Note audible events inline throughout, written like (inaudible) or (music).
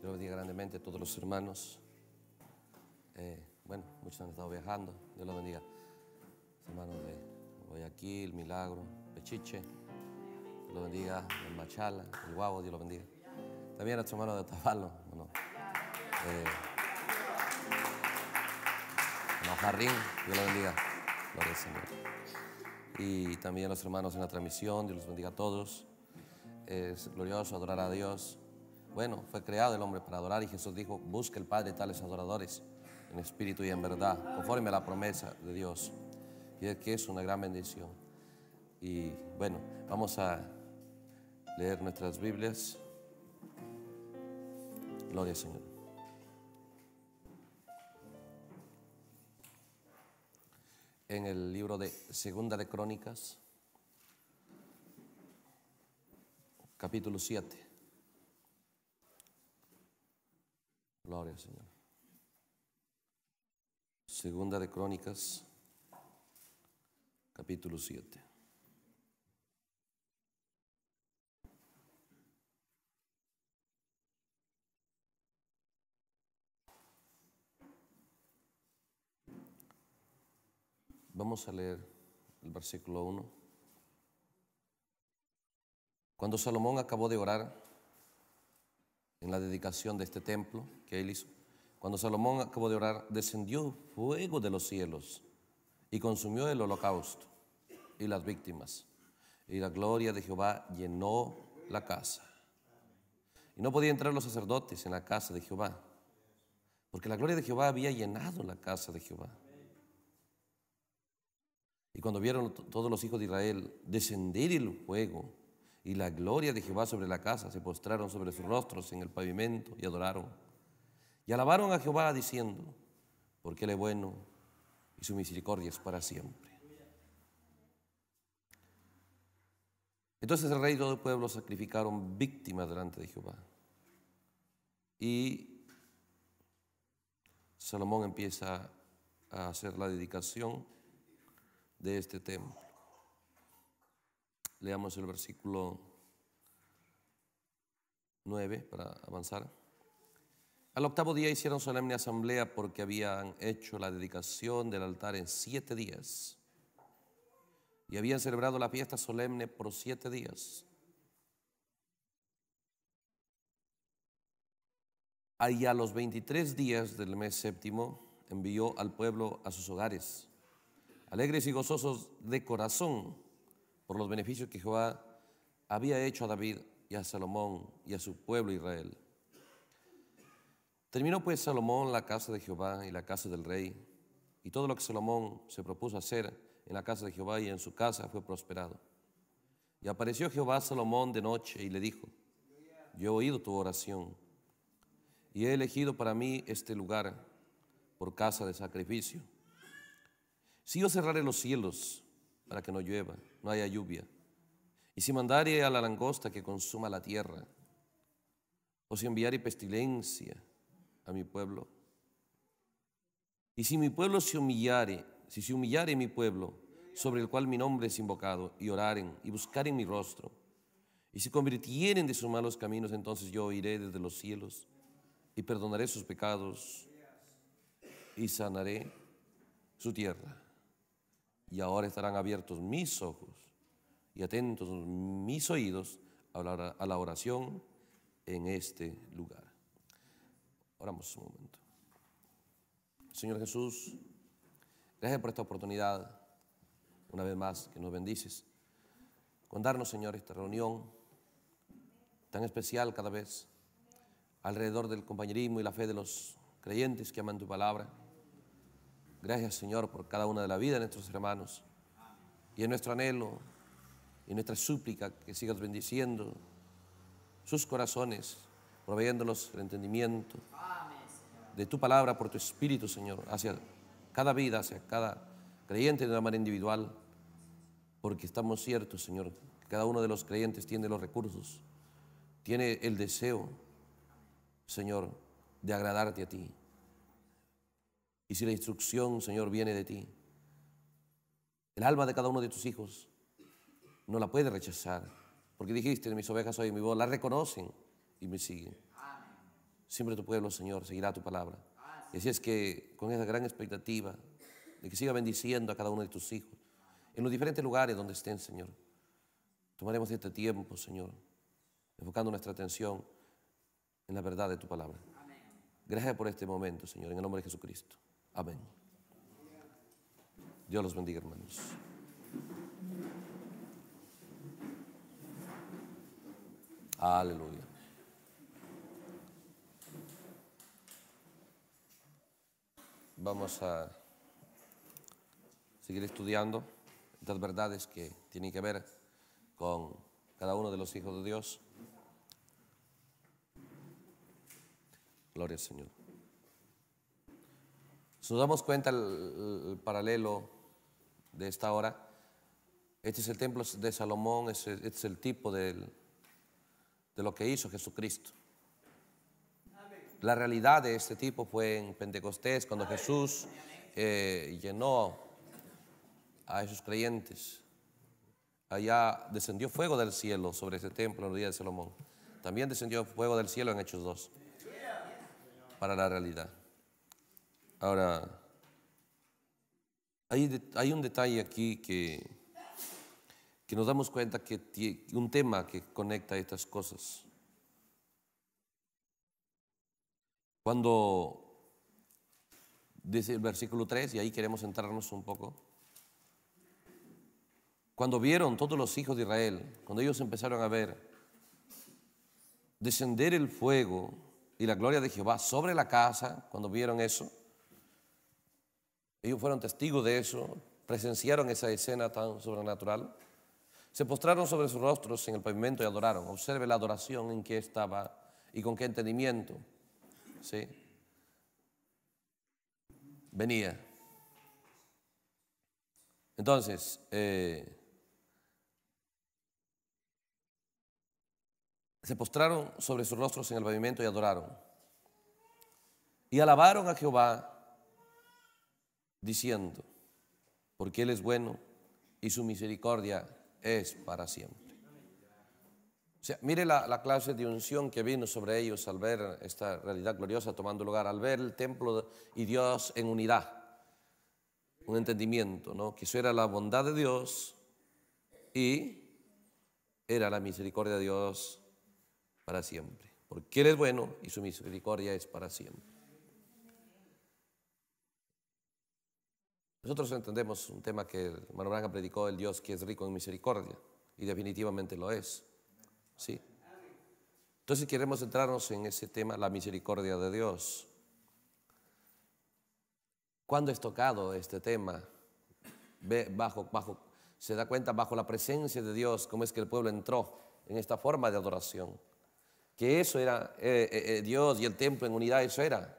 Dios bendiga grandemente a todos los hermanos. Eh, bueno, muchos han estado viajando. Dios los bendiga. hermanos de Guayaquil, Milagro, Pechiche. Dios los bendiga. El Machala, el Guavo, Dios los bendiga. También a los hermanos de Otavalo. Eh, Dios los bendiga. Gloria al Señor. Y también a los hermanos en la transmisión, Dios los bendiga a todos. Es glorioso adorar a Dios bueno, fue creado el hombre para adorar y Jesús dijo, busca el Padre tales adoradores en espíritu y en verdad, conforme a la promesa de Dios. Y es que es una gran bendición. Y bueno, vamos a leer nuestras Biblias. Gloria al Señor. En el libro de Segunda de Crónicas, capítulo 7. Gloria Señor. Segunda de Crónicas, capítulo 7. Vamos a leer el versículo 1. Cuando Salomón acabó de orar, en la dedicación de este templo que él hizo. Cuando Salomón acabó de orar, descendió fuego de los cielos y consumió el holocausto y las víctimas. Y la gloria de Jehová llenó la casa. Y no podían entrar los sacerdotes en la casa de Jehová, porque la gloria de Jehová había llenado la casa de Jehová. Y cuando vieron todos los hijos de Israel descender el fuego y la gloria de Jehová sobre la casa se postraron sobre sus rostros en el pavimento y adoraron. Y alabaron a Jehová diciendo, porque Él es bueno y su misericordia es para siempre. Entonces el rey y todo el pueblo sacrificaron víctimas delante de Jehová. Y Salomón empieza a hacer la dedicación de este templo. Leamos el versículo 9 para avanzar. Al octavo día hicieron solemne asamblea porque habían hecho la dedicación del altar en siete días y habían celebrado la fiesta solemne por siete días. Y a los 23 días del mes séptimo envió al pueblo a sus hogares, alegres y gozosos de corazón por los beneficios que Jehová había hecho a David y a Salomón y a su pueblo Israel. Terminó pues Salomón la casa de Jehová y la casa del rey, y todo lo que Salomón se propuso hacer en la casa de Jehová y en su casa fue prosperado. Y apareció Jehová a Salomón de noche y le dijo, yo he oído tu oración y he elegido para mí este lugar por casa de sacrificio. Si yo cerraré los cielos para que no llueva, no haya lluvia. Y si mandare a la langosta que consuma la tierra, o si enviare pestilencia a mi pueblo, y si mi pueblo se humillare, si se humillare mi pueblo, sobre el cual mi nombre es invocado, y oraren y buscaren mi rostro, y se convirtieren de sus malos caminos, entonces yo iré desde los cielos y perdonaré sus pecados y sanaré su tierra y ahora estarán abiertos mis ojos y atentos mis oídos a la, oración en este lugar. Oramos un momento. Señor Jesús, gracias por esta oportunidad, una vez más, que nos bendices, con darnos, Señor, esta reunión tan especial cada vez, alrededor del compañerismo y la fe de los creyentes que aman tu palabra Gracias Señor por cada una de la vida de nuestros hermanos. Y en nuestro anhelo y nuestra súplica que sigas bendiciendo sus corazones, proveyéndolos el entendimiento de tu palabra por tu espíritu, Señor, hacia cada vida, hacia cada creyente de una manera individual, porque estamos ciertos, Señor, que cada uno de los creyentes tiene los recursos, tiene el deseo, Señor, de agradarte a ti y si la instrucción, Señor, viene de ti, el alma de cada uno de tus hijos no la puede rechazar. Porque dijiste, mis ovejas oyen mi voz, la reconocen y me siguen. Siempre tu pueblo, Señor, seguirá tu palabra. Y así es que con esa gran expectativa de que siga bendiciendo a cada uno de tus hijos, en los diferentes lugares donde estén, Señor, tomaremos este tiempo, Señor, enfocando nuestra atención en la verdad de tu palabra. Gracias por este momento, Señor, en el nombre de Jesucristo. Amén. Dios los bendiga, hermanos. Aleluya. Vamos a seguir estudiando estas verdades que tienen que ver con cada uno de los hijos de Dios. Gloria al Señor. Si nos damos cuenta el, paralelo de esta hora, este es el templo de Salomón, este, este es el tipo de lo que hizo Jesucristo. La realidad de este tipo fue en Pentecostés, cuando Jesús eh, llenó a esos creyentes. Allá descendió fuego del cielo sobre ese templo en el día de Salomón. También descendió fuego del cielo en Hechos 2 para la realidad. Ahora, hay, un detalle aquí que, que nos damos cuenta que un tema que conecta estas cosas. Cuando dice el versículo 3, y ahí queremos centrarnos un poco, cuando vieron todos los hijos de Israel, cuando ellos empezaron a ver descender el fuego y la gloria de Jehová sobre la casa, cuando vieron eso, ellos fueron testigos de eso, presenciaron esa escena tan sobrenatural. Se postraron sobre sus rostros en el pavimento y adoraron. Observe la adoración en que estaba y con qué entendimiento. ¿Sí? Venía. Entonces, eh, se postraron sobre sus rostros en el pavimento y adoraron. Y alabaron a Jehová diciendo, porque Él es bueno y su misericordia es para siempre. O sea, mire la, clase de unción que vino sobre ellos al ver esta realidad gloriosa tomando lugar, al ver el templo y Dios en unidad. Un entendimiento, ¿no? Que eso era la bondad de Dios y era la misericordia de Dios para siempre. Porque Él es bueno y su misericordia es para siempre. Nosotros entendemos un tema que Manuel Branca predicó, el Dios que es rico en misericordia, y definitivamente lo es. ¿Sí? Entonces queremos centrarnos en ese tema, la misericordia de Dios. ¿Cuándo es tocado este tema? Bajo, bajo, se da cuenta bajo la presencia de Dios cómo es que el pueblo entró en esta forma de adoración. Que eso era eh, eh, eh, Dios y el templo en unidad, eso era.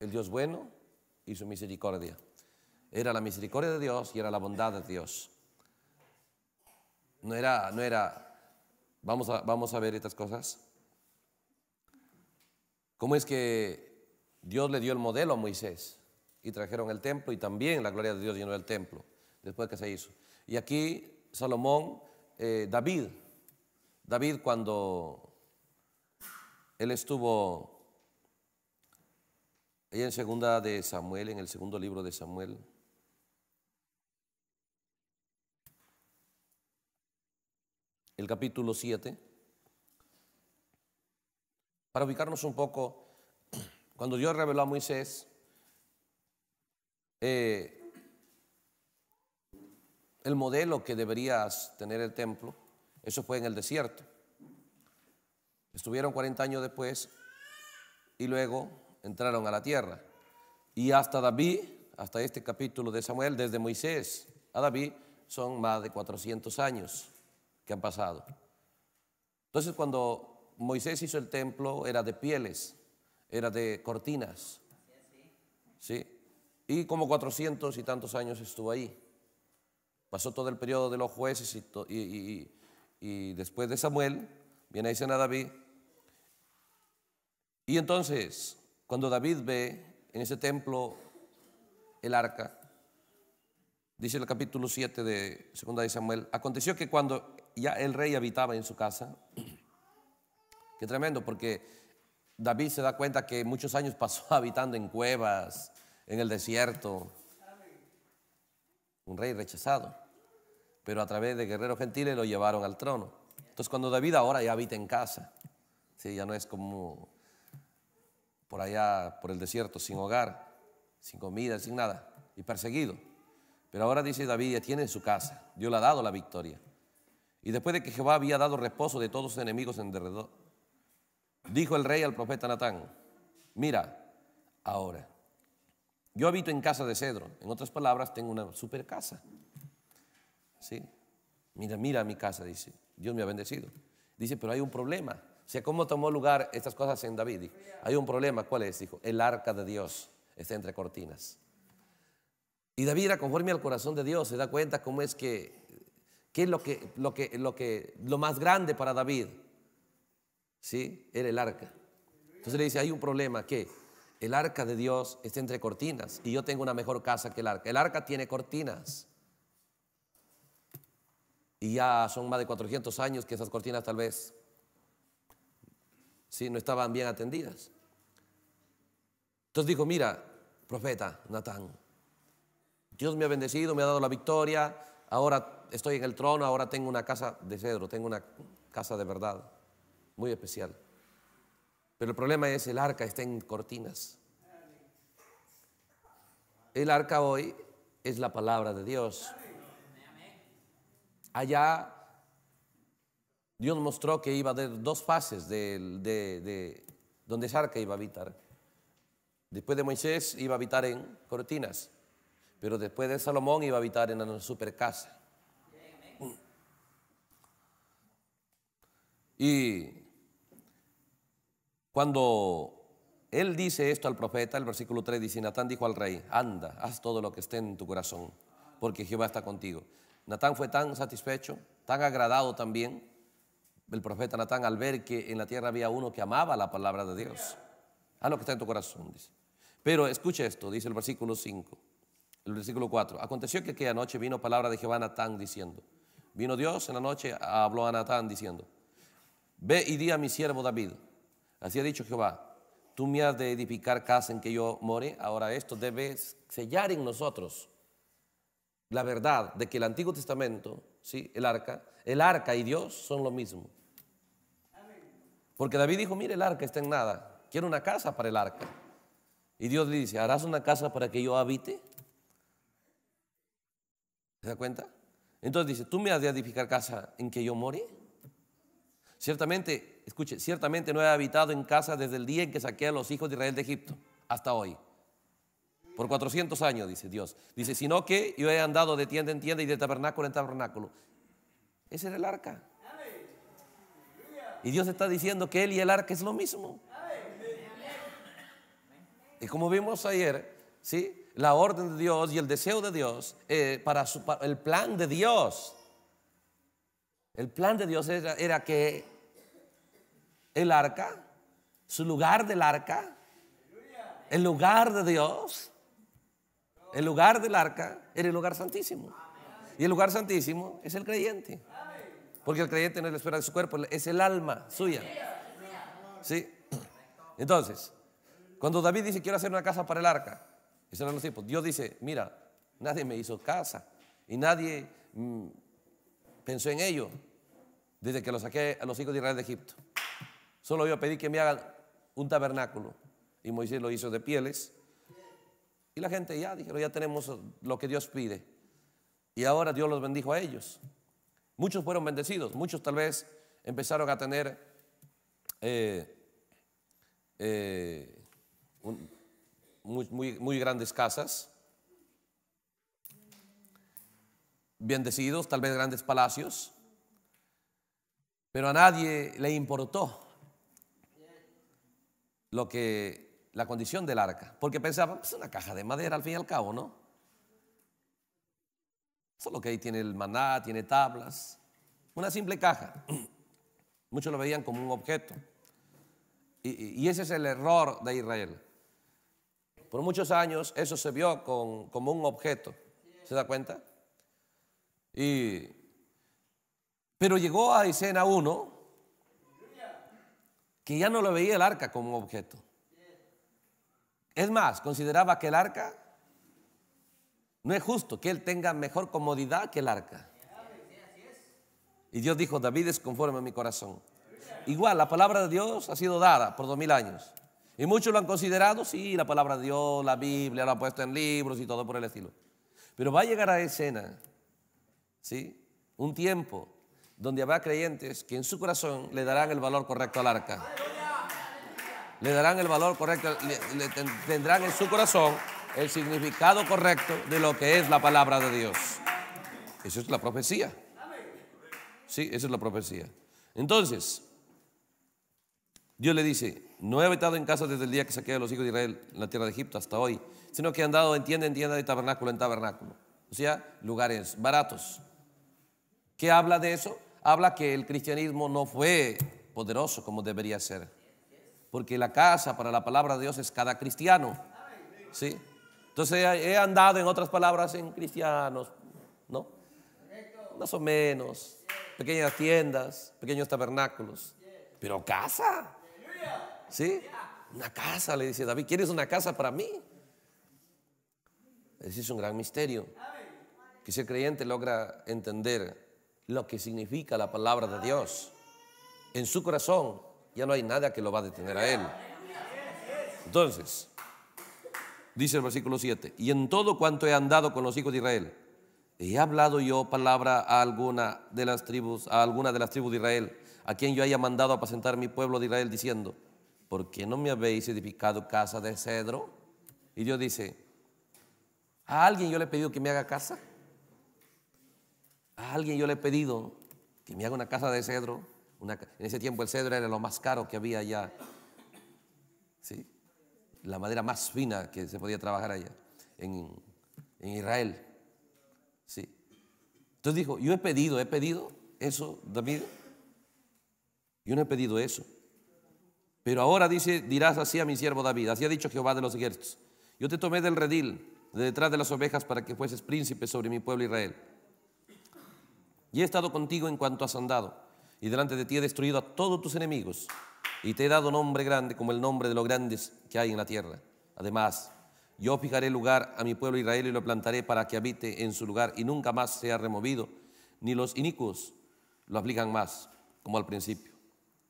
El Dios bueno, y su misericordia. Era la misericordia de Dios y era la bondad de Dios. No era, no era, vamos a, vamos a ver estas cosas. ¿Cómo es que Dios le dio el modelo a Moisés y trajeron el templo y también la gloria de Dios llenó el templo después que se hizo? Y aquí Salomón, eh, David, David cuando él estuvo Ahí en segunda de Samuel, en el segundo libro de Samuel. El capítulo 7. Para ubicarnos un poco, cuando Dios reveló a Moisés, eh, el modelo que deberías tener el templo, eso fue en el desierto. Estuvieron 40 años después y luego entraron a la tierra. Y hasta David, hasta este capítulo de Samuel, desde Moisés a David, son más de 400 años que han pasado. Entonces cuando Moisés hizo el templo era de pieles, era de cortinas. ¿sí? Y como 400 y tantos años estuvo ahí. Pasó todo el periodo de los jueces y, y, después de Samuel, viene ahí a David. Y entonces cuando David ve en ese templo el arca, dice el capítulo 7 de 2 de Samuel, aconteció que cuando ya el rey habitaba en su casa, (clears throat) qué tremendo, porque David se da cuenta que muchos años pasó (laughs) habitando en cuevas, en el desierto. Un rey rechazado. Pero a través de guerreros gentiles lo llevaron al trono. Entonces cuando David ahora ya habita en casa, ¿sí? ya no es como por allá, por el desierto, sin hogar, sin comida, sin nada, y perseguido. Pero ahora dice David, ya tiene su casa, Dios le ha dado la victoria. Y después de que Jehová había dado reposo de todos sus enemigos en derredor, dijo el rey al profeta Natán, mira, ahora, yo habito en casa de cedro, en otras palabras, tengo una super casa. ¿Sí? Mira, mira mi casa, dice, Dios me ha bendecido. Dice, pero hay un problema. O sea, ¿cómo tomó lugar estas cosas en David? Hay un problema, ¿cuál es? Dijo, el arca de Dios está entre cortinas. Y David era conforme al corazón de Dios, se da cuenta cómo es que, qué es lo que, lo que, lo que, lo más grande para David, ¿sí? Era el arca. Entonces le dice, hay un problema, ¿qué? el arca de Dios está entre cortinas y yo tengo una mejor casa que el arca. El arca tiene cortinas. Y ya son más de 400 años que esas cortinas tal vez ¿sí? no estaban bien atendidas. Entonces dijo, mira, profeta Natán, Dios me ha bendecido, me ha dado la victoria, ahora estoy en el trono, ahora tengo una casa de cedro, tengo una casa de verdad, muy especial. Pero el problema es el arca está en cortinas. El arca hoy es la palabra de Dios. Allá Dios mostró que iba a haber dos fases de, donde Sarca iba a habitar. Después de Moisés iba a habitar en cortinas, pero después de Salomón iba a habitar en la super casa. Y cuando él dice esto al profeta, el versículo 3 dice, Natán dijo al rey, anda, haz todo lo que esté en tu corazón, porque Jehová está contigo. Natán fue tan satisfecho, tan agradado también, el profeta Natán al ver que en la tierra había uno que amaba la palabra de Dios. A lo que está en tu corazón, dice. Pero escucha esto, dice el versículo 5, el versículo 4. Aconteció que aquella noche vino palabra de Jehová a Natán diciendo, vino Dios en la noche, habló a Natán diciendo, ve y di a mi siervo David, así ha dicho Jehová, tú me has de edificar casa en que yo more, ahora esto debes sellar en nosotros la verdad de que el Antiguo Testamento ¿sí? El arca. El arca y Dios son lo mismo. Porque David dijo, mire, el arca está en nada. Quiero una casa para el arca. Y Dios le dice, ¿harás una casa para que yo habite? ¿Se da cuenta? Entonces dice, ¿tú me has de edificar casa en que yo more? Ciertamente, escuche, ciertamente no he habitado en casa desde el día en que saqué a los hijos de Israel de Egipto hasta hoy. Por 400 años, dice Dios. Dice, sino que yo he andado de tienda en tienda y de tabernáculo en tabernáculo. Ese era el arca. Y Dios está diciendo que Él y el arca es lo mismo. Y como vimos ayer, ¿sí? la orden de Dios y el deseo de Dios eh, para, su, el plan de Dios. El plan de Dios era que el arca, su lugar del arca, el lugar de Dios, el lugar del arca era el lugar santísimo. Y el lugar santísimo es el creyente. Porque el creyente no es la esfera de su cuerpo, es el alma suya. ¿Sí? Entonces, cuando David dice, quiero hacer una casa para el arca, eso Dios dice, mira, nadie me hizo casa y nadie mm, pensó en ello desde que lo saqué a los hijos de Israel de Egipto. Solo yo pedí que me hagan un tabernáculo. Y Moisés lo hizo de pieles y la gente ya dijeron, ya tenemos lo que Dios pide. Y ahora Dios los bendijo a ellos. Muchos fueron bendecidos, muchos tal vez empezaron a tener eh, eh, muy grandes casas, bendecidos, tal vez grandes palacios, pero a nadie le importó lo que la condición del arca, porque pensaban, pues una caja de madera al fin y al cabo, ¿no? Solo que ahí tiene el maná, tiene tablas, una simple caja. (clears throat) Muchos lo veían como un objeto. Y, ese es el error de Israel. Por muchos años eso se vio como un objeto, ¿se da cuenta? Y, pero llegó a escena uno que ya no lo veía el arca como un objeto es más, consideraba que el arca no es justo que él tenga mejor comodidad que el arca. Y Dios dijo, David es conforme a mi corazón. Igual, la palabra de Dios ha sido dada por dos mil años. Y muchos lo han considerado, sí, la palabra de Dios, la Biblia, la ha puesto en libros y todo por el estilo. Pero va a llegar a escena, ¿sí? Un tiempo donde habrá creyentes que en su corazón le darán el valor correcto al arca le darán el valor correcto, le, tendrán en su corazón el significado correcto de lo que es la palabra de Dios. Eso es la profecía. Sí, esa es la profecía. Entonces, Dios le dice, no he habitado en casa desde el día que saqué a los hijos de Israel en la tierra de Egipto hasta hoy, sino que he andado en tienda en tienda de tabernáculo en tabernáculo. O sea, lugares baratos. ¿Qué habla de eso? Habla que el cristianismo no fue poderoso como debería ser porque la casa para la palabra de Dios es cada cristiano. ¿Sí? Entonces he andado, en otras palabras, en cristianos, ¿no? Más o menos, pequeñas tiendas, pequeños tabernáculos, pero casa. ¿Sí? Una casa, le dice David, ¿quieres una casa para mí? Ese es un gran misterio. Que ese creyente logra entender lo que significa la palabra de Dios en su corazón, ya no hay nada que lo va a detener a él. Entonces, dice el versículo 7, y en todo cuanto he andado con los hijos de Israel, ¿he hablado yo palabra a alguna de las tribus, a alguna de las tribus de Israel, a quien yo haya mandado a apacentar mi pueblo de Israel, diciendo, ¿por qué no me habéis edificado casa de cedro? Y Dios dice, ¿a alguien yo le he pedido que me haga casa? ¿A alguien yo le he pedido que me haga una casa de cedro? en ese tiempo el cedro era lo más caro que había allá. ¿Sí? La madera más fina que se podía trabajar allá, en, Israel. ¿Sí? Entonces dijo, yo he pedido, he pedido eso, David. Yo no he pedido eso. Pero ahora dice, dirás así a mi siervo David, así ha dicho Jehová de los ejércitos. Yo te tomé del redil, de detrás de las ovejas, para que fueses príncipe sobre mi pueblo Israel. Y he estado contigo en cuanto has andado y delante de ti he destruido a todos tus enemigos y te he dado nombre grande como el nombre de los grandes que hay en la tierra. Además, yo fijaré lugar a mi pueblo Israel y lo plantaré para que habite en su lugar y nunca más sea removido, ni los inicuos lo aplican más, como al principio.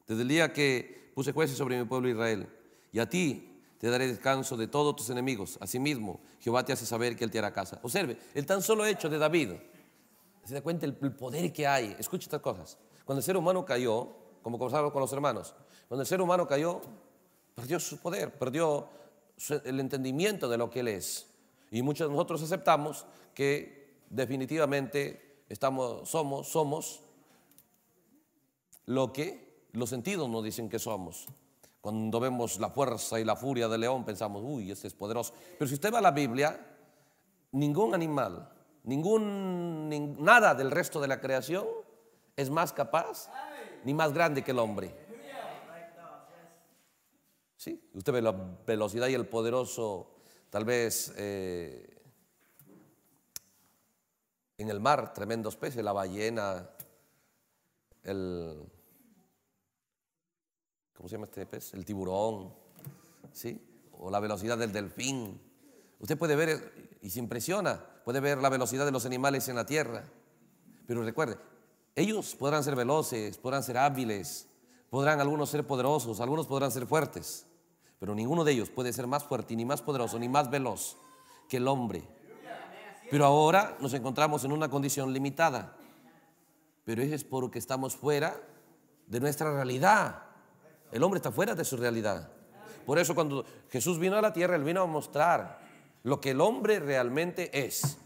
Desde el día que puse jueces sobre mi pueblo Israel, y a ti te daré descanso de todos tus enemigos. Asimismo, Jehová te hace saber que Él te hará casa. Observe, el tan solo hecho de David, se da cuenta el poder que hay. Escucha estas cosas. Cuando el ser humano cayó, como conversaba con los hermanos, cuando el ser humano cayó, perdió su poder, perdió el entendimiento de lo que él es. Y muchos de nosotros aceptamos que definitivamente estamos, somos, somos lo que los sentidos nos dicen que somos. Cuando vemos la fuerza y la furia del león, pensamos, uy, este es poderoso. Pero si usted va a la Biblia, ningún animal, ningún, nada del resto de la creación es más capaz ni más grande que el hombre. Sí, usted ve la velocidad y el poderoso, tal vez eh, en el mar, tremendos peces, la ballena, el. ¿Cómo se llama este pez? El tiburón, ¿sí? O la velocidad del delfín. Usted puede ver, eh, y se impresiona, puede ver la velocidad de los animales en la tierra. Pero recuerde, ellos podrán ser veloces, podrán ser hábiles, podrán algunos ser poderosos, algunos podrán ser fuertes, pero ninguno de ellos puede ser más fuerte, ni más poderoso, ni más veloz que el hombre. Pero ahora nos encontramos en una condición limitada, pero eso es porque estamos fuera de nuestra realidad. El hombre está fuera de su realidad. Por eso cuando Jesús vino a la tierra, Él vino a mostrar lo que el hombre realmente es.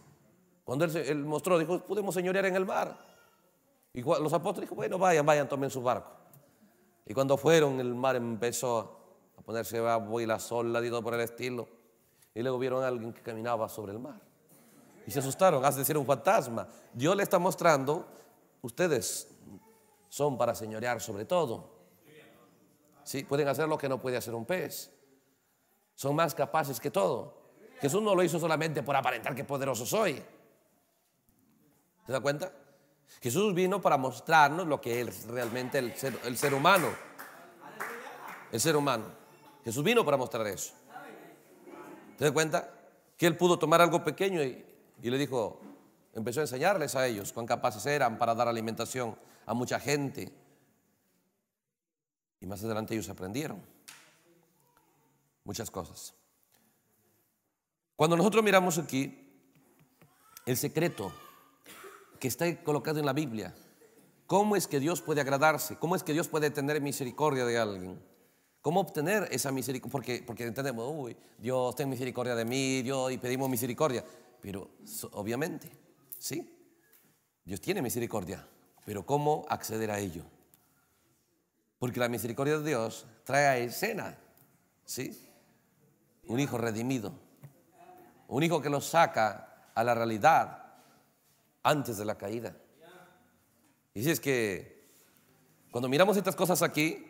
Cuando Él, él mostró, dijo, podemos señorear en el mar, y los apóstoles dijeron, bueno, vayan, vayan, tomen su barco. Y cuando fueron, el mar empezó a ponerse bajo y la sola y por el estilo. Y luego vieron a alguien que caminaba sobre el mar. Y se asustaron, Hace decir, un fantasma. Dios le está mostrando, ustedes son para señorear sobre todo. Sí, pueden hacer lo que no puede hacer un pez. Son más capaces que todo. Jesús no lo hizo solamente por aparentar que poderoso soy. ¿Se da cuenta? Jesús vino para mostrarnos lo que es realmente el ser, humano. El ser humano. Jesús vino para mostrar eso. ¿Te das cuenta? Que él pudo tomar algo pequeño y, y le dijo, empezó a enseñarles a ellos cuán capaces eran para dar alimentación a mucha gente. Y más adelante ellos aprendieron muchas cosas. Cuando nosotros miramos aquí, el secreto que está colocado en la Biblia. ¿Cómo es que Dios puede agradarse? ¿Cómo es que Dios puede tener misericordia de alguien? ¿Cómo obtener esa misericordia? Porque, porque entendemos, Dios tiene misericordia de mí, Dios, y pedimos misericordia. Pero obviamente, ¿sí? Dios tiene misericordia, pero ¿cómo acceder a ello? Porque la misericordia de Dios trae a escena, ¿sí? Un hijo redimido, un hijo que lo saca a la realidad antes de la caída. Y si es que cuando miramos estas cosas aquí,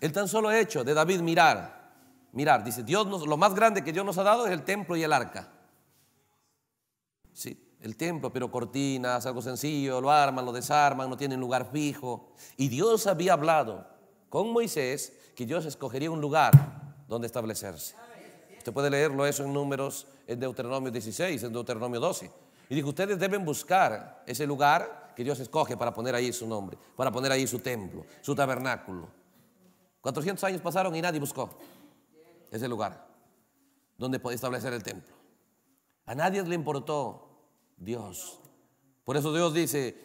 él tan solo hecho de David mirar, mirar, dice, Dios lo más grande que Dios nos ha dado es el templo y el arca. Sí, el templo, pero cortinas, algo sencillo, lo arman, lo desarman, no tienen lugar fijo. Y Dios había hablado con Moisés que Dios escogería un lugar donde establecerse. Usted puede leerlo eso en números, en Deuteronomio 16, en Deuteronomio 12. Y dijo, ustedes deben buscar ese lugar que Dios escoge para poner ahí su nombre, para poner ahí su templo, su tabernáculo. 400 años pasaron y nadie buscó ese lugar donde podía establecer el templo. A nadie le importó Dios. Por eso Dios dice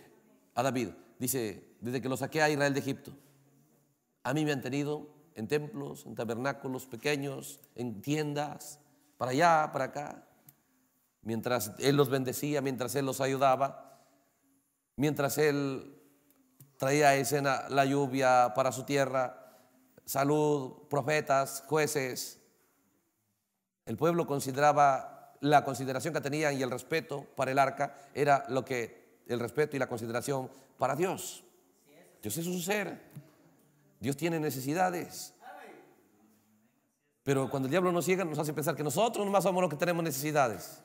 a David, dice, desde que lo saqué a Israel de Egipto, a mí me han tenido en templos, en tabernáculos pequeños, en tiendas, para allá, para acá mientras Él los bendecía, mientras Él los ayudaba, mientras Él traía a escena la lluvia para su tierra, salud, profetas, jueces. El pueblo consideraba la consideración que tenían y el respeto para el arca era lo que el respeto y la consideración para Dios. Dios es un ser. Dios tiene necesidades. Pero cuando el diablo nos llega nos hace pensar que nosotros nomás somos los que tenemos necesidades.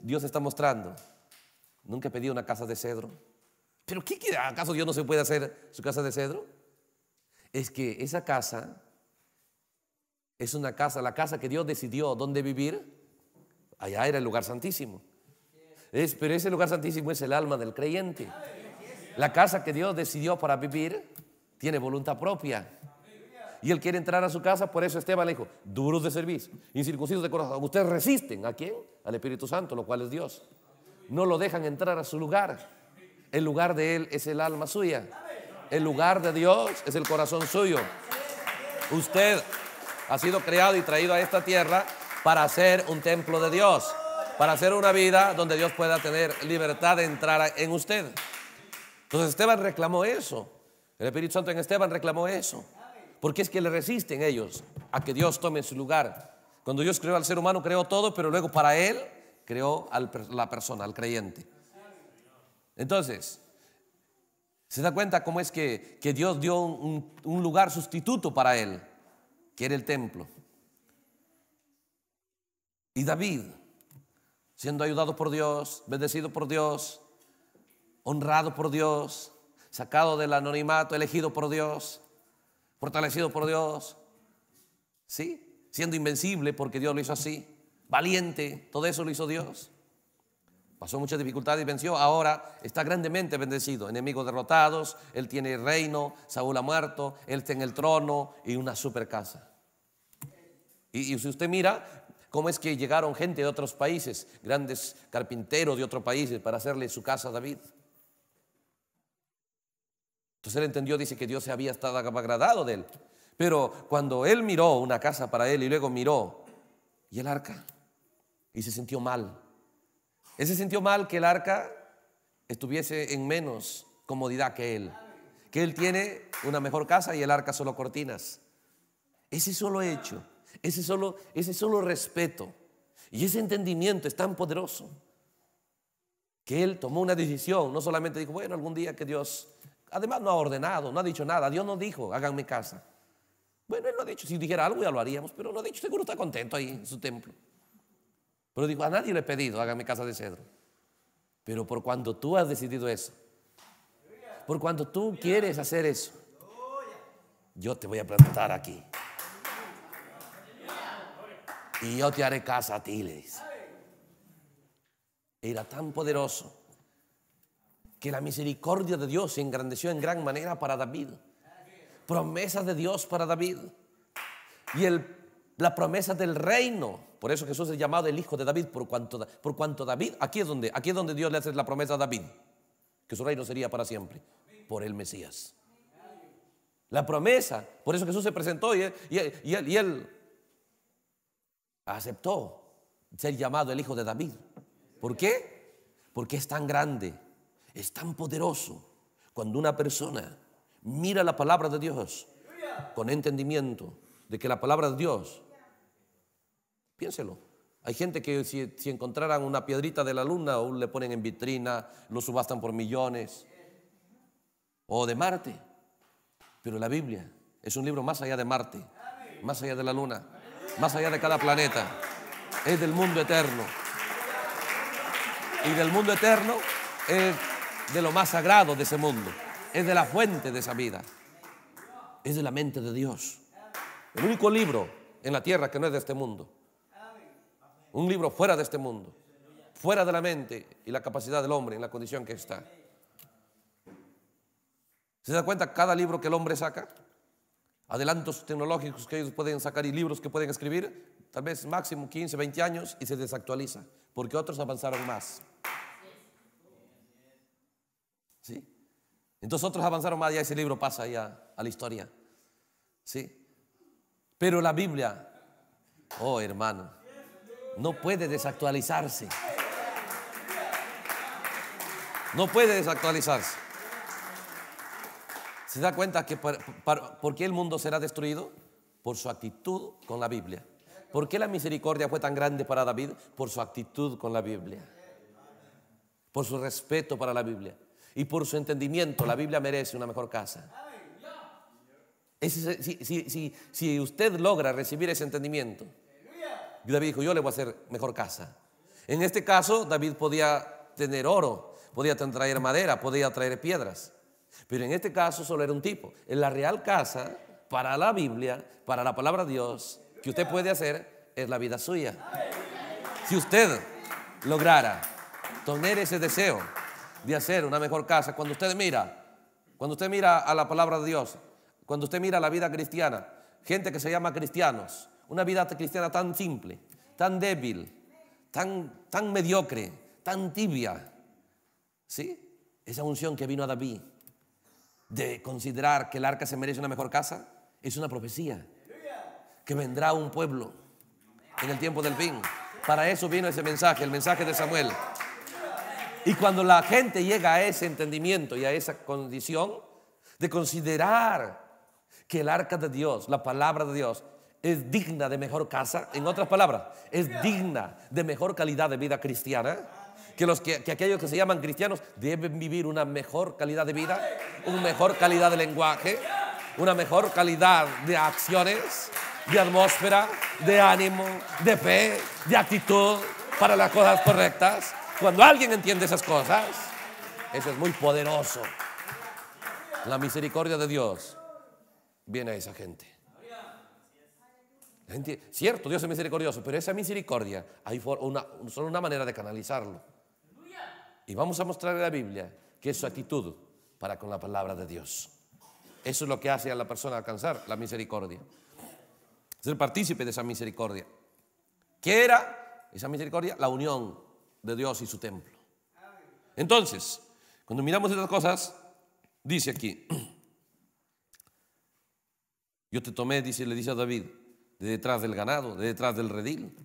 Dios, está mostrando. Nunca he pedido una casa de cedro. ¿Pero qué, queda? acaso Dios no se puede hacer su casa de cedro? Es que esa casa es una casa, la casa que Dios decidió dónde vivir, allá era el lugar santísimo. Es, pero ese lugar santísimo es el alma del creyente. La casa que Dios decidió para vivir tiene voluntad propia y él quiere entrar a su casa, por eso Esteban le dijo, duros de servicio, incircuncisos de corazón. Ustedes resisten a quién? Al Espíritu Santo, lo cual es Dios. No lo dejan entrar a su lugar. El lugar de él es el alma suya. El lugar de Dios es el corazón suyo. Usted ha sido creado y traído a esta tierra para ser un templo de Dios, para ser una vida donde Dios pueda tener libertad de entrar en usted. Entonces Esteban reclamó eso. El Espíritu Santo en Esteban reclamó eso. Porque es que le resisten ellos a que Dios tome su lugar. Cuando Dios creó al ser humano, creó todo, pero luego para él creó a la persona, al creyente. Entonces, ¿se da cuenta cómo es que, Dios dio un lugar sustituto para él, que era el templo? Y David, siendo ayudado por Dios, bendecido por Dios, honrado por Dios, sacado del anonimato, elegido por Dios, fortalecido por Dios, ¿sí? Siendo invencible porque Dios lo hizo así, valiente, todo eso lo hizo Dios. Pasó muchas dificultades y venció. Ahora está grandemente bendecido. Enemigos derrotados, él tiene reino, Saúl ha muerto, él está en el trono y una super casa. Y, y si usted mira cómo es que llegaron gente de otros países, grandes carpinteros de otros países para hacerle su casa a David. Entonces él entendió, dice que Dios se había estado agradado de él. Pero cuando él miró una casa para él y luego miró, ¿y el arca? Y se sintió mal. Él se sintió mal que el arca estuviese en menos comodidad que él. Que él tiene una mejor casa y el arca solo cortinas. Ese solo hecho, ese solo, ese solo respeto y ese entendimiento es tan poderoso que él tomó una decisión. No solamente dijo, bueno, algún día que Dios Además no ha ordenado, no ha dicho nada. Dios no dijo, háganme casa. Bueno, él no ha dicho. Si dijera algo ya lo haríamos, pero no ha dicho. Seguro está contento ahí en su templo. Pero dijo, a nadie le he pedido, háganme casa de cedro. Pero por cuando tú has decidido eso, por cuando tú quieres hacer eso, yo te voy a plantar aquí. Y yo te haré casa a ti, le dice. Era tan poderoso que la misericordia de Dios se engrandeció en gran manera para David. Promesa de Dios para David. Y el, la promesa del reino. Por eso Jesús es llamado el hijo de David. Por cuanto, por cuanto David, aquí es, donde, aquí es donde Dios le hace la promesa a David. Que su reino sería para siempre. Por el Mesías. La promesa. Por eso Jesús se presentó y y él aceptó ser llamado el hijo de David. ¿Por qué? Porque es tan grande es tan poderoso cuando una persona mira la palabra de Dios con entendimiento de que la palabra de Dios, piénselo, hay gente que si, encontraran una piedrita de la luna, aún le ponen en vitrina, lo subastan por millones, o de Marte, pero la Biblia es un libro más allá de Marte, más allá de la luna, más allá de cada planeta, es del mundo eterno. Y del mundo eterno es de lo más sagrado de ese mundo. Es de la fuente de esa vida. Es de la mente de Dios. El único libro en la tierra que no es de este mundo. Un libro fuera de este mundo. Fuera de la mente y la capacidad del hombre en la condición que está. ¿Se da cuenta cada libro que el hombre saca? Adelantos tecnológicos que ellos pueden sacar y libros que pueden escribir, tal vez máximo 15, 20 años y se desactualiza, porque otros avanzaron más. Entonces otros avanzaron más, y ese libro pasa ya a la historia. ¿Sí? Pero la Biblia, oh hermano, no puede desactualizarse. No puede desactualizarse. ¿Se da cuenta que por, qué el mundo será destruido? Por su actitud con la Biblia. ¿Por qué la misericordia fue tan grande para David? Por su actitud con la Biblia. Por su respeto para la Biblia. Y por su entendimiento la Biblia merece una mejor casa. si, si, usted logra recibir ese entendimiento, David dijo, yo le voy a hacer mejor casa. En este caso, David podía tener oro, podía traer madera, podía traer piedras. Pero en este caso solo era un tipo. En la real casa, para la Biblia, para la palabra de Dios, que usted puede hacer es la vida suya. Si usted lograra tener ese deseo, de hacer una mejor casa. Cuando usted mira, cuando usted mira a la palabra de Dios, cuando usted mira la vida cristiana, gente que se llama cristianos, una vida cristiana tan simple, tan débil, tan, tan mediocre, tan tibia. ¿Sí? Esa unción que vino a David de considerar que el arca se merece una mejor casa es una profecía. Que vendrá un pueblo en el tiempo del fin. Para eso vino ese mensaje, el mensaje de Samuel. Y cuando la gente llega a ese entendimiento y a esa condición de considerar que el arca de Dios, la palabra de Dios, es digna de mejor casa, en otras palabras, es digna de mejor calidad de vida cristiana, que, los que, aquellos que se llaman cristianos deben vivir una mejor calidad de vida, una mejor calidad de lenguaje, una mejor calidad de acciones, de atmósfera, de ánimo, de fe, de actitud para las cosas correctas. Cuando alguien entiende esas cosas, eso es muy poderoso. La misericordia de Dios viene a esa gente. cierto, Dios es misericordioso, pero esa misericordia hay solo una manera de canalizarlo. Y vamos a mostrar en la Biblia que es su actitud para con la palabra de Dios. Eso es lo que hace a la persona alcanzar la misericordia. Ser partícipe de esa misericordia. ¿Qué era esa misericordia? La unión de Dios y su templo. Entonces, cuando miramos estas cosas, dice aquí, (clears throat) yo te tomé, dice, le dice a David, de detrás del ganado, de detrás del redil.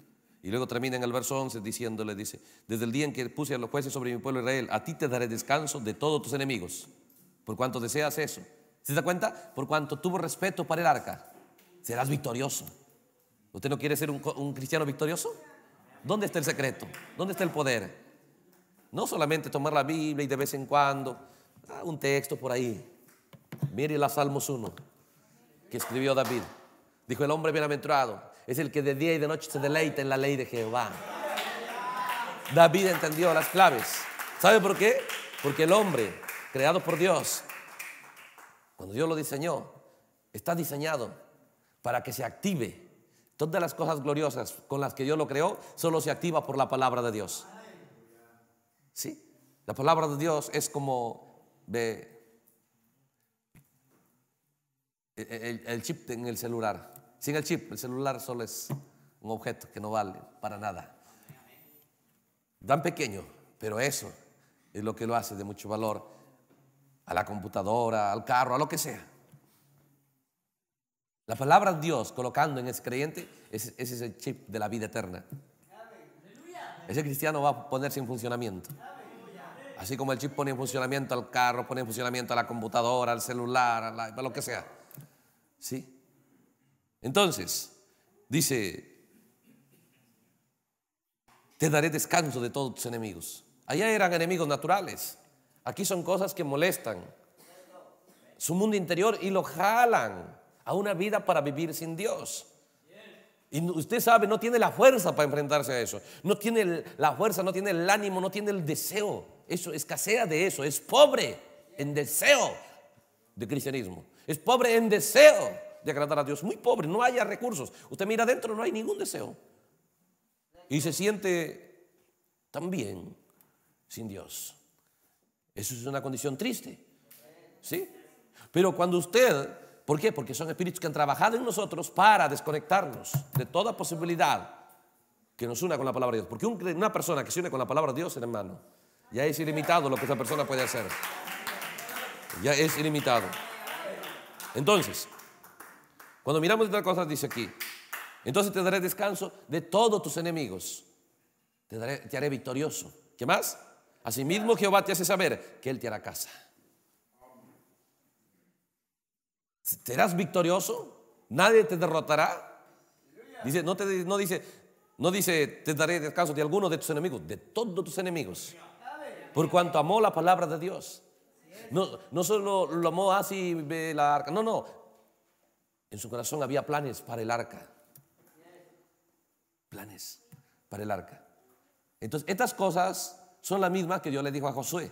Y luego termina en el verso 11 diciéndole, dice, desde el día en que puse a los jueces sobre mi pueblo Israel, a ti te daré descanso de todos tus enemigos, por cuanto deseas eso. ¿Se da cuenta? Por cuanto tuvo respeto para el arca, serás victorioso. ¿Usted no quiere ser un cristiano victorioso? ¿Dónde está el secreto? ¿Dónde está el poder? No solamente tomar la Biblia y de vez en cuando, ah, un texto por ahí. Mire la Salmos 1 que escribió David. Dijo, el hombre bienaventurado es el que de día y de noche se deleita en la ley de Jehová. David entendió las claves. ¿Sabe por qué? Porque el hombre, creado por Dios, cuando Dios lo diseñó, está diseñado para que se active Todas las cosas gloriosas con las que Dios lo creó solo se activa por la palabra de Dios. Sí, la palabra de Dios es como e, e, el, el chip en el celular. Sin el chip, el celular solo es un objeto que no vale para nada. Tan pequeño, pero eso es lo que lo hace de mucho valor a la computadora, al carro, a lo que sea. La palabra Dios colocando en ese creyente, ese, es el chip de la vida eterna. Ese cristiano va a ponerse en funcionamiento. Así como el chip pone en funcionamiento al carro, pone en funcionamiento a la computadora, al celular, a lo que sea. ¿Sí? Entonces, dice, te daré descanso de todos tus enemigos. Allá eran enemigos naturales. Aquí son cosas que molestan su mundo interior y lo jalan a una vida para vivir sin Dios. Y usted sabe, no tiene la fuerza para enfrentarse a eso. No tiene la fuerza, no tiene el ánimo, no tiene el deseo. Eso escasea de eso. Es pobre en deseo de cristianismo. Es pobre en deseo de agradar a Dios. Muy pobre, no haya recursos. Usted mira adentro, no hay ningún deseo. Y se siente también sin Dios. Eso es una condición triste. ¿Sí? Pero cuando usted ¿Por qué? Porque son espíritus que han trabajado en nosotros para desconectarnos de toda posibilidad que nos una con la palabra de Dios. Porque una persona que se une con la palabra de Dios, hermano, ya es ilimitado lo que esa persona puede hacer. Ya es ilimitado. Entonces, cuando miramos otra cosa, dice aquí, entonces te daré descanso de todos tus enemigos. Te, daré, te haré victorioso. ¿Qué más? Asimismo Jehová te hace saber que Él te hará casa. serás victorioso, nadie te derrotará. Dice, no, te, no dice, no dice, te daré descanso de alguno de tus enemigos, de todos tus enemigos. Por cuanto amó la palabra de Dios. No, no solo lo amó así la arca, no, no. En su corazón había planes para el arca. Planes para el arca. Entonces, estas cosas son las mismas que Dios le dijo a Josué.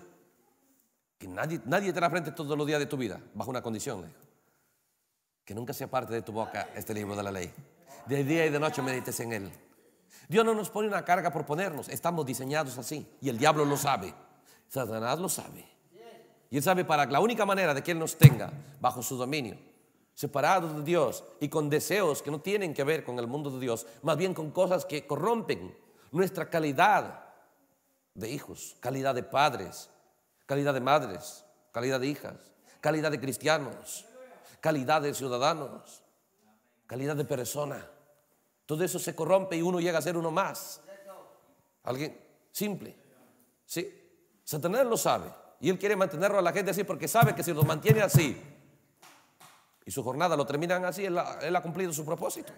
Que nadie, nadie te da frente todos los días de tu vida, bajo una condición, le que nunca se parte de tu boca este libro de la ley. De día y de noche medites en él. Dios no nos pone una carga por ponernos. Estamos diseñados así. Y el diablo lo sabe. Satanás lo sabe. Y él sabe para la única manera de que él nos tenga bajo su dominio, separados de Dios y con deseos que no tienen que ver con el mundo de Dios, más bien con cosas que corrompen nuestra calidad de hijos, calidad de padres, calidad de madres, calidad de hijas, calidad de cristianos calidad de ciudadanos, calidad de persona. Todo eso se corrompe y uno llega a ser uno más. Alguien simple. ¿Sí? Satanás lo sabe. Y él quiere mantenerlo a la gente así porque sabe que si lo mantiene así y su jornada lo terminan así, él ha, él ha cumplido su propósito.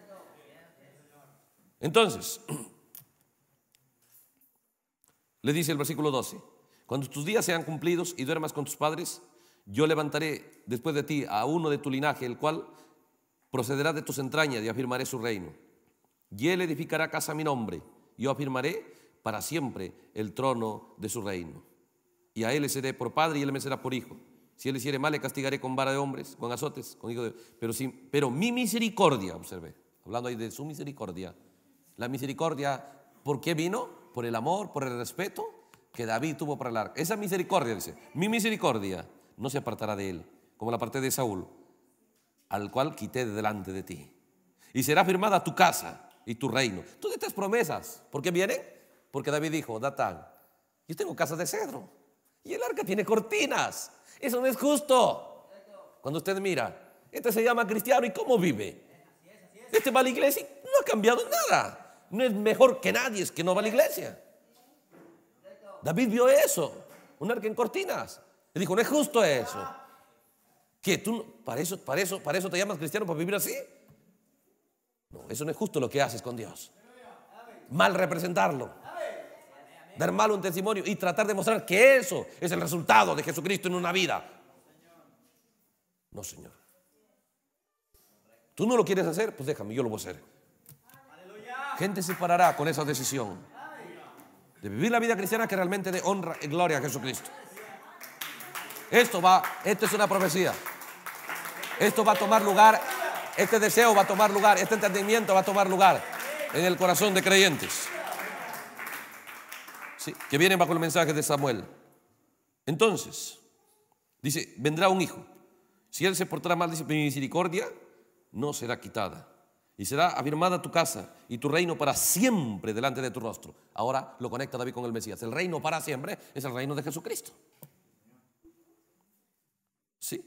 Entonces, (clears throat) le dice el versículo 12, cuando tus días sean cumplidos y duermas con tus padres, yo levantaré después de ti a uno de tu linaje, el cual procederá de tus entrañas y afirmaré su reino. Y él edificará casa a mi nombre. Yo afirmaré para siempre el trono de su reino. Y a él le seré por padre y él me será por hijo. Si él hiciere mal, le castigaré con vara de hombres, con azotes, con hijo de... Pero, pero mi misericordia, observé, hablando ahí de su misericordia, la misericordia, ¿por qué vino? Por el amor, por el respeto que David tuvo para el arca. Esa misericordia, dice, mi misericordia no se apartará de él, como la parte de Saúl, al cual quité delante de ti. Y será firmada tu casa y tu reino. Tú estas promesas, ¿por qué vienen? Porque David dijo, Datán, yo tengo casa de cedro y el arca tiene cortinas. Eso no es justo. Cuando usted mira, este se llama cristiano y cómo vive. Este va a la iglesia y no ha cambiado nada. No es mejor que nadie, es que no va a la iglesia. David vio eso, un arca en cortinas. Le dijo, no es justo eso. Que tú, para eso, para eso, para eso te llamas cristiano, para vivir así. No, eso no es justo lo que haces con Dios. Mal representarlo. Dar mal un testimonio y tratar de mostrar que eso es el resultado de Jesucristo en una vida. No, Señor. ¿Tú no lo quieres hacer? Pues déjame, yo lo voy a hacer. Gente se parará con esa decisión de vivir la vida cristiana que realmente dé honra y gloria a Jesucristo. Esto va, esto es una profecía. Esto va a tomar lugar, este deseo va a tomar lugar, este entendimiento va a tomar lugar en el corazón de creyentes. Sí, que vienen bajo el mensaje de Samuel. Entonces, dice, vendrá un hijo. Si él se portará mal, dice, mi misericordia no será quitada. Y será afirmada tu casa y tu reino para siempre delante de tu rostro. Ahora lo conecta David con el Mesías. El reino para siempre es el reino de Jesucristo. Sí.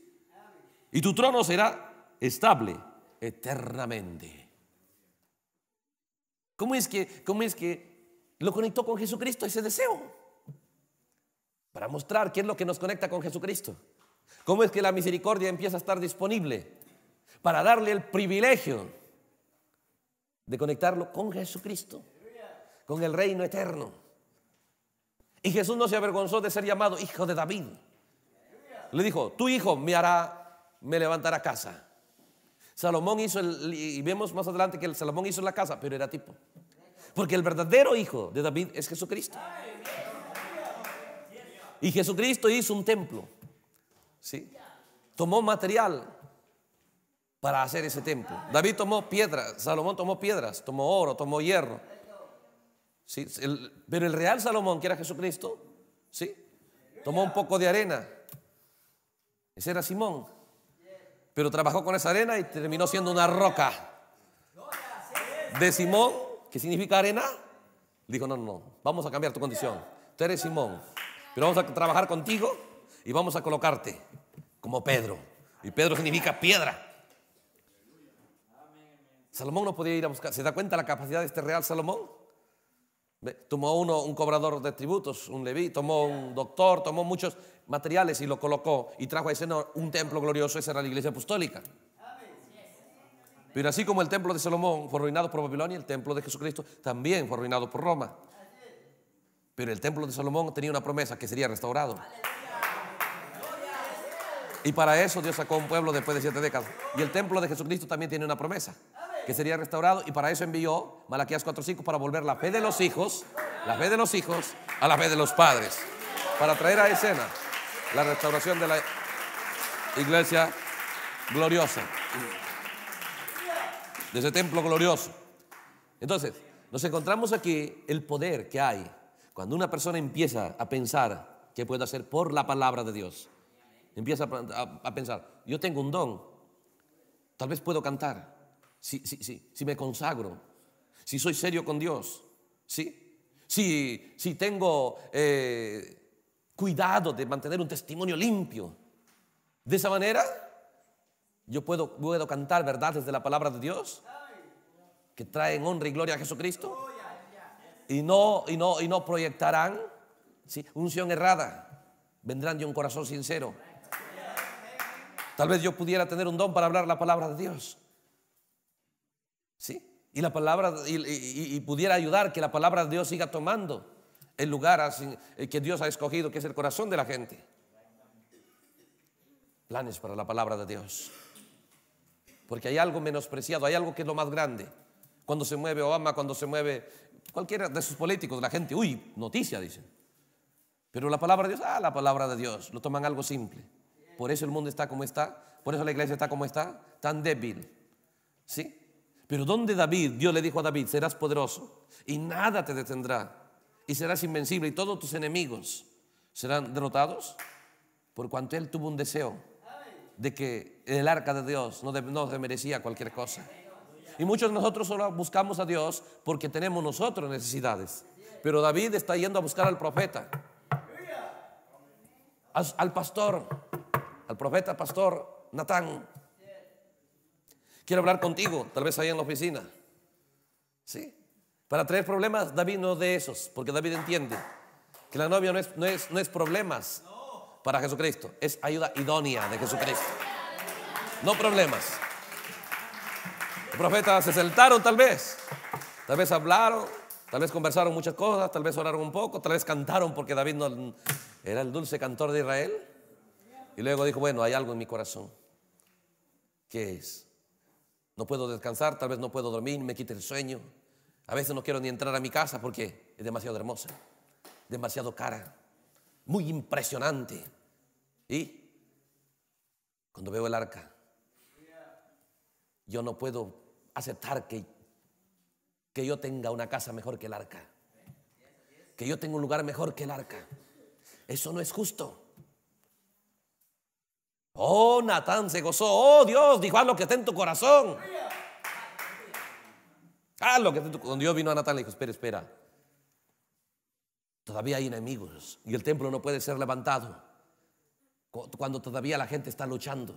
Y tu trono será estable eternamente. ¿Cómo es que, cómo es que lo conectó con Jesucristo ese deseo? Para mostrar qué es lo que nos conecta con Jesucristo. ¿Cómo es que la misericordia empieza a estar disponible? Para darle el privilegio de conectarlo con Jesucristo, con el reino eterno. Y Jesús no se avergonzó de ser llamado hijo de David. Le dijo, tu hijo me hará, me levantará casa. Salomón hizo, y vemos más adelante que Salomón hizo la casa, pero era tipo. Porque el verdadero hijo de David es Jesucristo. Y Jesucristo hizo un templo. ¿sí? Tomó material para hacer ese templo. David tomó piedras, Salomón tomó piedras, tomó oro, tomó hierro. ¿sí? pero el real Salomón, que era Jesucristo, ¿sí? tomó un poco de arena ese era Simón. Pero trabajó con esa arena y terminó siendo una roca. De Simón, que significa arena, dijo, no, no, no, vamos a cambiar tu condición. Tú eres Simón, pero vamos a trabajar contigo y vamos a colocarte como Pedro. Y Pedro significa piedra. Salomón no podía ir a buscar. ¿Se da cuenta la capacidad de este real Salomón? Tomó uno, un cobrador de tributos, un leví, tomó un doctor, tomó muchos materiales y lo colocó y trajo a escena un templo glorioso, esa era la iglesia apostólica. Pero así como el templo de Salomón fue arruinado por Babilonia, el templo de Jesucristo también fue arruinado por Roma. Pero el templo de Salomón tenía una promesa que sería restaurado. Y para eso Dios sacó un pueblo después de siete décadas. Y el templo de Jesucristo también tiene una promesa, que sería restaurado. Y para eso envió Malaquías 4.5 para volver la fe de los hijos, la fe de los hijos, a la fe de los padres. Para traer a escena la restauración de la iglesia gloriosa, de ese templo glorioso. Entonces, nos encontramos aquí el poder que hay cuando una persona empieza a pensar que puede hacer por la palabra de Dios. Empieza a, pensar, yo tengo un don, tal vez puedo cantar, si, si me consagro, si soy serio con Dios, ¿sí? si, si tengo... Eh, cuidado de mantener un testimonio limpio. De esa manera, yo puedo, puedo cantar verdades de la palabra de Dios que traen honra y gloria a Jesucristo y no, y no, y no proyectarán unción errada. Vendrán de un corazón sincero. Tal vez yo pudiera tener un don para hablar la palabra de Dios. ¿Sí? Y la palabra, y pudiera ayudar que la palabra de Dios siga tomando el lugar eh, que Dios ha escogido, que es el corazón de la gente. Planes para la palabra de Dios. Porque hay algo menospreciado, hay algo que es lo más grande. Cuando se mueve Obama, cuando se mueve cualquiera de sus políticos, la gente, uy, noticia, dicen. Pero la palabra de Dios, ah, la palabra de Dios, lo toman algo simple. Por eso el mundo está como está, por eso la iglesia está como está, tan débil. ¿Sí? Pero donde David, Dios le dijo a David, serás poderoso y nada te detendrá y serás invencible y todos tus enemigos serán derrotados por cuanto él tuvo un deseo de que el arca de Dios no, no se merecía cualquier cosa. Y muchos de nosotros solo buscamos a Dios porque tenemos nosotros necesidades. Pero David está yendo a buscar al profeta, al, pastor, al profeta pastor Natán. Quiero hablar contigo, tal vez ahí en la oficina. ¿Sí? Para traer problemas, David no de esos, porque David entiende que la novia no es, no es, problemas para Jesucristo, es ayuda idónea de Jesucristo. No problemas. Los profetas se sentaron tal vez, tal vez hablaron, tal vez conversaron muchas cosas, tal vez oraron un poco, tal vez cantaron porque David no, era el dulce cantor de Israel. Y luego dijo, bueno, hay algo en mi corazón. ¿Qué es? No puedo descansar, tal vez no puedo dormir, me quita el sueño. A veces no quiero ni entrar a mi casa porque es demasiado hermosa, demasiado cara, muy impresionante. Y cuando veo el arca, yo no puedo aceptar que, que yo tenga una casa mejor que el arca, que yo tenga un lugar mejor que el arca. Eso no es justo. Oh, Natán se gozó. Oh, Dios, dijo, haz lo que está en tu corazón. Ah, lo que cuando Dios vino a Natal le dijo, espera, espera. Todavía hay enemigos y el templo no puede ser levantado cuando todavía la gente está luchando.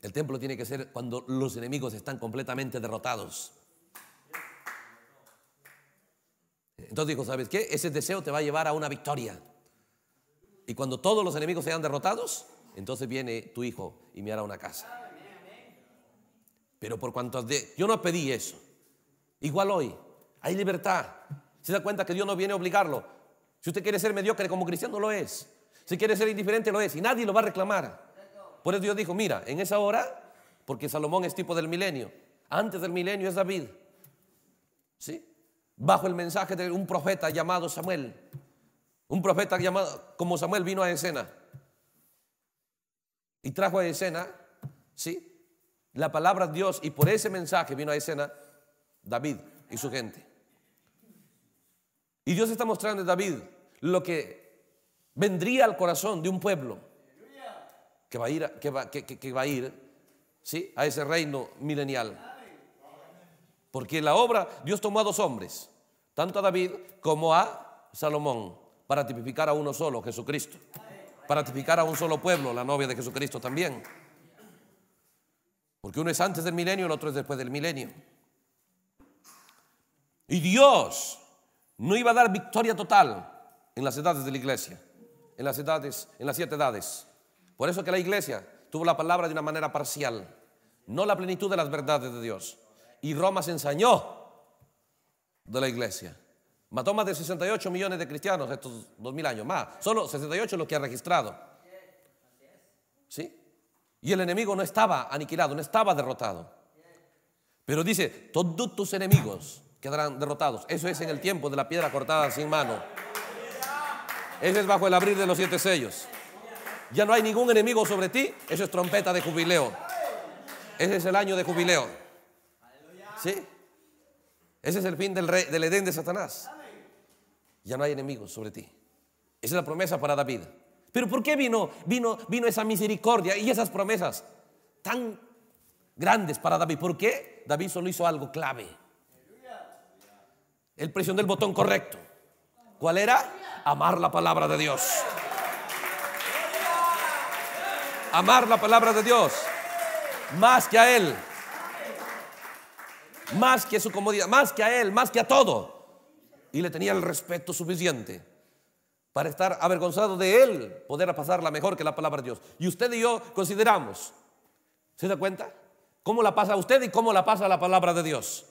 El templo tiene que ser cuando los enemigos están completamente derrotados. Entonces dijo, ¿sabes qué? Ese deseo te va a llevar a una victoria. Y cuando todos los enemigos sean derrotados, entonces viene tu hijo y me hará una casa. Pero por cuanto de, yo no pedí eso. Igual hoy, hay libertad. Se da cuenta que Dios no viene a obligarlo. Si usted quiere ser mediocre como cristiano, lo es. Si quiere ser indiferente, lo es. Y nadie lo va a reclamar. Por eso Dios dijo, mira, en esa hora, porque Salomón es tipo del milenio. Antes del milenio es David. ¿Sí? Bajo el mensaje de un profeta llamado Samuel. Un profeta llamado, como Samuel vino a escena. Y trajo a escena, ¿sí? la palabra de Dios y por ese mensaje vino a escena David y su gente. Y Dios está mostrando a David lo que vendría al corazón de un pueblo que va a ir, que va, a, ir ¿sí? a ese reino milenial. Porque en la obra Dios tomó a dos hombres, tanto a David como a Salomón, para tipificar a uno solo, Jesucristo, para tipificar a un solo pueblo, la novia de Jesucristo también. Porque uno es antes del milenio, el otro es después del milenio. Y Dios no iba a dar victoria total en las edades de la iglesia, en las edades, en las siete edades. Por eso que la iglesia tuvo la palabra de una manera parcial, no la plenitud de las verdades de Dios. Y Roma se ensañó de la iglesia. Mató más de 68 millones de cristianos estos 2000 años, más, solo 68 lo que ha registrado. ¿Sí? Y el enemigo no estaba aniquilado, no estaba derrotado. Pero dice, todos tus enemigos quedarán derrotados. Eso es en el tiempo de la piedra cortada sin mano. Eso es bajo el abrir de los siete sellos. Ya no hay ningún enemigo sobre ti. Eso es trompeta de jubileo. Ese es el año de jubileo. ¿Sí? Ese es el fin del, rey, del Edén de Satanás. Ya no hay enemigos sobre ti. Esa es la promesa para David. Pero ¿por qué vino, vino, vino esa misericordia y esas promesas tan grandes para David? ¿Por qué? David solo hizo algo clave. El presionó el botón correcto. ¿Cuál era? Amar la palabra de Dios. Amar la palabra de Dios. Más que a Él. Más que su comodidad. Más que a Él. Más que a todo. Y le tenía el respeto suficiente para estar avergonzado de él, poder pasarla mejor que la palabra de Dios. Y usted y yo consideramos, ¿se da cuenta? ¿Cómo la pasa usted y cómo la pasa la palabra de Dios?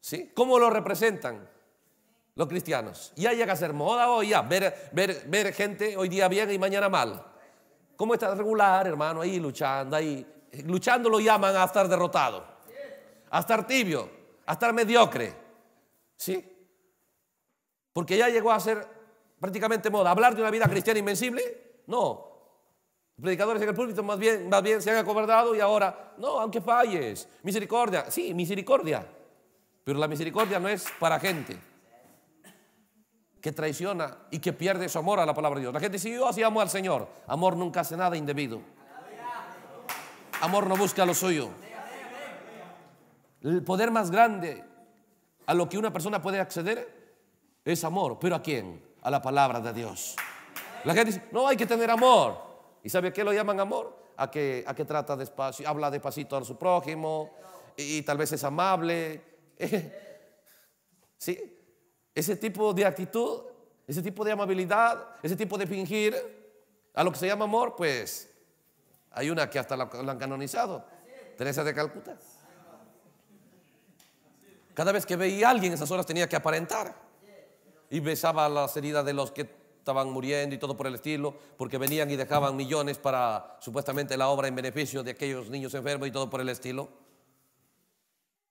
¿Sí? ¿Cómo lo representan los cristianos? Ya llega a ser moda hoy, ya, ver, gente hoy día bien y mañana mal. ¿Cómo está regular, hermano? Ahí luchando, ahí. Luchando lo llaman a estar derrotado, a estar tibio, a estar mediocre. ¿Sí? Porque ya llegó a ser prácticamente moda. Hablar de una vida cristiana invencible, no. predicadores en el púlpito más bien, bien se han acobardado y ahora, no, aunque falles, misericordia, sí, misericordia. Pero la misericordia no es para gente que traiciona y que pierde su amor a la palabra de Dios. La gente dice, yo así amo al Señor. Amor nunca hace nada indebido. Amor no busca lo suyo. El poder más grande a lo que una persona puede acceder es amor. ¿Pero a quién? a la palabra de Dios. La gente dice, no hay que tener amor. ¿Y sabe a qué lo llaman amor? A que, a que trata despacio, habla despacito a su prójimo y, tal vez es amable. (laughs) ¿Sí? Ese tipo de actitud, ese tipo de amabilidad, ese tipo de fingir, a lo que se llama amor, pues hay una que hasta la, han canonizado, Teresa de Calcuta. Cada vez que veía a alguien, esas horas tenía que aparentar y besaba las heridas de los que estaban muriendo y todo por el estilo, porque venían y dejaban millones para supuestamente la obra en beneficio de aquellos niños enfermos y todo por el estilo.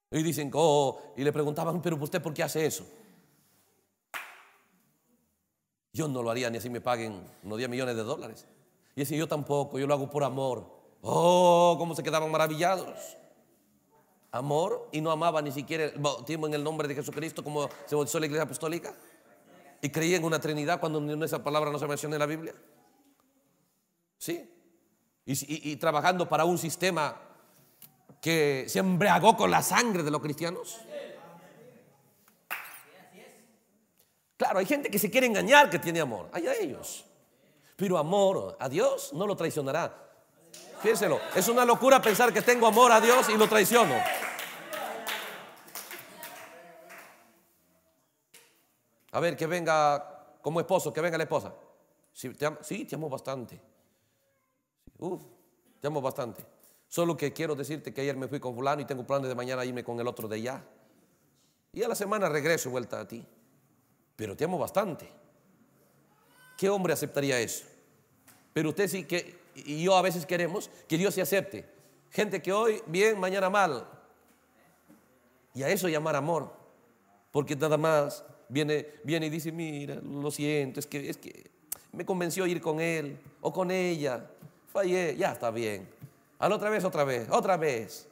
Y dicen, oh, y le preguntaban, pero usted por qué hace eso? Yo no lo haría ni así me paguen unos 10 millones de dólares. Y ese yo tampoco, yo lo hago por amor. Oh, cómo se quedaban maravillados. Amor y no amaba ni siquiera el bautismo en el nombre de Jesucristo como se bautizó la iglesia apostólica y creía en una Trinidad cuando ni esa palabra no se menciona en la Biblia. ¿Sí? Y, trabajando para un sistema que se embriagó con la sangre de los cristianos. Claro, hay gente que se quiere engañar que tiene amor. Hay a ellos. Pero amor a Dios no lo traicionará. fíjense es una locura pensar que tengo amor a Dios y lo traiciono. A ver, que venga como esposo, que venga la esposa. Sí, te amo, bastante. Uf, te amo bastante. Solo que quiero decirte que ayer me fui con fulano y tengo planes de mañana irme con el otro de allá. Y a la semana regreso vuelta a ti. Pero te amo bastante. ¿Qué hombre aceptaría eso? Pero usted sí que, y yo a veces queremos que Dios se acepte. Gente que hoy bien, mañana mal. Y a eso llamar amor. Porque nada más Viene, y dice, mira, lo siento, es que, es que me convenció ir con él o con ella, fallé, ya está bien. A otra vez, otra vez, otra vez.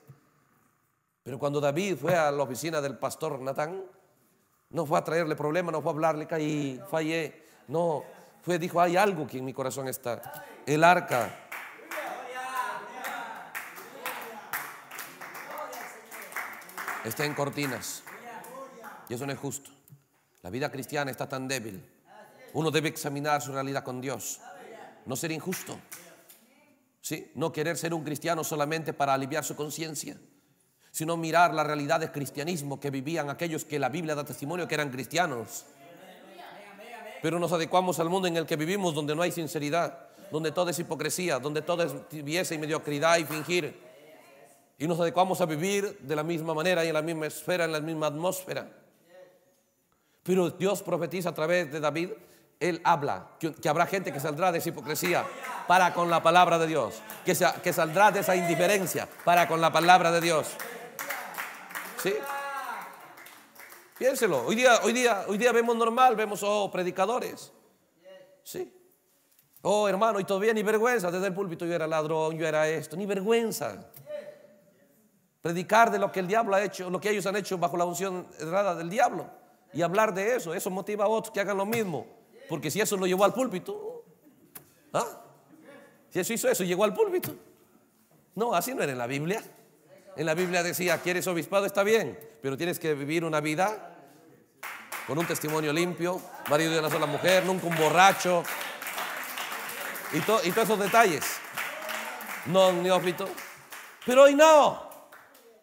Pero cuando David fue a la oficina del pastor Natán, no fue a traerle problema no fue a hablarle, caí, fallé. No, fue, dijo, hay algo que en mi corazón está, el arca. Está en cortinas. Y eso no es justo. La vida cristiana está tan débil. Uno debe examinar su realidad con Dios. No ser injusto. ¿Sí? No querer ser un cristiano solamente para aliviar su conciencia, sino mirar la realidad del cristianismo que vivían aquellos que la Biblia da testimonio que eran cristianos. Pero nos adecuamos al mundo en el que vivimos, donde no hay sinceridad, donde todo es hipocresía, donde todo es tibieza y mediocridad y fingir. Y nos adecuamos a vivir de la misma manera y en la misma esfera, en la misma atmósfera. Pero Dios profetiza a través de David, él habla, que, habrá gente que saldrá de esa hipocresía para con la palabra de Dios, que, saldrá de esa indiferencia para con la palabra de Dios. ¿Sí? Piénselo, hoy día, hoy día, hoy día vemos normal, vemos, oh, predicadores. ¿Sí? Oh, hermano, y todavía ni vergüenza, desde el púlpito yo era ladrón, yo era esto, ni vergüenza. Predicar de lo que el diablo ha hecho, lo que ellos han hecho bajo la unción errada del diablo y hablar de eso. Eso motiva a otros que hagan lo mismo. Porque si eso lo llevó al púlpito, ¿ah? si eso hizo eso, llegó al púlpito. No, así no era en la Biblia. En la Biblia decía, quieres obispado, está bien, pero tienes que vivir una vida con un testimonio limpio, marido de una sola mujer, nunca un borracho, y, y todos esos detalles. No, neófito. Pero hoy no.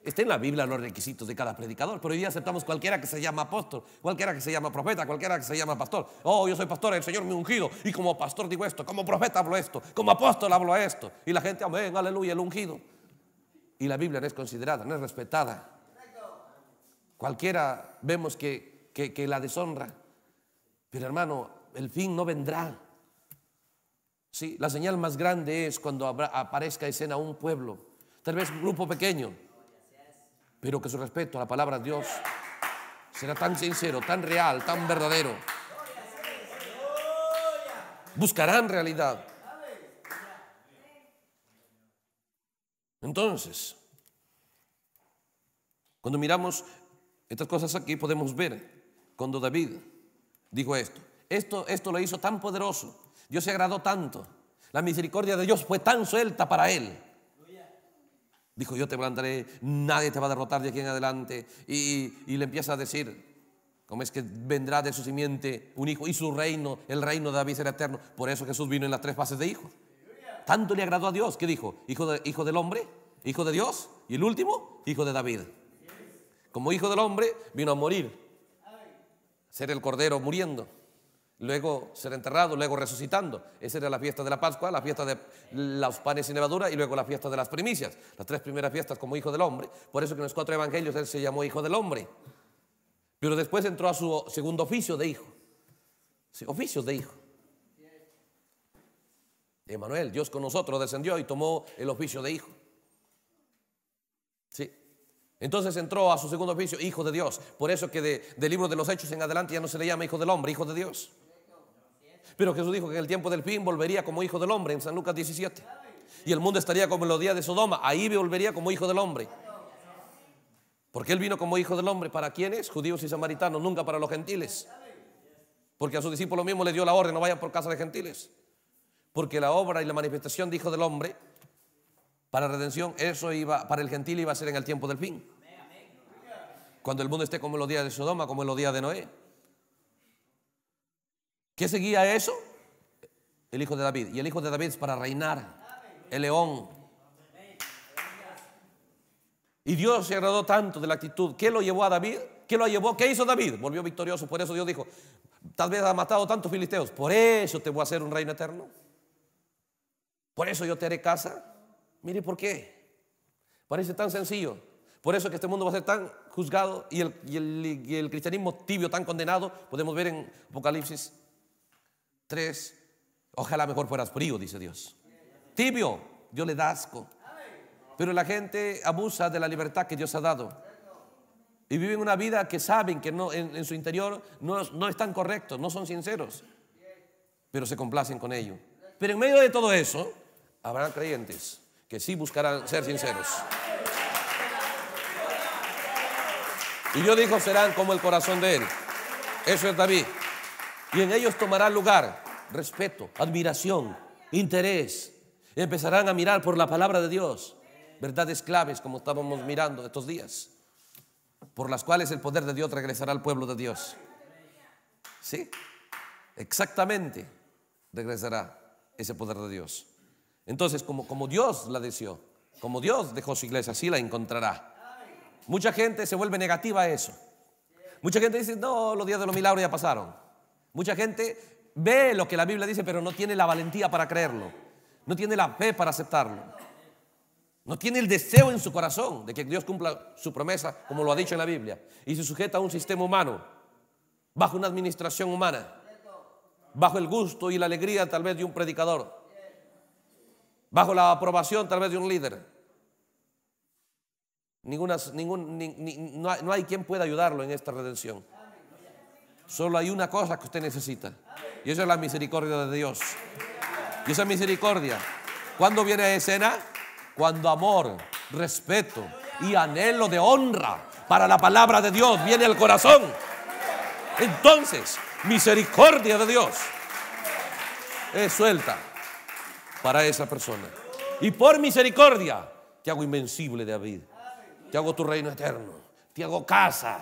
Está en la Biblia los requisitos de cada predicador, pero hoy día aceptamos cualquiera que se llama apóstol, cualquiera que se llama profeta, cualquiera que se llama pastor. Oh, yo soy pastor, el Señor me ungido, y como pastor digo esto, como profeta hablo esto, como apóstol hablo esto. Y la gente, amén, aleluya, el ungido. Y la Biblia no es considerada, no es respetada. Cualquiera vemos que, la deshonra, pero hermano, el fin no vendrá. Sí, la señal más grande es cuando aparezca escena un pueblo, tal vez un grupo pequeño pero que su respeto a la palabra de Dios será tan sincero, tan real, tan verdadero. Buscarán realidad. Entonces, cuando miramos estas cosas aquí, podemos ver cuando David dijo esto. Esto, esto lo hizo tan poderoso. Dios se agradó tanto. La misericordia de Dios fue tan suelta para él Dijo, yo te plantaré, nadie te va a derrotar de aquí en adelante. Y, le empieza a decir, ¿cómo es que vendrá de su simiente un hijo y su reino, el reino de David será eterno? Por eso Jesús vino en las tres fases de hijos. Tanto le agradó a Dios, ¿qué dijo? Hijo, hijo del hombre, hijo de Dios y el último, hijo de David. Como hijo del hombre, vino a morir, ser el cordero muriendo luego ser enterrado, luego resucitando. Esa era la fiesta de la Pascua, la fiesta de los panes sin levadura y luego la fiesta de las primicias, las tres primeras fiestas como hijo del hombre. Por eso que en los cuatro evangelios él se llamó hijo del hombre. Pero después entró a su segundo oficio de hijo. Sí, oficios de hijo. Emanuel, Dios con nosotros, descendió y tomó el oficio de hijo. Sí. Entonces entró a su segundo oficio, hijo de Dios. Por eso que del libro de los Hechos en adelante ya no se le llama hijo del hombre, hijo de Dios. Pero Jesús dijo que en el tiempo del fin volvería como hijo del hombre en San Lucas 17. Y el mundo estaría como en los días de Sodoma. Ahí volvería como hijo del hombre. Porque él vino como hijo del hombre. ¿Para quiénes? Judíos y samaritanos, nunca para los gentiles. Porque a sus discípulos mismo le dio la orden, no vayan por casa de gentiles. Porque la obra y la manifestación de hijo del hombre para redención, eso iba, para el gentil iba a ser en el tiempo del fin. Cuando el mundo esté como en los días de Sodoma, como en los días de Noé. ¿Qué seguía eso? El hijo de David. Y el hijo de David es para reinar. El león. Y Dios se agradó tanto de la actitud. ¿Qué lo llevó a David? ¿Qué lo llevó? ¿Qué hizo David? Volvió victorioso. Por eso Dios dijo, tal vez ha matado tantos filisteos. Por eso te voy a hacer un reino eterno. Por eso yo te haré casa. Mire por qué. Parece tan sencillo. Por eso que este mundo va a ser tan juzgado y el, y el cristianismo tibio tan condenado. Podemos ver en Apocalipsis Ojalá mejor fueras frío, dice Dios. Tibio, Dios le dasco. Pero la gente abusa de la libertad que Dios ha dado. Y viven una vida que saben que no, en, su interior no, no están correctos, no son sinceros. Pero se complacen con ello. Pero en medio de todo eso, habrá creyentes que sí buscarán ser sinceros. Y yo dijo serán como el corazón de él. Eso es David. Y en ellos tomará lugar respeto, admiración, interés. Empezarán a mirar por la palabra de Dios, verdades claves como estábamos mirando estos días, por las cuales el poder de Dios regresará al pueblo de Dios. ¿Sí? Exactamente regresará ese poder de Dios. Entonces, como, como Dios la deseó, como Dios dejó su iglesia, así la encontrará. Mucha gente se vuelve negativa a eso. Mucha gente dice, no, los días de los milagros ya pasaron. Mucha gente ve lo que la Biblia dice, pero no tiene la valentía para creerlo. No tiene la fe para aceptarlo. No tiene el deseo en su corazón de que Dios cumpla su promesa, como lo ha dicho en la Biblia. Y se sujeta a un sistema humano, bajo una administración humana, bajo el gusto y la alegría tal vez de un predicador, bajo la aprobación tal vez de un líder. Ninguna, ningún, no, hay, no hay quien pueda ayudarlo en esta redención. Solo hay una cosa que usted necesita. Y esa es la misericordia de Dios. Y esa misericordia, ¿cuándo viene a escena? Cuando amor, respeto y anhelo de honra para la palabra de Dios viene al corazón. Entonces, misericordia de Dios es suelta para esa persona. Y por misericordia, te hago invencible, David. Te hago tu reino eterno. Te hago casa.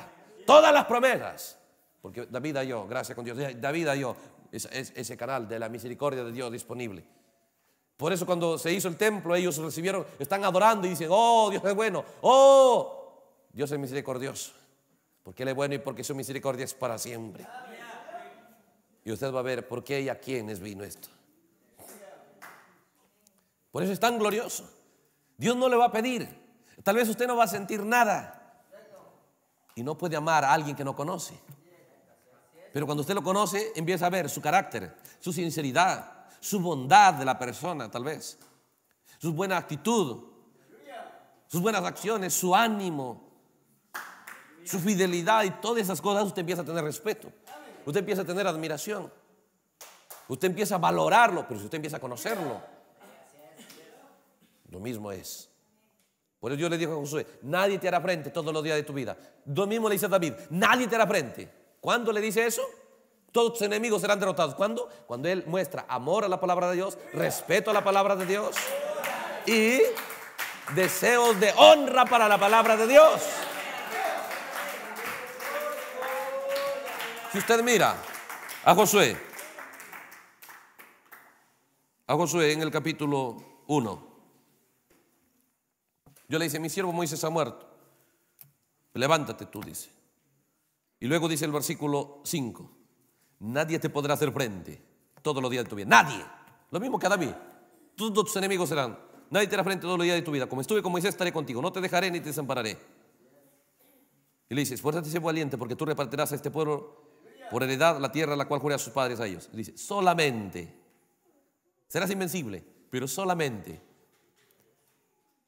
Todas las promesas. Porque David yo. gracias con Dios, David halló ese canal de la misericordia de Dios disponible. Por eso cuando se hizo el templo, ellos recibieron, están adorando y dicen, oh, Dios es bueno, oh, Dios es misericordioso, porque Él es bueno y porque su misericordia es para siempre. Y usted va a ver por qué y a quiénes vino esto. Por eso es tan glorioso. Dios no le va a pedir. Tal vez usted no va a sentir nada. Y no puede amar a alguien que no conoce. Pero cuando usted lo conoce, empieza a ver su carácter, su sinceridad, su bondad de la persona, tal vez, su buena actitud, sus buenas acciones, su ánimo, su fidelidad y todas esas cosas, usted empieza a tener respeto, usted empieza a tener admiración, usted empieza a valorarlo, pero si usted empieza a conocerlo, lo mismo es. Por eso yo le digo a Josué, nadie te hará frente todos los días de tu vida. Lo mismo le dice a David, nadie te hará frente. ¿Cuándo le dice eso? Todos tus enemigos serán derrotados. ¿Cuándo? Cuando Él muestra amor a la palabra de Dios, respeto a la palabra de Dios y deseos de honra para la palabra de Dios. Si usted mira a Josué, a Josué en el capítulo 1, yo le dice, mi siervo Moisés ha muerto, levántate tú, dice y luego dice el versículo 5, nadie te podrá hacer frente todos los días de tu vida. Nadie. Lo mismo que a David. Todos tus enemigos serán. Nadie te hará frente todos los días de tu vida. Como estuve como Moisés, estaré contigo. No te dejaré ni te desampararé. Y le dice, esfuérzate y sé valiente porque tú repartirás a este pueblo por heredad la tierra a la cual juré a sus padres a ellos. dice, solamente. Serás invencible, pero solamente.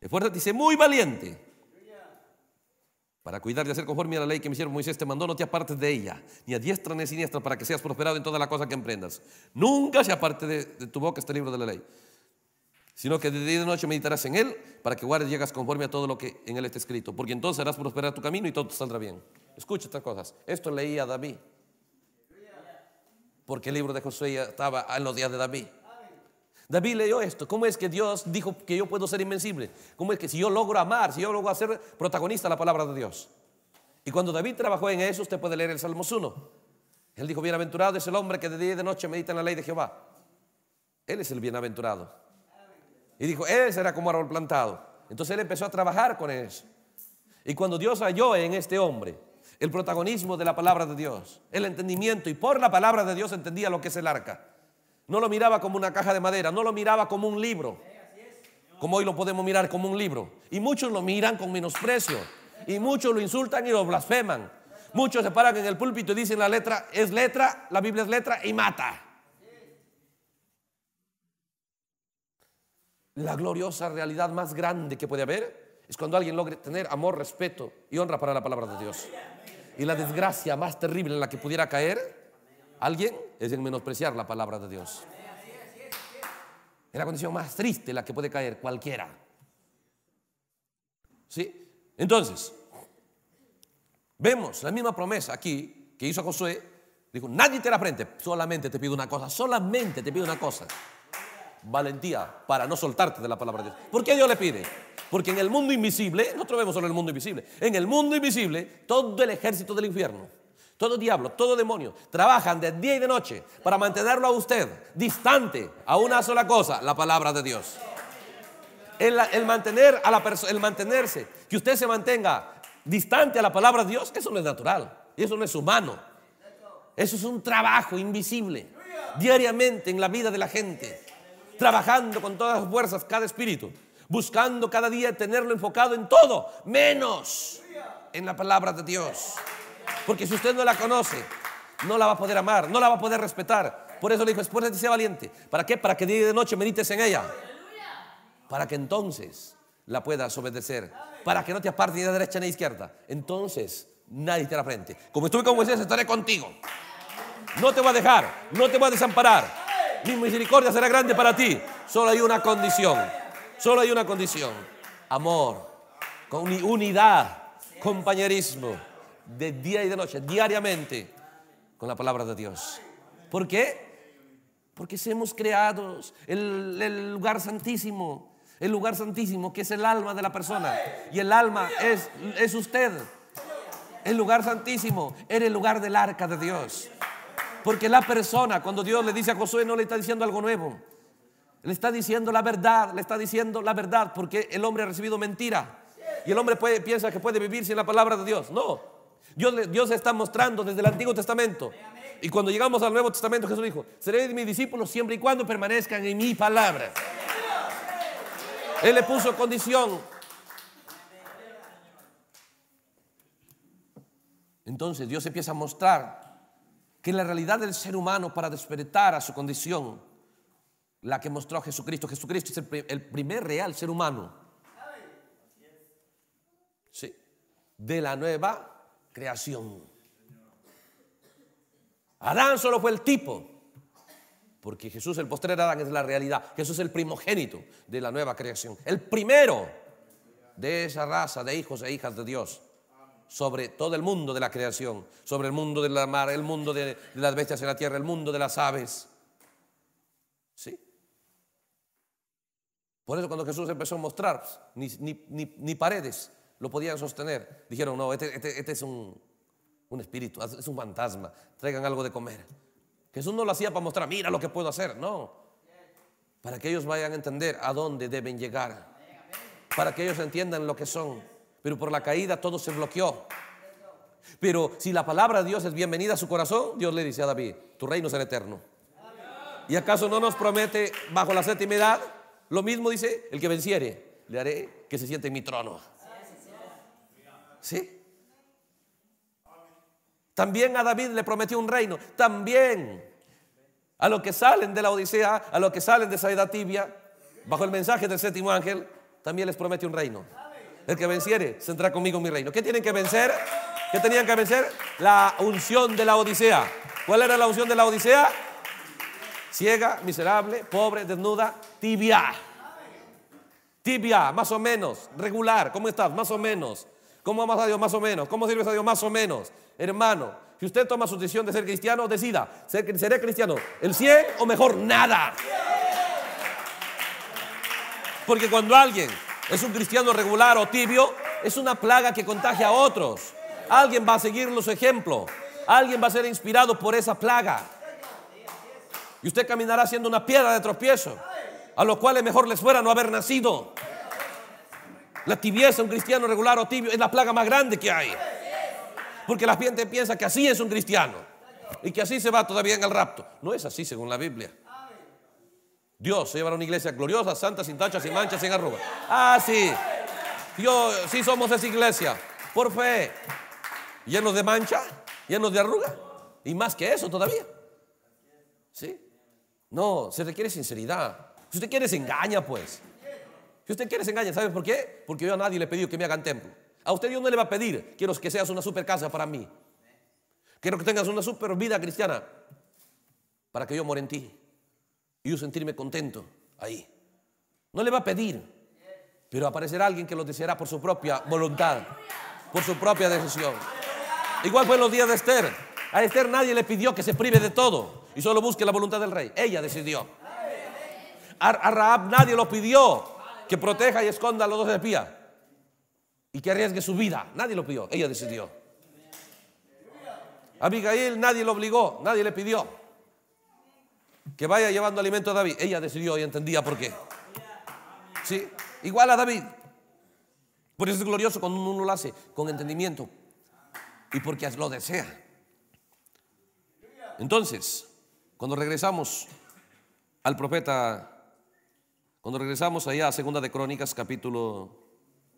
Esfuérzate y sé muy valiente para cuidar de hacer conforme a la ley que mi siervo Moisés te mandó, no te apartes de ella, ni a diestra ni a siniestra, para que seas prosperado en toda la cosa que emprendas. Nunca se aparte de, tu boca este libro de la ley, sino que de día y de noche meditarás en él, para que guardes y llegas conforme a todo lo que en él está escrito, porque entonces harás prosperar tu camino y todo te saldrá bien. Escucha estas cosas. Esto leía David, porque el libro de Josué estaba en los días de David. David leyó esto. ¿Cómo es que Dios dijo que yo puedo ser invencible? ¿Cómo es que si yo logro amar, si yo logro ser protagonista de la palabra de Dios? Y cuando David trabajó en eso, usted puede leer el Salmos 1. Él dijo, bienaventurado es el hombre que de día y de noche medita en la ley de Jehová. Él es el bienaventurado. Y dijo, él será como árbol plantado. Entonces él empezó a trabajar con eso. Y cuando Dios halló en este hombre el protagonismo de la palabra de Dios, el entendimiento, y por la palabra de Dios entendía lo que es el arca. No lo miraba como una caja de madera, no lo miraba como un libro, como hoy lo podemos mirar como un libro. Y muchos lo miran con menosprecio, y muchos lo insultan y lo blasfeman. Muchos se paran en el púlpito y dicen la letra es letra, la Biblia es letra y mata. La gloriosa realidad más grande que puede haber es cuando alguien logre tener amor, respeto y honra para la palabra de Dios. Y la desgracia más terrible en la que pudiera caer alguien es en menospreciar la palabra de Dios. Es la condición más triste la que puede caer cualquiera. ¿Sí? Entonces, vemos la misma promesa aquí que hizo Josué. Dijo, nadie te la prende, solamente te pido una cosa, solamente te pido una cosa. Valentía para no soltarte de la palabra de Dios. ¿Por qué Dios le pide? Porque en el mundo invisible, nosotros vemos solo el mundo invisible, en el mundo invisible todo el ejército del infierno todo diablo, todo demonio trabajan de día y de noche para mantenerlo a usted distante a una sola cosa, la palabra de Dios. El, mantener a la el mantenerse, que usted se mantenga distante a la palabra de Dios, eso no es natural, eso no es humano. Eso es un trabajo invisible diariamente en la vida de la gente, trabajando con todas las fuerzas cada espíritu, buscando cada día tenerlo enfocado en todo, menos en la palabra de Dios. Porque si usted no la conoce, no la va a poder amar, no la va a poder respetar. Por eso le dijo, esfuérzate sea valiente. ¿Para qué? Para que día y de noche medites en ella. Para que entonces la puedas obedecer. Para que no te apartes ni de derecha ni de izquierda. Entonces nadie te la frente. Como estuve con Moisés, estaré contigo. No te voy a dejar, no te voy a desamparar. Mi misericordia será grande para ti. Solo hay una condición. Solo hay una condición. Amor, unidad, compañerismo de día y de noche, diariamente, con la palabra de Dios. ¿Por qué? Porque se hemos el, el lugar santísimo, el lugar santísimo que es el alma de la persona. Y el alma es, es usted. El lugar santísimo era el lugar del arca de Dios. Porque la persona, cuando Dios le dice a Josué, no le está diciendo algo nuevo. Le está diciendo la verdad, le está diciendo la verdad, porque el hombre ha recibido mentira. Y el hombre puede, piensa que puede vivir sin la palabra de Dios. No, Dios, está mostrando desde el Antiguo Testamento. Y cuando llegamos al Nuevo Testamento, Jesús dijo, seréis mis discípulos siempre y cuando permanezcan en mi palabra. Él le puso condición. Entonces Dios empieza a mostrar que la realidad del ser humano para despertar a su condición, la que mostró Jesucristo, Jesucristo es el, el primer real ser humano. Sí, de la nueva creación. Adán solo fue el tipo, porque Jesús, el postrer Adán, es la realidad. Jesús es el primogénito de la nueva creación, el primero de esa raza de hijos e hijas de Dios sobre todo el mundo de la creación, sobre el mundo de la mar, el mundo de, las bestias en la tierra, el mundo de las aves. ¿Sí? Por eso cuando Jesús empezó a mostrar, ni paredes, lo podían sostener. Dijeron, no, este, este, este es un, un espíritu, es un fantasma, traigan algo de comer. Jesús no lo hacía para mostrar, mira lo que puedo hacer, no. Para que ellos vayan a entender a dónde deben llegar. Para que ellos entiendan lo que son. Pero por la caída todo se bloqueó. Pero si la palabra de Dios es bienvenida a su corazón, Dios le dice a David, tu reino será eterno. ¿Y acaso no nos promete bajo la séptima edad? Lo mismo dice, el que venciere, le haré que se siente en mi trono. ¿Sí? También a David le prometió un reino. También a los que salen de la Odisea, a los que salen de edad Tibia, bajo el mensaje del séptimo ángel, también les promete un reino. El que venciere, se conmigo en mi reino. ¿Qué tienen que vencer? ¿Qué tenían que vencer? La unción de la Odisea. ¿Cuál era la unción de la Odisea? Ciega, miserable, pobre, desnuda, tibia. Tibia, más o menos, regular. ¿Cómo estás? Más o menos. ¿Cómo amas a Dios más o menos? ¿Cómo sirves a Dios más o menos? Hermano, si usted toma su decisión de ser cristiano, decida, ¿seré cristiano el 100 o mejor nada? Porque cuando alguien es un cristiano regular o tibio, es una plaga que contagia a otros. Alguien va a seguir los ejemplos. Alguien va a ser inspirado por esa plaga. Y usted caminará siendo una piedra de tropiezo, a los cuales mejor les fuera no haber nacido. La tibieza, un cristiano regular o tibio, es la plaga más grande que hay. Porque la gente piensa que así es un cristiano y que así se va todavía en el rapto. No es así según la Biblia. Dios se llevará una iglesia gloriosa, santa, sin tachas, sin manchas, sin arrugas. Ah, sí. Dios, sí somos esa iglesia. Por fe. Llenos de mancha, llenos de arruga. Y más que eso todavía. ¿Sí? No, se requiere sinceridad. Si usted quiere, se engaña, pues. Si usted quiere, se engaña. ¿Sabe por qué? Porque yo a nadie le he pedido que me hagan templo. A usted Dios no le va a pedir, quiero que seas una super casa para mí. Quiero que tengas una super vida cristiana para que yo more en ti y yo sentirme contento ahí. No le va a pedir, pero aparecerá alguien que lo deseará por su propia voluntad, por su propia decisión. Igual fue en los días de Esther. A Esther nadie le pidió que se prive de todo y solo busque la voluntad del rey. Ella decidió. A, Raab nadie lo pidió que proteja y esconda a los dos de pía y que arriesgue su vida. Nadie lo pidió, ella decidió. Abigail nadie lo obligó, nadie le pidió que vaya llevando alimento a David. Ella decidió y entendía por qué. Sí, igual a David. Por eso es glorioso cuando uno lo hace con entendimiento y porque lo desea. Entonces, cuando regresamos al profeta cuando regresamos allá a Segunda de Crónicas, capítulo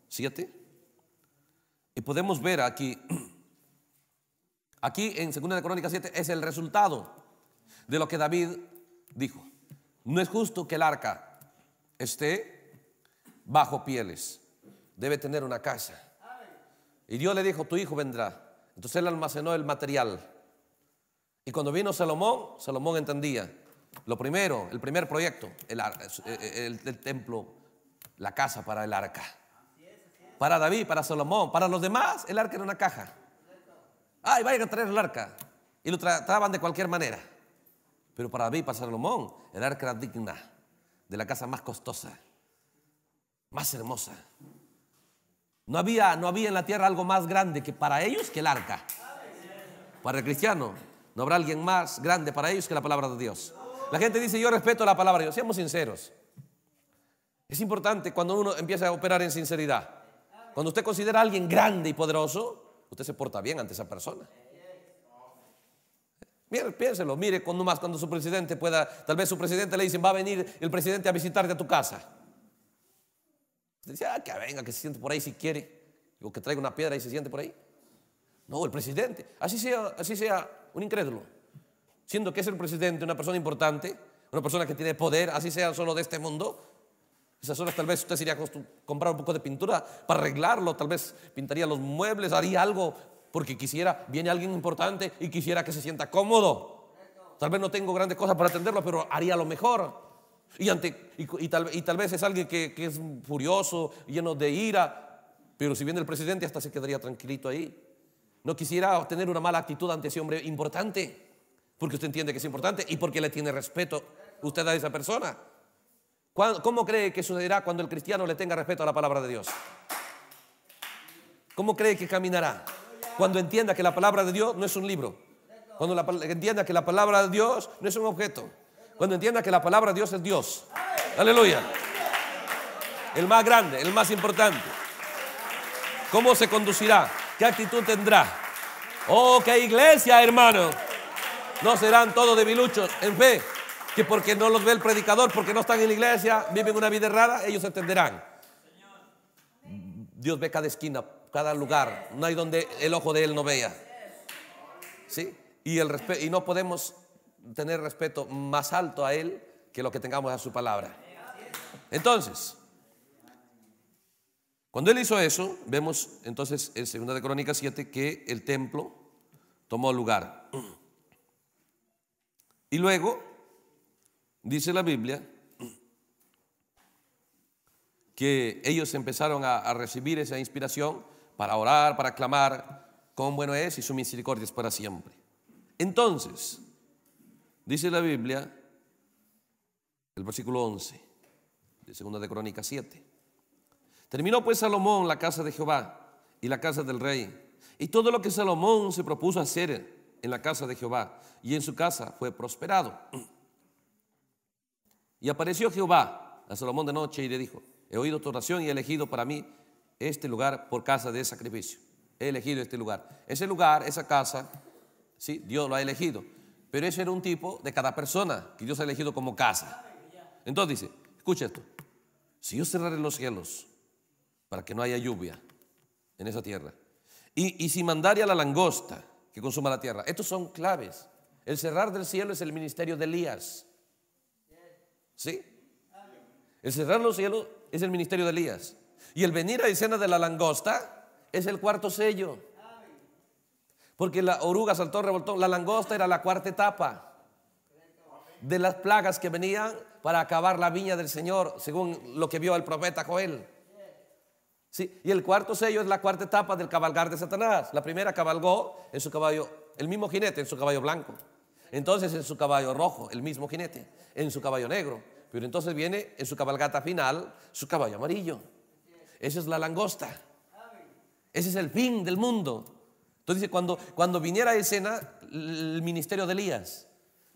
7, y podemos ver aquí, (clears throat) aquí en Segunda de Crónicas 7 es el resultado de lo que David dijo. No es justo que el arca esté bajo pieles, debe tener una casa. Y Dios le dijo, tu hijo vendrá. Entonces él almacenó el material. Y cuando vino Salomón, Salomón entendía, lo primero, el primer proyecto, el, templo, la casa para el arca. Para David, para Salomón, para los demás, el arca era una caja. Ay, vayan a traer el arca. Y lo trataban de cualquier manera. Pero para David, para Salomón, el arca era digna, de la casa más costosa, más hermosa. No había, no había en la tierra algo más grande que para ellos que el arca. Para el cristiano, no habrá alguien más grande para ellos que la palabra de Dios. La gente dice, yo respeto la palabra yo Seamos sinceros. Es importante cuando uno empieza a operar en sinceridad. Cuando usted considera a alguien grande y poderoso, usted se porta bien ante esa persona. Mire, piénselo, mire cuando más cuando su presidente pueda, tal vez su presidente le dicen, va a venir el presidente a visitarte a tu casa. Usted dice, ah, que venga, que se siente por ahí si quiere. O que traiga una piedra y se siente por ahí. No, el presidente. Así sea, así sea un incrédulo siendo que es el presidente una persona importante, una persona que tiene poder, así sea solo de este mundo. Esas horas tal vez usted se iría comprar un poco de pintura para arreglarlo, tal vez pintaría los muebles, haría algo porque quisiera, viene alguien importante y quisiera que se sienta cómodo. Tal vez no tengo grandes cosas para atenderlo, pero haría lo mejor. Y, ante, tal, vez es alguien que, que es furioso, lleno de ira, pero si viene el presidente hasta se quedaría tranquilito ahí. No quisiera tener una mala actitud ante ese hombre importante. Porque usted entiende que es importante y porque le tiene respeto usted a esa persona. ¿Cómo cree que sucederá cuando el cristiano le tenga respeto a la palabra de Dios? ¿Cómo cree que caminará? Cuando entienda que la palabra de Dios no es un libro. Cuando entienda que la palabra de Dios no es un objeto. Cuando entienda que la palabra de Dios es Dios. Aleluya. El más grande, el más importante. ¿Cómo se conducirá? ¿Qué actitud tendrá? Oh, qué iglesia, hermano. No serán todos debiluchos en fe, que porque no los ve el predicador, porque no están en la iglesia, viven una vida errada, ellos entenderán. Dios ve cada esquina, cada lugar, no hay donde el ojo de él no vea. ¿Sí? Y, el y no podemos tener respeto más alto a él que lo que tengamos a su palabra. Entonces, cuando él hizo eso, vemos entonces en 2 de Crónicas 7 que el templo tomó lugar. Y luego, dice la Biblia, que ellos empezaron a, recibir esa inspiración para orar, para clamar, con bueno es y su misericordia es para siempre. Entonces, dice la Biblia, el versículo 11 de Segunda de Crónicas 7. Terminó pues Salomón la casa de Jehová y la casa del rey y todo lo que Salomón se propuso hacer en la casa de Jehová, y en su casa fue prosperado. Y apareció Jehová a Salomón de noche y le dijo, he oído tu oración y he elegido para mí este lugar por casa de sacrificio. He elegido este lugar. Ese lugar, esa casa, sí, Dios lo ha elegido. Pero ese era un tipo de cada persona que Dios ha elegido como casa. Entonces dice, escucha esto, si yo cerraré los cielos para que no haya lluvia en esa tierra, y, y si mandaría la langosta, que consuma la tierra. Estos son claves. El cerrar del cielo es el ministerio de Elías. ¿Sí? El cerrar los cielos es el ministerio de Elías. Y el venir a escena de la langosta es el cuarto sello. Porque la oruga saltó, revoltó. La langosta era la cuarta etapa de las plagas que venían para acabar la viña del Señor, según lo que vio el profeta Joel. Y el cuarto sello es la cuarta etapa del cabalgar de Satanás. La primera cabalgó en su caballo, el mismo jinete, en su caballo blanco. Entonces en su caballo rojo, el mismo jinete, en su caballo negro. Pero entonces viene en su cabalgata final su caballo amarillo. Esa es la langosta. Ese es el fin del mundo. Entonces dice, cuando, cuando viniera a escena el ministerio de Elías,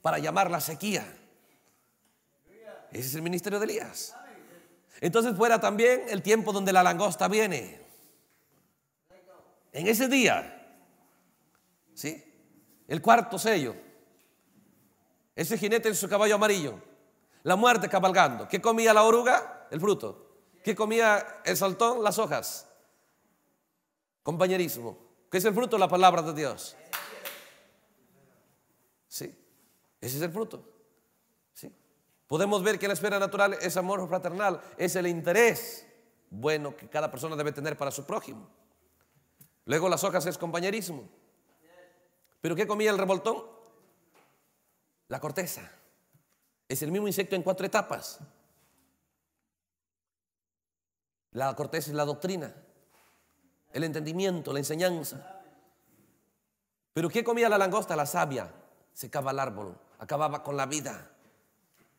para llamar la sequía. Ese es el ministerio de Elías. Entonces fuera también el tiempo donde la langosta viene. En ese día, ¿sí? El cuarto sello. Ese jinete en su caballo amarillo. La muerte cabalgando. ¿Qué comía la oruga? El fruto. ¿Qué comía el saltón? Las hojas. Compañerismo. ¿Qué es el fruto? La palabra de Dios. ¿Sí? Ese es el fruto. Podemos ver que la esfera natural es amor fraternal, es el interés bueno que cada persona debe tener para su prójimo. Luego las hojas es compañerismo. ¿Pero qué comía el revoltón? La corteza. Es el mismo insecto en cuatro etapas. La corteza es la doctrina, el entendimiento, la enseñanza. Pero ¿qué comía la langosta? La savia. Secaba el árbol, acababa con la vida.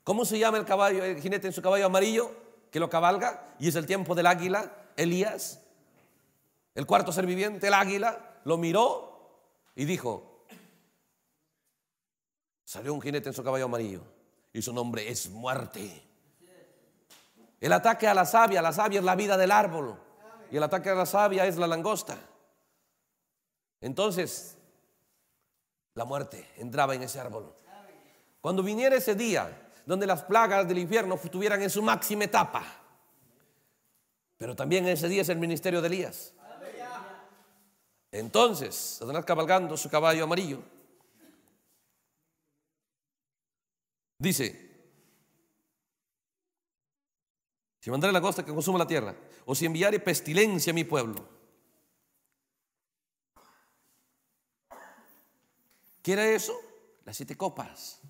¿Cómo se llama el caballo, el jinete en su caballo amarillo que lo cabalga? Y es el tiempo del águila, Elías. El cuarto ser viviente, el águila, lo miró y dijo, salió un jinete en su caballo amarillo y su nombre es muerte. El ataque a la savia, la savia es la vida del árbol y el ataque a la savia es la langosta. Entonces, la muerte entraba en ese árbol. Cuando viniera ese día, donde las plagas del infierno estuvieran en su máxima etapa. Pero también ese día es el ministerio de Elías. Entonces, Satanás cabalgando su caballo amarillo, dice, si mandaré la costa que consuma la tierra, o si enviaré pestilencia a mi pueblo. quiere era eso? Las siete copas.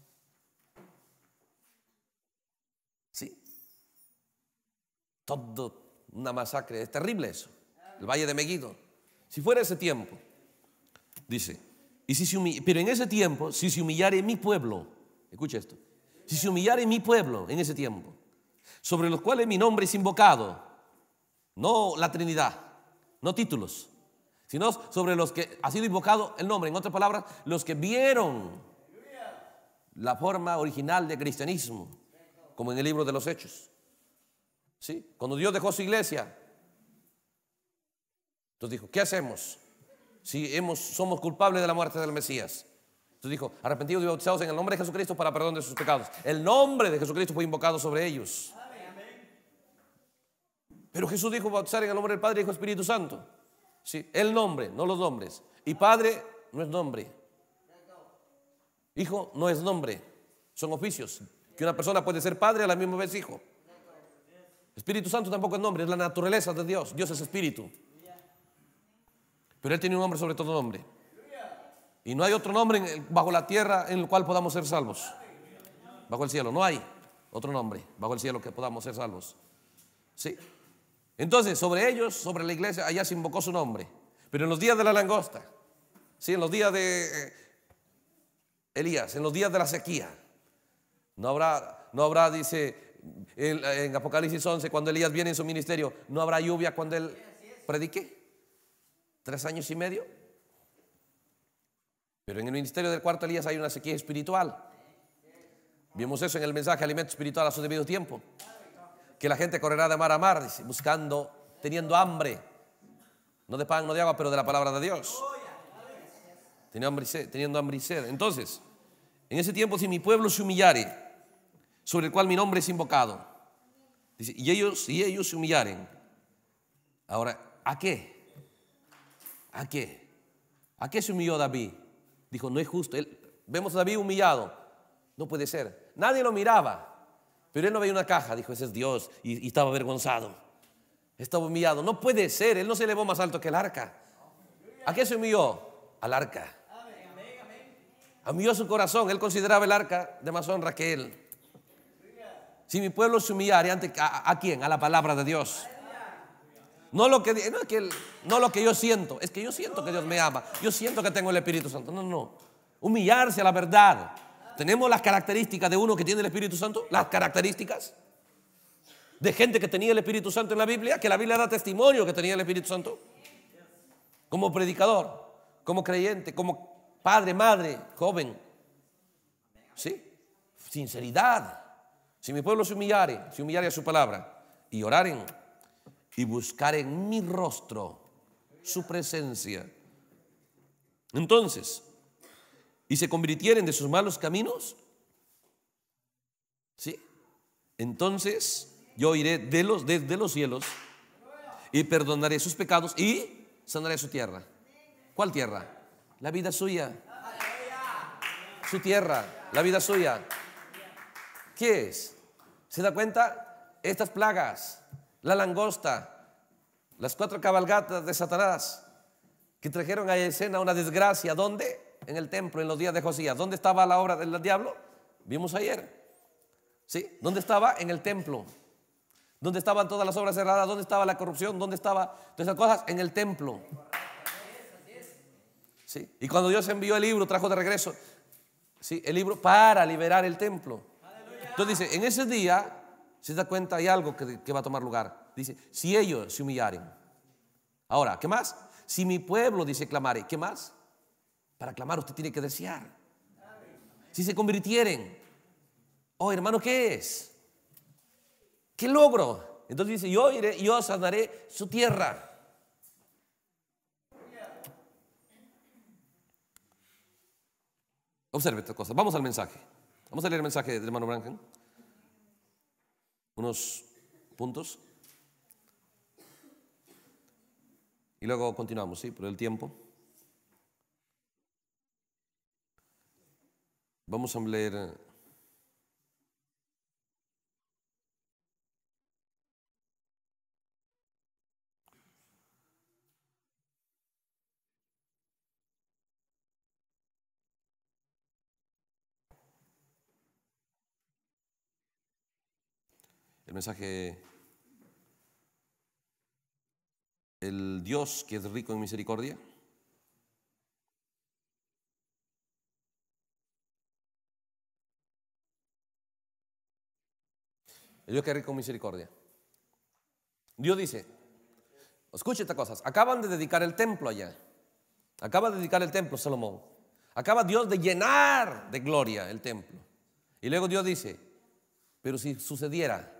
una masacre. Es terrible eso. El Valle de Meguido. Si fuera ese tiempo, dice, y si pero en ese tiempo, si se humillare mi pueblo, escucha esto, si se humillare mi pueblo en ese tiempo, sobre los cuales mi nombre es invocado, no la Trinidad, no títulos, sino sobre los que ha sido invocado el nombre, en otras palabras, los que vieron la forma original de cristianismo, como en el libro de los Hechos. Cuando Dios dejó su iglesia. Entonces dijo, ¿qué hacemos si hemos, somos culpables de la muerte del Mesías? Entonces dijo, arrepentidos y bautizados en el nombre de Jesucristo para perdón de sus pecados. El nombre de Jesucristo fue invocado sobre ellos. Pero Jesús dijo bautizar en el nombre del Padre, y Hijo, Espíritu Santo. Sí, el nombre, no los nombres. Y Padre no es nombre. Hijo no es nombre. Son oficios. Que una persona puede ser padre a la misma vez hijo. Espíritu Santo tampoco es nombre, es la naturaleza de Dios. Dios es espíritu. Pero Él tiene un nombre sobre todo nombre. Y no hay otro nombre bajo la tierra en el cual podamos ser salvos. Bajo el cielo, no hay otro nombre bajo el cielo que podamos ser salvos. Sí. Entonces, sobre ellos, sobre la iglesia, allá se invocó su nombre. Pero en los días de la langosta, sí, en los días de eh, Elías, en los días de la sequía, no habrá, no habrá, dice, en Apocalipsis 11, cuando Elías viene en su ministerio, no habrá lluvia cuando él predique. Tres años y medio. Pero en el ministerio del cuarto Elías hay una sequía espiritual. Vimos eso en el mensaje Alimento Espiritual a su debido tiempo. Que la gente correrá de mar a mar, buscando, teniendo hambre. No de pan, no de agua, pero de la palabra de Dios. Teniendo hambre y sed. Entonces, en ese tiempo, si mi pueblo se humillare, sobre el cual mi nombre es invocado. y ellos, y ellos se humillaren. Ahora, ¿a qué? ¿A qué? ¿A qué se humilló David? Dijo, no es justo. vemos a David humillado. No puede ser. Nadie lo miraba. Pero él no veía una caja. Dijo, ese es Dios. Y, estaba avergonzado. Estaba humillado. No puede ser. Él no se elevó más alto que el arca. ¿A qué se humilló? Al arca. Humilló su corazón. Él consideraba el arca de más honra que él. Si mi pueblo se humillara, ante a, quién, a la palabra de Dios. No lo, que, no lo que yo siento, es que yo siento que Dios me ama, yo siento que tengo el Espíritu Santo. No, no, humillarse a la verdad. Tenemos las características de uno que tiene el Espíritu Santo, las características de gente que tenía el Espíritu Santo en la Biblia, que la Biblia da testimonio que tenía el Espíritu Santo. Como predicador, como creyente, como padre, madre, joven. ¿Sí? Sinceridad. Si mi pueblo se humillare, se humillare a su palabra y oraren y en mi rostro, su presencia, entonces, y se convirtieren de sus malos caminos, ¿sí? Entonces yo iré de los, de los cielos y perdonaré sus pecados y sanaré su tierra. ¿Cuál tierra? La vida suya. Su tierra, la vida suya es? ¿Se da cuenta? Estas plagas, la langosta, las cuatro cabalgatas de Satanás que trajeron a escena una desgracia. ¿Dónde? En el templo, en los días de Josías. ¿Dónde estaba la obra del diablo? Vimos ayer. ¿Sí? ¿Dónde estaba? En el templo. ¿Dónde estaban todas las obras cerradas? ¿Dónde estaba la corrupción? ¿Dónde estaba todas esas cosas? En el templo. ¿Sí? Y cuando Dios envió el libro, trajo de regreso ¿sí? el libro para liberar el templo. Entonces dice, en ese día, se da cuenta, hay algo que, va a tomar lugar. Dice, si ellos se humillaren. Ahora, ¿qué más? Si mi pueblo, dice, clamare, ¿qué más? Para clamar usted tiene que desear. Si se convirtieren. Oh, hermano, ¿qué es? ¿Qué logro? Entonces dice, yo iré, yo sanaré su tierra. Observe esta cosa. Vamos al mensaje. Vamos a leer el mensaje del hermano Branham. Unos puntos. Y luego continuamos, ¿sí? Por el tiempo. Vamos a leer El mensaje, el Dios que es rico en misericordia. El Dios que es rico en misericordia. Dios dice, escuche estas cosas, acaban de dedicar el templo allá. Acaba de dedicar el templo Salomón. Acaba Dios de llenar de gloria el templo. Y luego Dios dice, pero si sucediera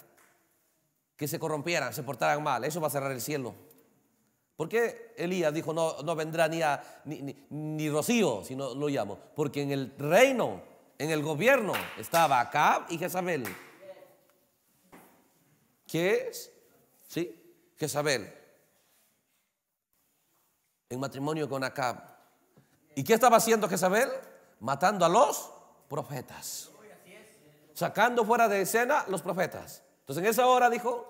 que se corrompieran, se portaran mal. Eso va a cerrar el cielo. ¿Por qué Elías dijo, no, no vendrá ni, ni, rocío, si no lo llamo? Porque en el reino, en el gobierno, estaba Acab y Jezabel. ¿Qué es? ¿Sí? Jezabel. En matrimonio con Acab. ¿Y qué estaba haciendo Jezabel? Matando a los profetas. Sacando fuera de escena los profetas. Entonces en esa hora dijo,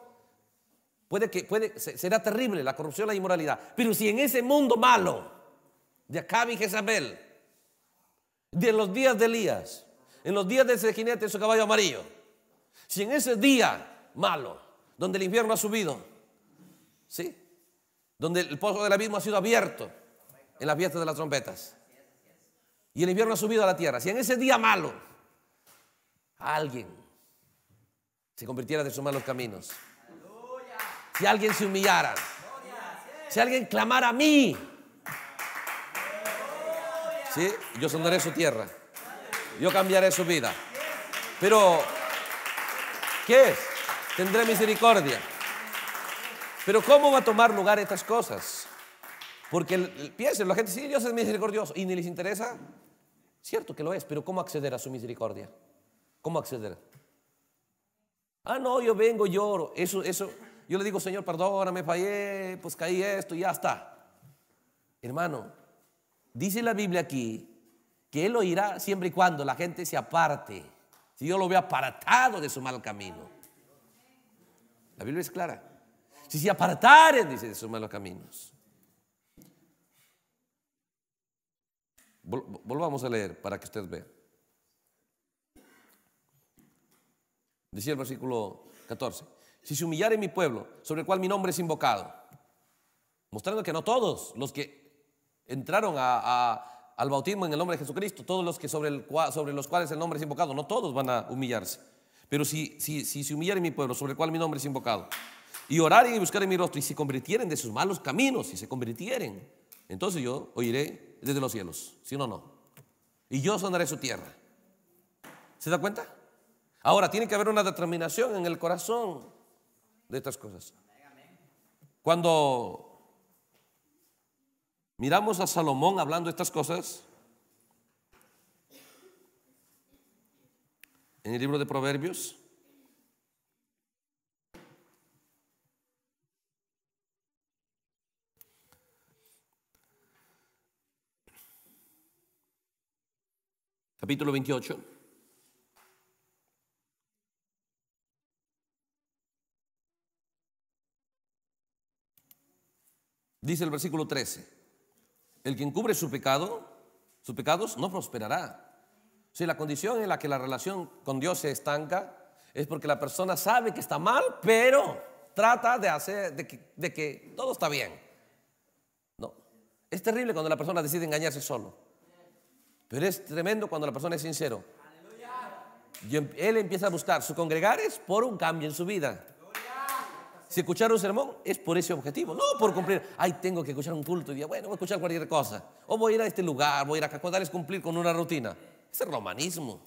Puede que puede, será terrible la corrupción, la inmoralidad. Pero si en ese mundo malo de Acab y Jezabel, de los días de Elías, en los días de ese jinete de su caballo amarillo, si en ese día malo, donde el invierno ha subido, ¿sí? donde el pozo del abismo ha sido abierto en la fiesta de las trompetas, y el invierno ha subido a la tierra, si en ese día malo alguien se convirtiera de sus malos caminos, si alguien se humillara, si alguien clamara a mí, ¿sí? yo sonaré su tierra, yo cambiaré su vida. Pero, ¿qué es? Tendré misericordia. Pero ¿cómo va a tomar lugar estas cosas? Porque piensen, la gente, sí, Dios es misericordioso y ni les interesa. Cierto que lo es, pero ¿cómo acceder a su misericordia? ¿Cómo acceder? Ah, no, yo vengo, lloro. Eso, eso, yo le digo, Señor, perdóname, fallé, pues caí esto y ya está. Hermano, dice la Biblia aquí que Él oirá siempre y cuando la gente se aparte. Si yo lo veo apartado de su mal camino. La Biblia es clara. Si se apartaren, dice, de sus malos caminos. Volvamos a leer para que usted vea. Decía el versículo 14 si se humillare mi pueblo, sobre el cual mi nombre es invocado. Mostrando que no todos los que entraron al bautismo en el nombre de Jesucristo, todos los que sobre, los cuales el nombre es invocado, no todos van a humillarse. Pero si, si, si se humillare mi pueblo, sobre el cual mi nombre es invocado, y oraren y buscaren mi rostro, y se convirtieren de sus malos caminos, y se convirtieren, entonces yo oiré desde los cielos, si no, no. Y yo sonaré su tierra. ¿Se da cuenta? Ahora, tiene que haber una determinación en el corazón de estas cosas. Cuando miramos a Salomón hablando de estas cosas, en el libro de Proverbios, capítulo 28. Dice el versículo 13, el que encubre su pecado, sus pecados no prosperará. Si la condición en la que la relación con Dios se estanca es porque la persona sabe que está mal, pero trata de hacer de que, todo está bien. No, es terrible cuando la persona decide engañarse solo, pero es tremendo cuando la persona es sincero. Y em, él empieza a buscar sus congregares por un cambio en su vida si escuchar un sermón es por ese objetivo, no por cumplir, ay, tengo que escuchar un culto y bueno, voy a escuchar cualquier cosa, o voy a ir a este lugar, voy a ir a Cacodar es cumplir con una rutina. Es romanismo.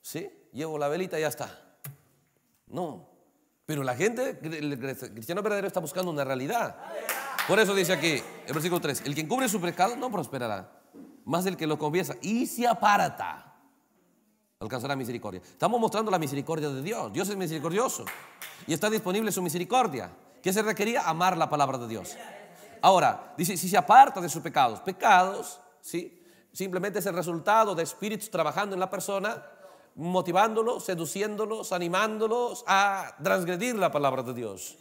¿Sí? Llevo la velita y ya está. No. Pero la gente, el cristiano verdadero está buscando una realidad. Por eso dice aquí, el versículo 3, el que cubre su pecado no prosperará, más el que lo confiesa y se aparta alcanzará misericordia. Estamos mostrando la misericordia de Dios. Dios es misericordioso y está disponible su misericordia. ¿Qué se requería? Amar la palabra de Dios. Ahora, dice, si se aparta de sus pecados, pecados, ¿sí? Simplemente es el resultado de espíritus trabajando en la persona, motivándolos, seduciéndolos, animándolos a transgredir la palabra de Dios.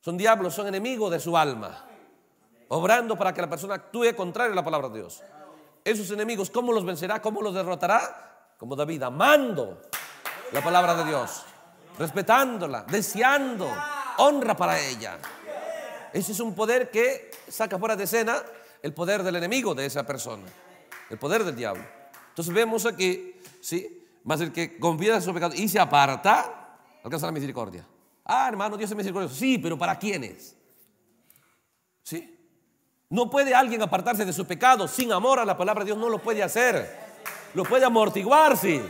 Son diablos, son enemigos de su alma, obrando para que la persona actúe contrario a la palabra de Dios. Esos enemigos, ¿cómo los vencerá? ¿Cómo los derrotará? como David, amando la palabra de Dios, respetándola, deseando honra para ella. Ese es un poder que saca fuera de escena el poder del enemigo de esa persona, el poder del diablo. Entonces vemos aquí, ¿sí? Más el que en su pecado y se aparta, alcanza la misericordia. Ah, hermano, Dios es misericordioso. Sí, pero ¿para quiénes? ¿Sí? No puede alguien apartarse de su pecado sin amor a la palabra de Dios, no lo puede hacer. Lo puede amortiguar, sí.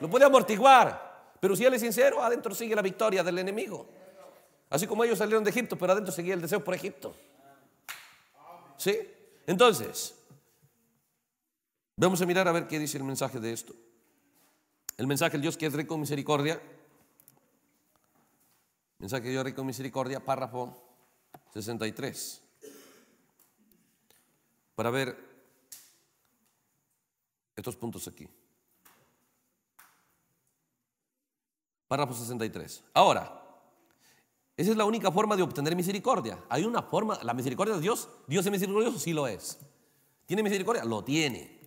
Lo puede amortiguar. Pero si él es sincero, adentro sigue la victoria del enemigo. Así como ellos salieron de Egipto, pero adentro seguía el deseo por Egipto. ¿Sí? Entonces, vamos a mirar a ver qué dice el mensaje de esto. El mensaje del Dios que es rico en misericordia. Mensaje de Dios rico en misericordia, párrafo 63. Para ver estos puntos aquí. Párrafo 63. Ahora, esa es la única forma de obtener misericordia. Hay una forma, la misericordia de Dios, Dios es misericordioso, sí lo es. ¿Tiene misericordia? Lo tiene.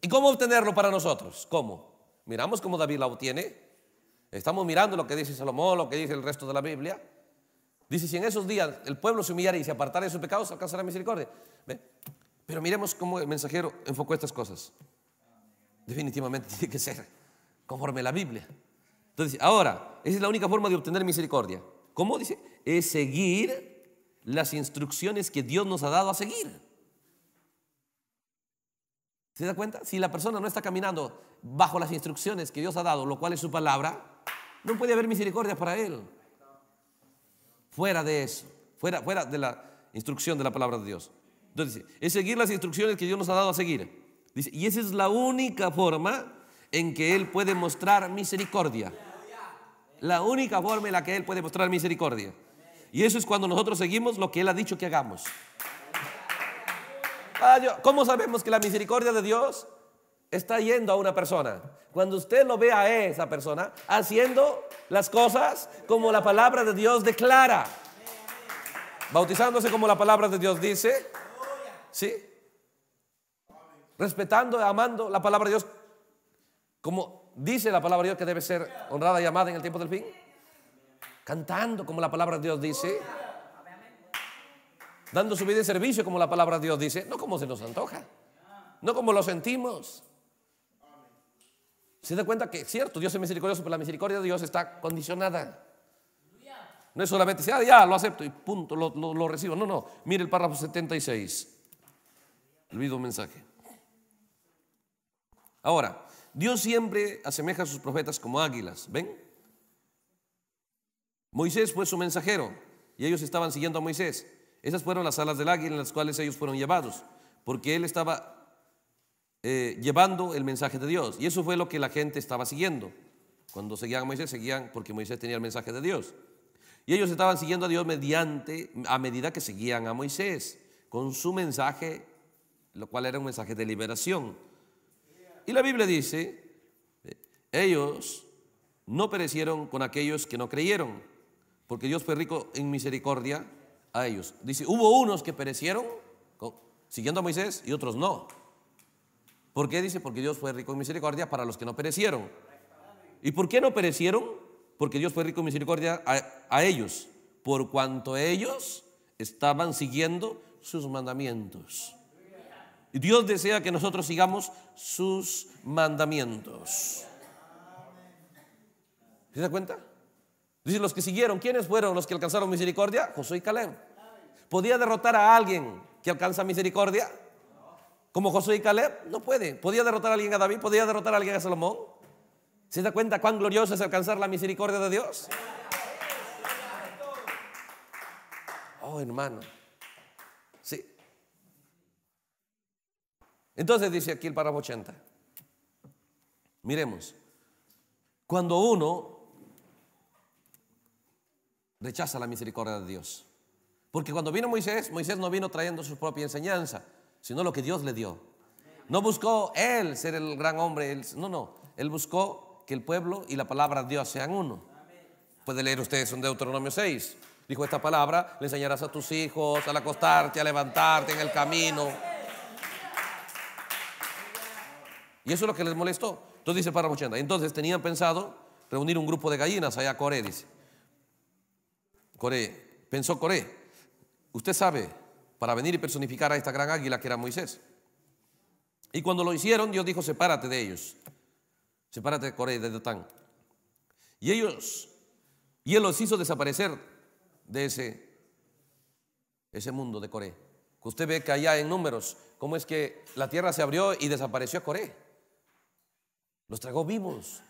¿Y cómo obtenerlo para nosotros? ¿Cómo? Miramos cómo David la obtiene. Estamos mirando lo que dice Salomón, lo que dice el resto de la Biblia. Dice, si en esos días el pueblo se humillara y se apartara de sus pecados, alcanzará misericordia. Pero miremos cómo el mensajero enfocó estas cosas definitivamente (laughs) tiene que ser conforme a la Biblia. Entonces, ahora, esa es la única forma de obtener misericordia. ¿Cómo dice? Es seguir las instrucciones que Dios nos ha dado a seguir. ¿Se da cuenta? Si la persona no está caminando bajo las instrucciones que Dios ha dado, lo cual es su palabra, no puede haber misericordia para él. Fuera de eso, fuera, fuera de la instrucción de la palabra de Dios. Entonces, es seguir las instrucciones que Dios nos ha dado a seguir y esa es la única forma en que Él puede mostrar misericordia. La única forma en la que Él puede mostrar misericordia. Y eso es cuando nosotros seguimos lo que Él ha dicho que hagamos. Ah, ¿Cómo sabemos que la misericordia de Dios está yendo a una persona? Cuando usted lo ve a esa persona haciendo las cosas como la palabra de Dios declara. Bautizándose como la palabra de Dios dice. ¿Sí? respetando, y amando la palabra de Dios, como dice la palabra de Dios que debe ser honrada y amada en el tiempo del fin, cantando como la palabra de Dios dice, dando su vida y servicio como la palabra de Dios dice, no como se nos antoja, no como lo sentimos. Se da cuenta que es cierto, Dios es misericordioso, pero la misericordia de Dios está condicionada. No es solamente decir, ah, ya, lo acepto y punto, lo, lo recibo. No, no, mire el párrafo 76. Olvido un mensaje. Ahora, Dios siempre asemeja a sus profetas como águilas, ¿ven? Moisés fue su mensajero y ellos estaban siguiendo a Moisés. Esas fueron las alas del águila en las cuales ellos fueron llevados, porque él estaba eh, llevando el mensaje de Dios. Y eso fue lo que la gente estaba siguiendo. Cuando seguían a Moisés, seguían porque Moisés tenía el mensaje de Dios. Y ellos estaban siguiendo a Dios mediante, a medida que seguían a Moisés, con su mensaje, lo cual era un mensaje de liberación. Y la Biblia dice, ellos no perecieron con aquellos que no creyeron, porque Dios fue rico en misericordia a ellos. Dice, hubo unos que perecieron siguiendo a Moisés y otros no. ¿Por qué dice? Porque Dios fue rico en misericordia para los que no perecieron. ¿Y por qué no perecieron? Porque Dios fue rico en misericordia a, ellos, por cuanto ellos estaban siguiendo sus mandamientos. Dios desea que nosotros sigamos sus mandamientos. ¿Se da cuenta? Dice, los que siguieron, ¿quiénes fueron los que alcanzaron misericordia? Josué y Caleb. ¿Podía derrotar a alguien que alcanza misericordia? Como Josué y Caleb, no puede. ¿Podía derrotar a alguien a David? ¿Podía derrotar a alguien a Salomón? ¿Se da cuenta cuán glorioso es alcanzar la misericordia de Dios? Oh, hermano. Entonces dice aquí el párrafo 80. Miremos. Cuando uno rechaza la misericordia de Dios. Porque cuando vino Moisés, Moisés no vino trayendo su propia enseñanza, sino lo que Dios le dio. No buscó él ser el gran hombre, no, no. Él buscó que el pueblo y la palabra de Dios sean uno. Puede leer ustedes en Deuteronomio 6. Dijo esta palabra, le enseñarás a tus hijos al acostarte, a levantarte en el camino Y eso es lo que les molestó. Entonces dice el párrafo Entonces tenían pensado reunir un grupo de gallinas allá a Coré, dice. Coré, pensó Coré. Usted sabe, para venir y personificar a esta gran águila que era Moisés. Y cuando lo hicieron, Dios dijo, sepárate de ellos. Sepárate de Coré, de Dotán. Y ellos, y él los hizo desaparecer de ese, ese mundo de Coré. Que usted ve que allá en números, cómo es que la tierra se abrió y desapareció Coré. Los tragó vivos.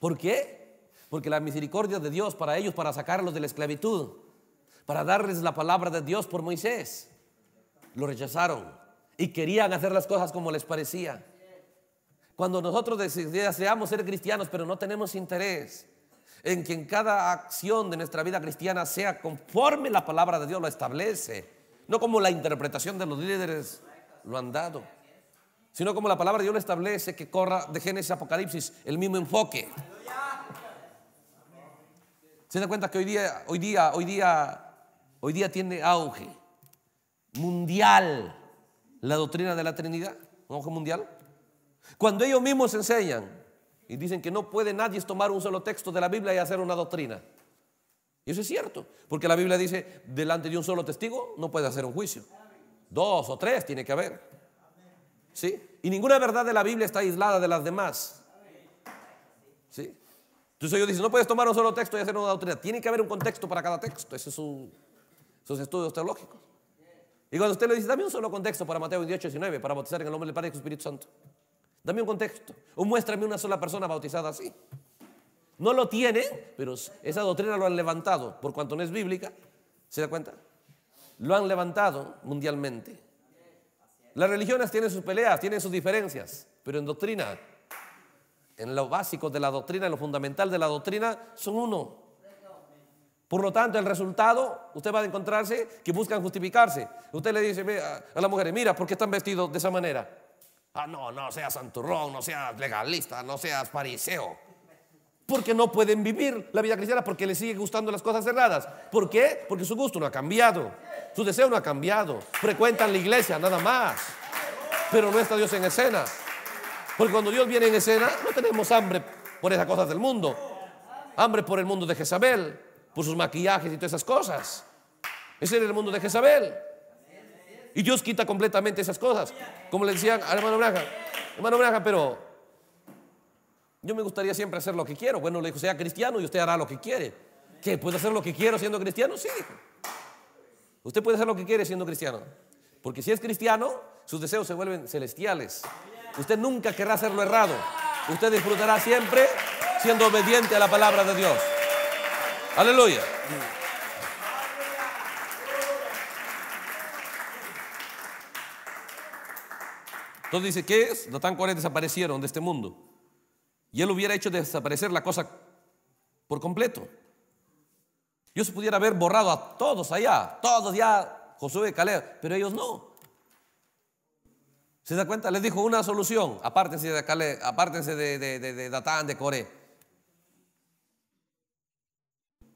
¿Por qué? Porque la misericordia de Dios para ellos, para sacarlos de la esclavitud, para darles la palabra de Dios por Moisés, lo rechazaron y querían hacer las cosas como les parecía. Cuando nosotros deseamos ser cristianos, pero no tenemos interés en que en cada acción de nuestra vida cristiana sea conforme la palabra de Dios lo establece, no como la interpretación de los líderes lo han dado sino como la palabra de Dios le establece, que corra de Génesis a Apocalipsis, el mismo enfoque. Se da cuenta que hoy día, hoy día, hoy día, hoy día tiene auge mundial la doctrina de la Trinidad, un auge mundial. Cuando ellos mismos enseñan y dicen que no puede nadie tomar un solo texto de la Biblia y hacer una doctrina. Y eso es cierto, porque la Biblia dice, delante de un solo testigo no puede hacer un juicio. Dos o tres tiene que haber. Y ninguna verdad de la Biblia está aislada de las demás. ¿Sí? Entonces yo dicen no puedes tomar un solo texto y hacer una doctrina. Tiene que haber un contexto para cada texto. Esos es sus estudios teológicos. Y cuando usted le dice, dame un solo contexto para Mateo y 19, para bautizar en el nombre del Padre y del Espíritu Santo. Dame un contexto. O muéstrame una sola persona bautizada así. No lo tiene, pero esa doctrina lo han levantado. Por cuanto no es bíblica, ¿se da cuenta? Lo han levantado mundialmente. Las religiones tienen sus peleas, tienen sus diferencias, pero en doctrina, en lo básico de la doctrina, en lo fundamental de la doctrina, son uno. Por lo tanto, el resultado, usted va a encontrarse que buscan justificarse. Usted le dice a las mujeres, mira, ¿por qué están vestidos de esa manera? Ah, no, no seas santurrón, no seas legalista, no seas fariseo porque no pueden vivir la vida cristiana, porque les sigue gustando las cosas cerradas. ¿Por qué? Porque su gusto no ha cambiado, su deseo no ha cambiado. Frecuentan la iglesia, nada más. Pero no está Dios en escena. Porque cuando Dios viene en escena, no tenemos hambre por esas cosas del mundo. Hambre por el mundo de Jezabel, por sus maquillajes y todas esas cosas. Ese era el mundo de Jezabel. Y Dios quita completamente esas cosas. Como le decían al hermano Braja, hermano Braja, pero yo me gustaría siempre hacer lo que quiero. Bueno, le dijo, sea cristiano y usted hará lo que quiere. ¿Qué? ¿Puede hacer lo que quiero siendo cristiano? Sí. Usted puede hacer lo que quiere siendo cristiano. Porque si es cristiano, sus deseos se vuelven celestiales. Usted nunca querrá hacerlo errado. Usted disfrutará siempre siendo obediente a la palabra de Dios. Aleluya. Entonces dice, ¿qué es? tan cuales desaparecieron de este mundo y él hubiera hecho desaparecer la cosa por completo. Dios pudiera haber borrado a todos allá, todos ya, Josué, Caleb, pero ellos no. ¿Se da cuenta? Les dijo una solución, apártense de Caleb, apártense de, de, de, Datán, de Coré.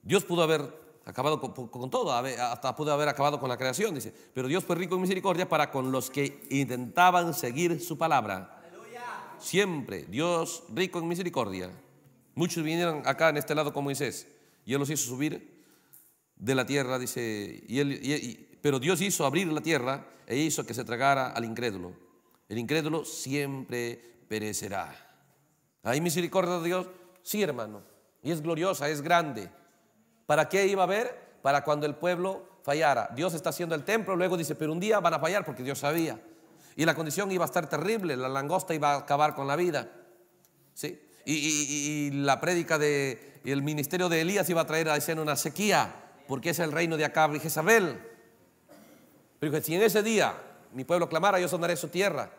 Dios pudo haber acabado con, con, todo, hasta pudo haber acabado con la creación, dice. Pero Dios fue rico en misericordia para con los que intentaban seguir su palabra siempre. Dios rico en misericordia. Muchos vinieron acá en este lado como Moisés y él los hizo subir de la tierra, dice, y él, pero Dios hizo abrir la tierra e hizo que se tragara al incrédulo. El incrédulo siempre perecerá. ¿Hay misericordia de Dios? Sí, hermano. Y es gloriosa, es grande. ¿Para qué iba a haber? Para cuando el pueblo fallara. Dios está haciendo el templo, luego dice, pero un día van a fallar porque Dios sabía. Y la condición iba a estar terrible, la langosta iba a acabar con la vida. Y, la prédica del el ministerio de Elías iba a traer a escena una sequía, porque es el reino de Acab y Jezabel. Pero si en ese día mi pueblo clamara, yo sanaré su tierra.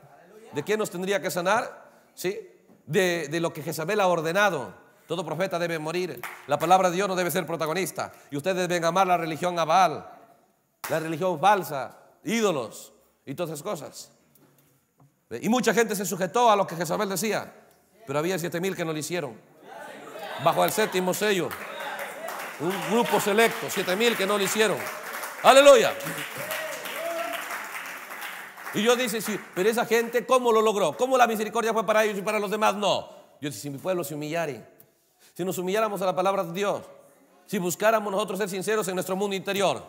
¿De qué nos tendría que sanar? ¿Sí? De, lo que Jezabel ha ordenado. Todo profeta debe morir. La palabra de Dios no debe ser protagonista. Y ustedes deben amar la religión abal, la religión falsa, ídolos y todas esas cosas. Y mucha gente se sujetó a lo que Jezabel decía. Pero había siete mil que no lo hicieron. Bajo el séptimo sello. Un grupo selecto, siete mil que no lo hicieron. Aleluya. Y yo dice, sí, pero esa gente, ¿cómo lo logró? ¿Cómo la misericordia fue para ellos y para los demás? No. Yo dice, si mi pueblo se humillare, si nos humilláramos a la palabra de Dios, si buscáramos nosotros ser sinceros en nuestro mundo interior,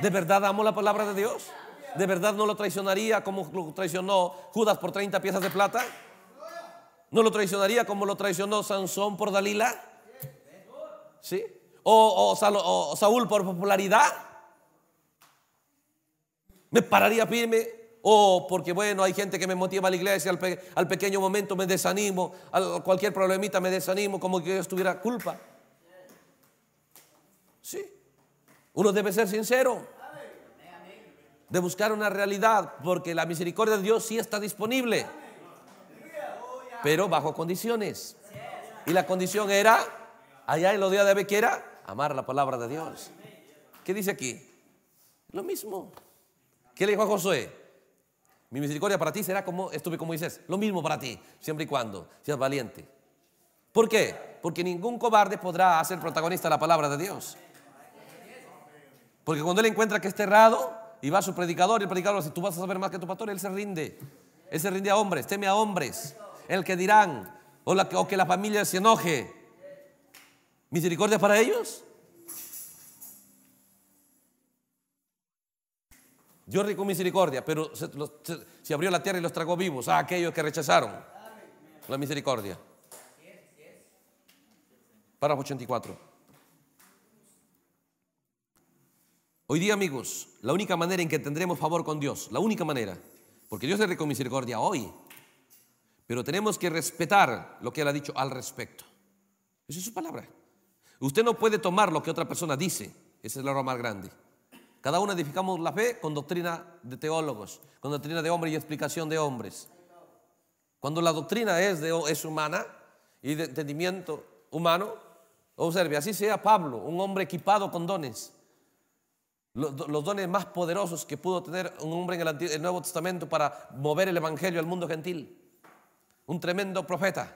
¿de verdad damos la palabra de Dios? ¿De verdad no lo traicionaría como lo traicionó Judas por 30 piezas de plata? ¿No lo traicionaría como lo traicionó Sansón por Dalila? ¿Sí? ¿O, Saúl por popularidad? ¿Me pararía firme? ¿O porque, bueno, hay gente que me motiva a la iglesia, al, pequeño momento me desanimo, a cualquier problemita me desanimo, como que yo estuviera culpa? Sí. Uno debe ser sincero de buscar una realidad, porque la misericordia de Dios sí está disponible, pero bajo condiciones. Y la condición era, allá en los días de era amar la palabra de Dios. ¿Qué dice aquí? Lo mismo. ¿Qué le dijo a Josué? Mi misericordia para ti será como estuve como dices, lo mismo para ti, siempre y cuando seas valiente. ¿Por qué? Porque ningún cobarde podrá hacer protagonista la palabra de Dios. Porque cuando él encuentra que está errado, y va su predicador y el predicador dice, tú vas a saber más que tu pastor. Y él se rinde. Él se rinde a hombres, teme a hombres. El que dirán, o, que la familia se enoje. ¿Misericordia para ellos? Dios rico misericordia, pero se, abrió la tierra y los tragó vivos a ah, aquellos que rechazaron la misericordia. Párrafo 84. Hoy día, amigos, la única manera en que tendremos favor con Dios, la única manera, porque Dios le con misericordia hoy, pero tenemos que respetar lo que Él ha dicho al respecto. Esa es su palabra. Usted no puede tomar lo que otra persona dice, esa es la más grande. Cada uno edificamos la fe con doctrina de teólogos, con doctrina de hombres y explicación de hombres. Cuando la doctrina es, de, es humana y de entendimiento humano, observe, así sea Pablo, un hombre equipado con dones los dones más poderosos que pudo tener un hombre en el, Nuevo Testamento para mover el Evangelio al mundo gentil. Un tremendo profeta,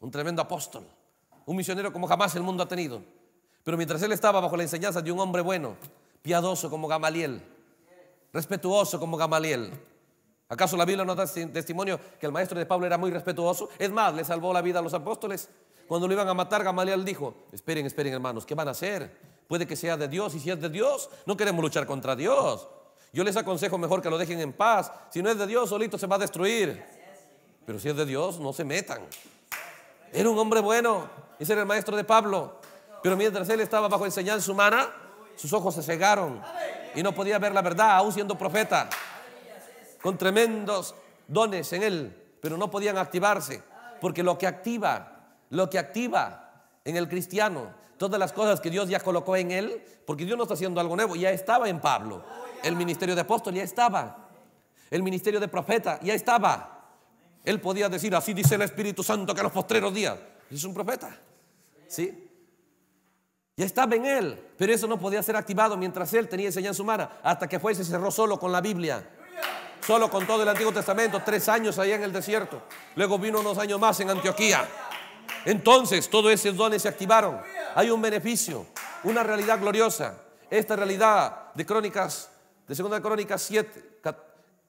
un tremendo apóstol, un misionero como jamás el mundo ha tenido. Pero mientras él estaba bajo la enseñanza de un hombre bueno, piadoso como Gamaliel, respetuoso como Gamaliel. ¿Acaso la Biblia no da testimonio que el maestro de Pablo era muy respetuoso? Es más, le salvó la vida a los apóstoles. Cuando lo iban a matar, Gamaliel dijo, esperen, esperen hermanos, ¿qué van a hacer? Puede que sea de Dios y si es de Dios, no queremos luchar contra Dios. Yo les aconsejo mejor que lo dejen en paz. Si no es de Dios, solito se va a destruir. Pero si es de Dios, no se metan. Era un hombre bueno. Ese era el maestro de Pablo. Pero mientras él estaba bajo enseñanza humana, sus ojos se cegaron y no podía ver la verdad, aún siendo profeta, con tremendos dones en él, pero no podían activarse, porque lo que activa, lo que activa en el cristiano todas las cosas que Dios ya colocó en él, porque Dios no está haciendo algo nuevo, ya estaba en Pablo. El ministerio de apóstol ya estaba. El ministerio de profeta ya estaba. Él podía decir, así dice el Espíritu Santo que a los postreros días. Es un profeta. ¿Sí? Ya estaba en él, pero eso no podía ser activado mientras él tenía enseñanza mano. hasta que fue y se cerró solo con la Biblia. Solo con todo el Antiguo Testamento, tres años allá en el desierto. Luego vino unos años más en Antioquía. Entonces todos esos dones se activaron. Hay un beneficio, una realidad gloriosa. Esta realidad de Crónicas, de Segunda Crónicas 7,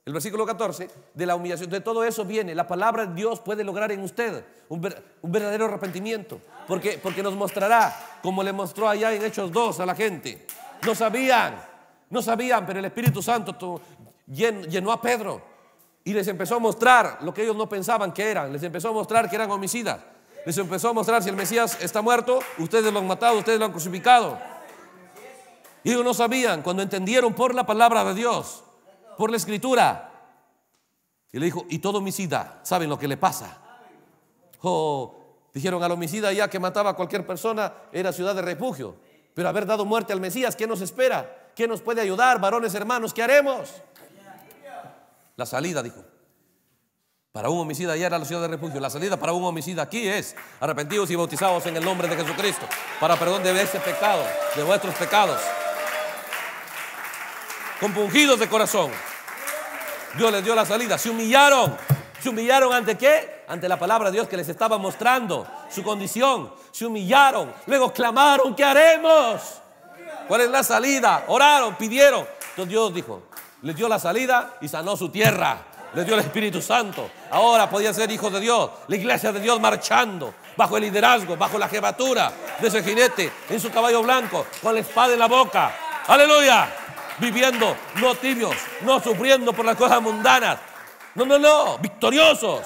el versículo 14, de la humillación. De todo eso viene. La palabra de Dios puede lograr en usted un, verdadero arrepentimiento. Porque, porque nos mostrará, como le mostró allá en Hechos 2 a la gente. No sabían, no sabían, pero el Espíritu Santo llenó a Pedro. Y les empezó a mostrar lo que ellos no pensaban que eran. Les empezó a mostrar que eran homicidas les empezó a mostrar si el Mesías está muerto, ustedes lo han matado, ustedes lo han crucificado. Y ellos no sabían cuando entendieron por la palabra de Dios, por la escritura. Y le dijo, y todo homicida, ¿saben lo que le pasa? Oh, dijeron al homicida ya que mataba a cualquier persona, era ciudad de refugio. Pero haber dado muerte al Mesías, ¿qué nos espera? qué nos puede ayudar, varones hermanos? ¿Qué haremos? La salida, dijo. Para un homicida ayer era la ciudad de refugio. La salida para un homicida aquí es arrepentidos y bautizados en el nombre de Jesucristo. Para perdón de ese pecado, de vuestros pecados. Compungidos de corazón. Dios les dio la salida. Se humillaron. ¿Se humillaron ante qué? Ante la palabra de Dios que les estaba mostrando su condición. Se humillaron. Luego clamaron, ¿qué haremos? ¿Cuál es la salida? Oraron, pidieron. Entonces Dios dijo, les dio la salida y sanó su tierra. Le dio el Espíritu Santo. Ahora podía ser hijo de Dios, la iglesia de Dios marchando, bajo el liderazgo, bajo la jefatura de ese jinete, en su caballo blanco, con la espada en la boca. Aleluya. Viviendo, no tibios, no sufriendo por las cosas mundanas. No, no, no, victoriosos.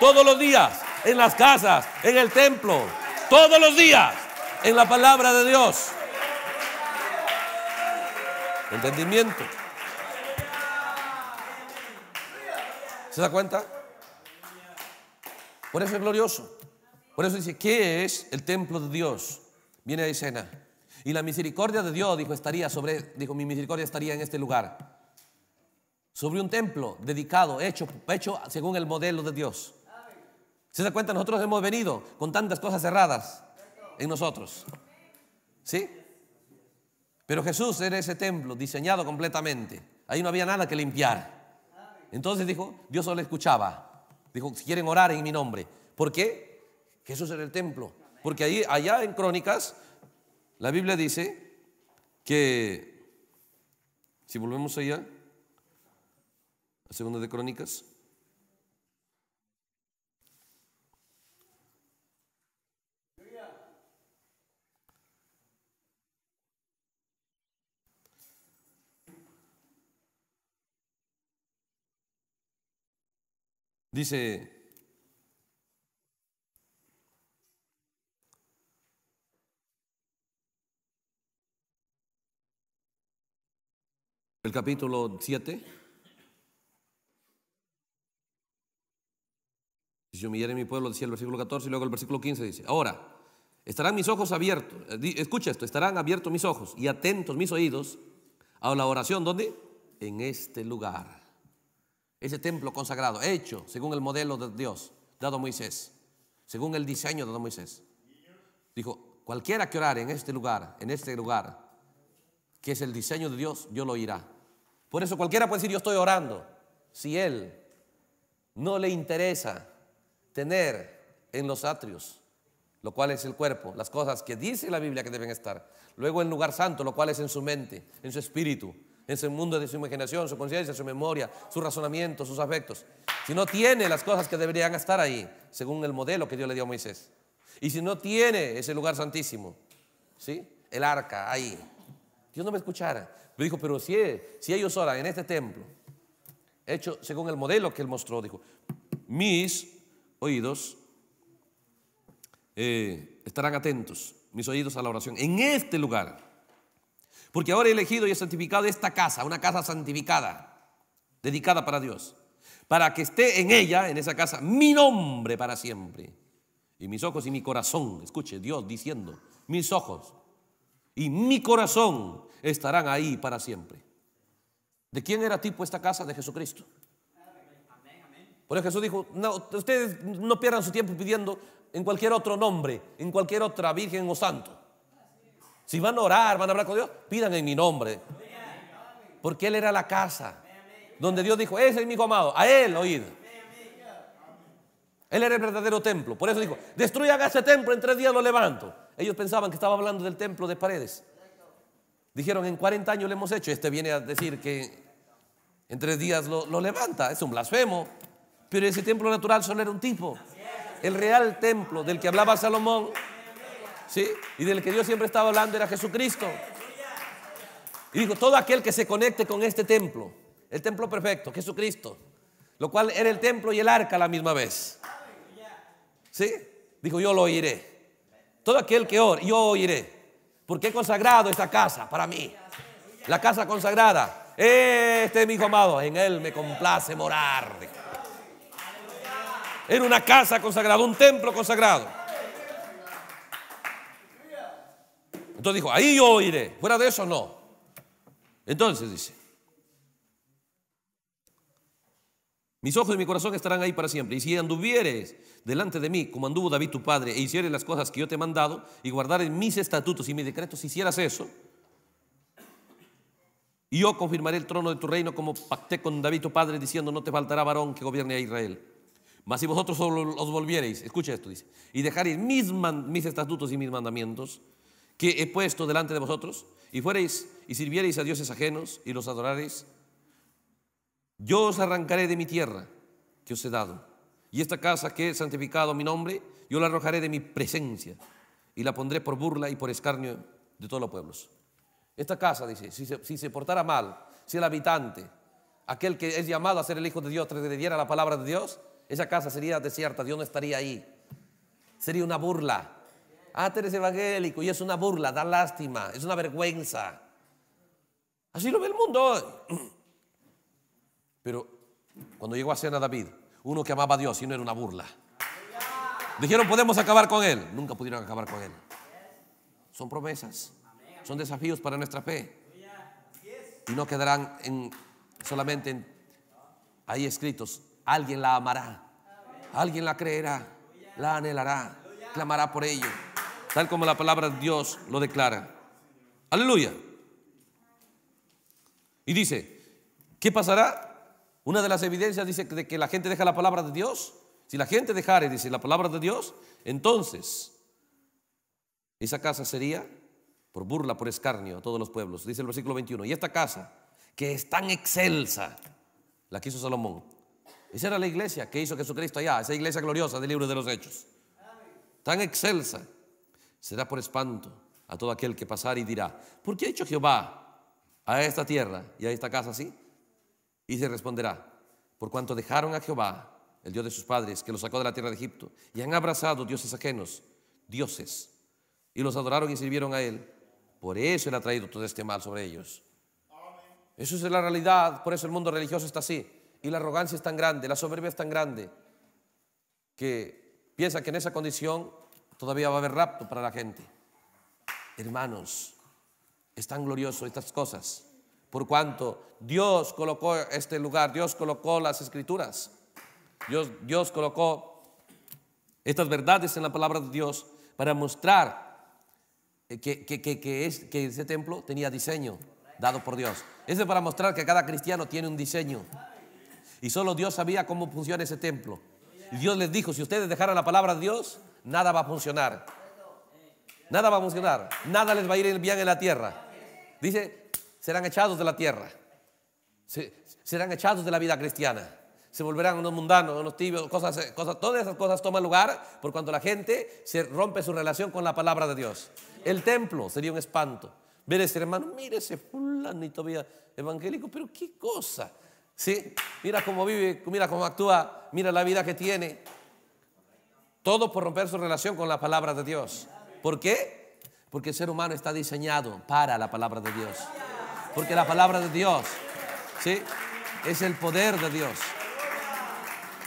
Todos los días, en las casas, en el templo, todos los días, en la palabra de Dios. Entendimiento. ¿Se da cuenta? Por eso es glorioso. Por eso dice, ¿qué es el templo de Dios? Viene a escena. Y la misericordia de Dios, dijo, estaría sobre, dijo, mi misericordia estaría en este lugar. Sobre un templo dedicado, hecho, hecho según el modelo de Dios. ¿Se da cuenta? Nosotros hemos venido con tantas cosas cerradas en nosotros. ¿Sí? Pero Jesús era ese templo diseñado completamente. Ahí no había nada que limpiar. Entonces dijo, Dios solo escuchaba. Dijo, si quieren orar en mi nombre. ¿Por qué? Jesús era el templo. Porque ahí, allá en Crónicas, la Biblia dice que, si volvemos allá, a segunda de Crónicas, Dice, el capítulo 7, si en mi pueblo, decía el versículo 14, y luego el versículo 15 dice, ahora, estarán mis ojos abiertos, eh, escucha esto, estarán abiertos mis ojos y atentos mis oídos a la oración, ¿dónde? En este lugar. Ese templo consagrado, hecho según el modelo de Dios, dado a Moisés, según el diseño dado a Moisés. Dijo, cualquiera que orare en este lugar, en este lugar, que es el diseño de Dios, yo lo oirá. Por eso cualquiera puede decir, yo estoy orando. Si él no le interesa tener en los atrios, lo cual es el cuerpo, las cosas que dice la Biblia que deben estar, luego en lugar santo, lo cual es en su mente, en su espíritu, en ese mundo de su imaginación, su conciencia, su memoria, su razonamiento, sus afectos. Si no tiene las cosas que deberían estar ahí, según el modelo que Dios le dio a Moisés. Y si no tiene ese lugar santísimo, ¿sí? El arca ahí. Dios no me escuchara. Me dijo, pero si, si ellos oran en este templo, hecho según el modelo que él mostró, dijo, mis oídos eh, estarán atentos, mis oídos a la oración, en este lugar. Porque ahora he elegido y he santificado esta casa, una casa santificada, dedicada para Dios, para que esté en ella, en esa casa, mi nombre para siempre. Y mis ojos y mi corazón, escuche Dios diciendo, mis ojos y mi corazón estarán ahí para siempre. ¿De quién era tipo esta casa? De Jesucristo. Por eso Jesús dijo, no, ustedes no pierdan su tiempo pidiendo en cualquier otro nombre, en cualquier otra virgen o santo. Si van a orar, van a hablar con Dios, pidan en mi nombre. Porque Él era la casa donde Dios dijo, ese es mi hijo amado, a Él oíd. Él era el verdadero templo. Por eso dijo, destruyan ese templo, en tres días lo levanto. Ellos pensaban que estaba hablando del templo de paredes. Dijeron, en 40 años lo hemos hecho. Este viene a decir que en tres días lo levanta. Es un blasfemo. Pero ese templo natural solo era un tipo. El real templo del que hablaba Salomón y del que Dios siempre estaba hablando era Jesucristo. Y dijo, todo aquel que se conecte con este templo, el templo perfecto, Jesucristo, lo cual era el templo y el arca a la misma vez. ¿Sí? Dijo, yo lo oiré. Todo aquel que ore, yo oiré. Porque he consagrado esta casa para mí. La casa consagrada. Este mi hijo amado. En él me complace morar. Era una casa consagrada, un templo consagrado. Entonces dijo, ahí yo iré, fuera de eso no. Entonces dice, mis ojos y mi corazón estarán ahí para siempre. Y si anduvieres delante de mí, como anduvo David tu padre, e hicieres las cosas que yo te he mandado, y guardares mis estatutos y mis decretos, si hicieras eso, yo confirmaré el trono de tu reino como pacté con David tu padre, diciendo, no te faltará varón que gobierne a Israel. Mas si vosotros os volviereis, escucha esto, dice, y dejaréis mis estatutos y mis mandamientos, que he puesto delante de vosotros, y fuereis y sirviereis a dioses ajenos y los adorareis, yo os arrancaré de mi tierra que os he dado, y esta casa que he santificado mi nombre, yo la arrojaré de mi presencia, y la pondré por burla y por escarnio de todos los pueblos. Esta casa, dice, si se, portara mal, si el habitante, aquel que es llamado a ser el Hijo de Dios, diera la palabra de Dios, esa casa sería desierta, Dios no estaría ahí. Sería una burla, ah, tú eres evangélico y es una burla, da lástima, es una vergüenza. Así lo ve el mundo (clears throat) Pero cuando llegó a ser a David, uno que amaba a Dios y no era una burla. Dijeron, podemos acabar con él. Nunca pudieron acabar con él. Son promesas, son desafíos para nuestra fe. Y no quedarán solamente ahí escritos. Alguien la amará, alguien la creerá, la anhelará, clamará por ello tal como la palabra de Dios lo declara. Aleluya. Y dice, ¿qué pasará? Una de las evidencias dice que la gente deja la palabra de Dios. Si la gente dejara, dice, la palabra de Dios, entonces esa casa sería por burla, por escarnio a todos los pueblos, dice el versículo 21. Y esta casa, que es tan excelsa, la que hizo Salomón. Esa era la iglesia que hizo Jesucristo allá, esa iglesia gloriosa del libro de los Hechos. Tan excelsa será por espanto a todo aquel que pasará y dirá, ¿por qué ha hecho Jehová a esta tierra y a esta casa así? Y se responderá, por cuanto dejaron a Jehová, el Dios de sus padres, que los sacó de la tierra de Egipto, y han abrazado dioses ajenos, dioses, y los adoraron y sirvieron a él. Por eso él ha traído todo este mal sobre ellos. Eso es la realidad, por eso el mundo religioso está así. Y la arrogancia es tan grande, la soberbia es tan grande, que piensa que en esa condición Todavía va a haber rapto para la gente. Hermanos, es tan glorioso estas cosas. Por cuanto Dios colocó este lugar, Dios colocó las escrituras, Dios, Dios colocó estas verdades en la palabra de Dios para mostrar eh, que, ese templo tenía diseño dado por Dios. Ese es para mostrar que cada cristiano tiene un diseño. Y solo Dios sabía cómo funciona ese templo. Y Dios les dijo, si ustedes dejaran la palabra de Dios, nada va a funcionar. Nada va a funcionar. Nada les va a ir bien en la tierra. Dice, serán echados de la tierra. serán echados de la vida cristiana. Se volverán unos mundanos, unos tibios, cosas, cosas, todas esas cosas toman lugar por cuanto la gente se rompe su relación con la palabra de Dios. El templo sería un espanto. Ver ese hermano, mire ese fulanito evangélico, pero qué cosa. ¿Sí? Mira cómo vive, mira cómo actúa, mira la vida que tiene. Todo por romper su relación con la palabra de Dios. ¿Por qué? Porque el ser humano está diseñado para la palabra de Dios. Porque la palabra de Dios, ¿sí? Es el poder de Dios.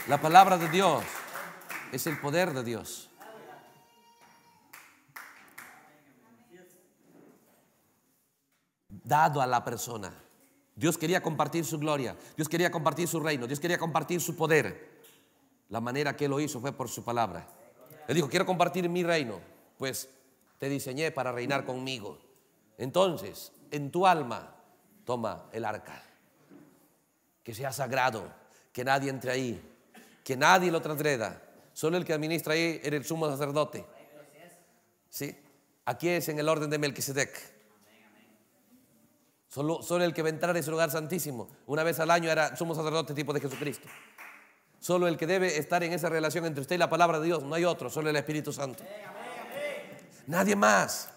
La palabra de Dios es el poder de Dios. Dado a la persona. Dios quería compartir su gloria, Dios quería compartir su reino, Dios quería compartir su poder. La manera que lo hizo fue por su palabra. Él dijo, quiero compartir mi reino, pues te diseñé para reinar conmigo. Entonces, en tu alma, toma el arca. Que sea sagrado, que nadie entre ahí, que nadie lo transgreda. Solo el que administra ahí era el sumo sacerdote. ¿Sí? Aquí es en el orden de Melquisedec. Solo, solo, el que va a entrar en ese lugar santísimo. Una vez al año era sumo sacerdote tipo de Jesucristo. Solo el que debe estar en esa relación entre usted y la palabra de Dios, no hay otro, solo el Espíritu Santo. Nadie más.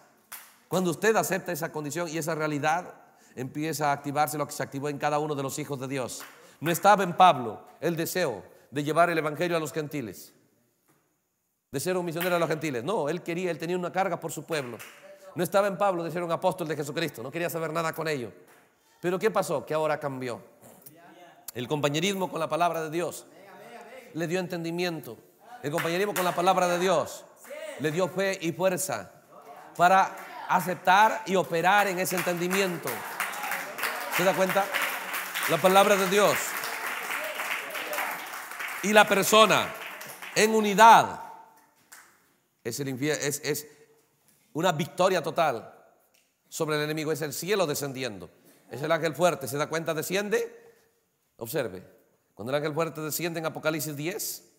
Cuando usted acepta esa condición y esa realidad, empieza a activarse lo que se activó en cada uno de los hijos de Dios. No estaba en Pablo el deseo de llevar el Evangelio a los gentiles, de ser un misionero a los gentiles. No, él quería, él tenía una carga por su pueblo. No estaba en Pablo de ser un apóstol de Jesucristo, no quería saber nada con ello. Pero ¿qué pasó? Que ahora cambió. El compañerismo con la palabra de Dios le dio entendimiento. El compañerismo con la palabra de Dios le dio fe y fuerza para aceptar y operar en ese entendimiento. ¿Se da cuenta? La palabra de Dios. Y la persona en unidad es, el es, es una victoria total sobre el enemigo. Es el cielo descendiendo. Es el ángel fuerte. ¿Se da cuenta? Desciende. Observe. Cuando el ángel fuerte desciende en Apocalipsis 10.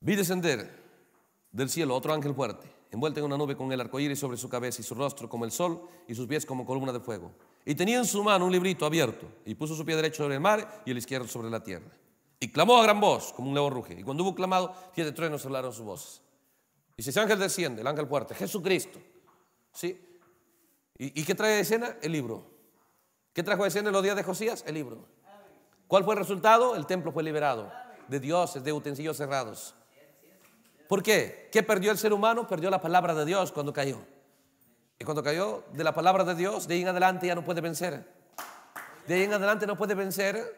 Vi descender del cielo otro ángel fuerte, envuelto en una nube con el arco iris sobre su cabeza y su rostro como el sol y sus pies como columna de fuego. Y tenía en su mano un librito abierto y puso su pie derecho sobre el mar y el izquierdo sobre la tierra. Y clamó a gran voz, como un león ruge. Y cuando hubo clamado, siete truenos hablaron sus voces. Y si ese ángel desciende, el ángel fuerte, Jesucristo. ¿Sí? ¿Y, ¿Y, qué trae de escena? El libro. ¿Qué trajo de escena en los días de Josías? El libro. ¿Cuál fue el resultado? El templo fue liberado de dioses, de utensilios cerrados. ¿Por qué? ¿Qué perdió el ser humano? Perdió la palabra de Dios cuando cayó. Y cuando cayó de la palabra de Dios, de ahí en adelante ya no puede vencer. De ahí en adelante no puede vencer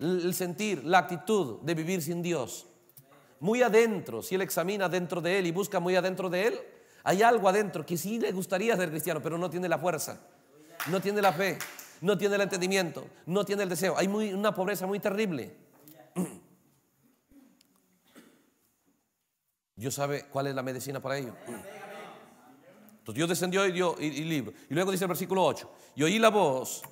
el sentir, la actitud de vivir sin Dios. Muy adentro, si él examina dentro de él y busca muy adentro de él, hay algo adentro que sí le gustaría ser cristiano, pero no tiene la fuerza, no tiene la fe, no tiene el entendimiento, no tiene el deseo. Hay una pobreza muy terrible. (clears throat) Dios sabe cuál es la medicina para ello. Entonces Dios descendió y dio y, libro. Y luego dice el versículo 8, y oí la voz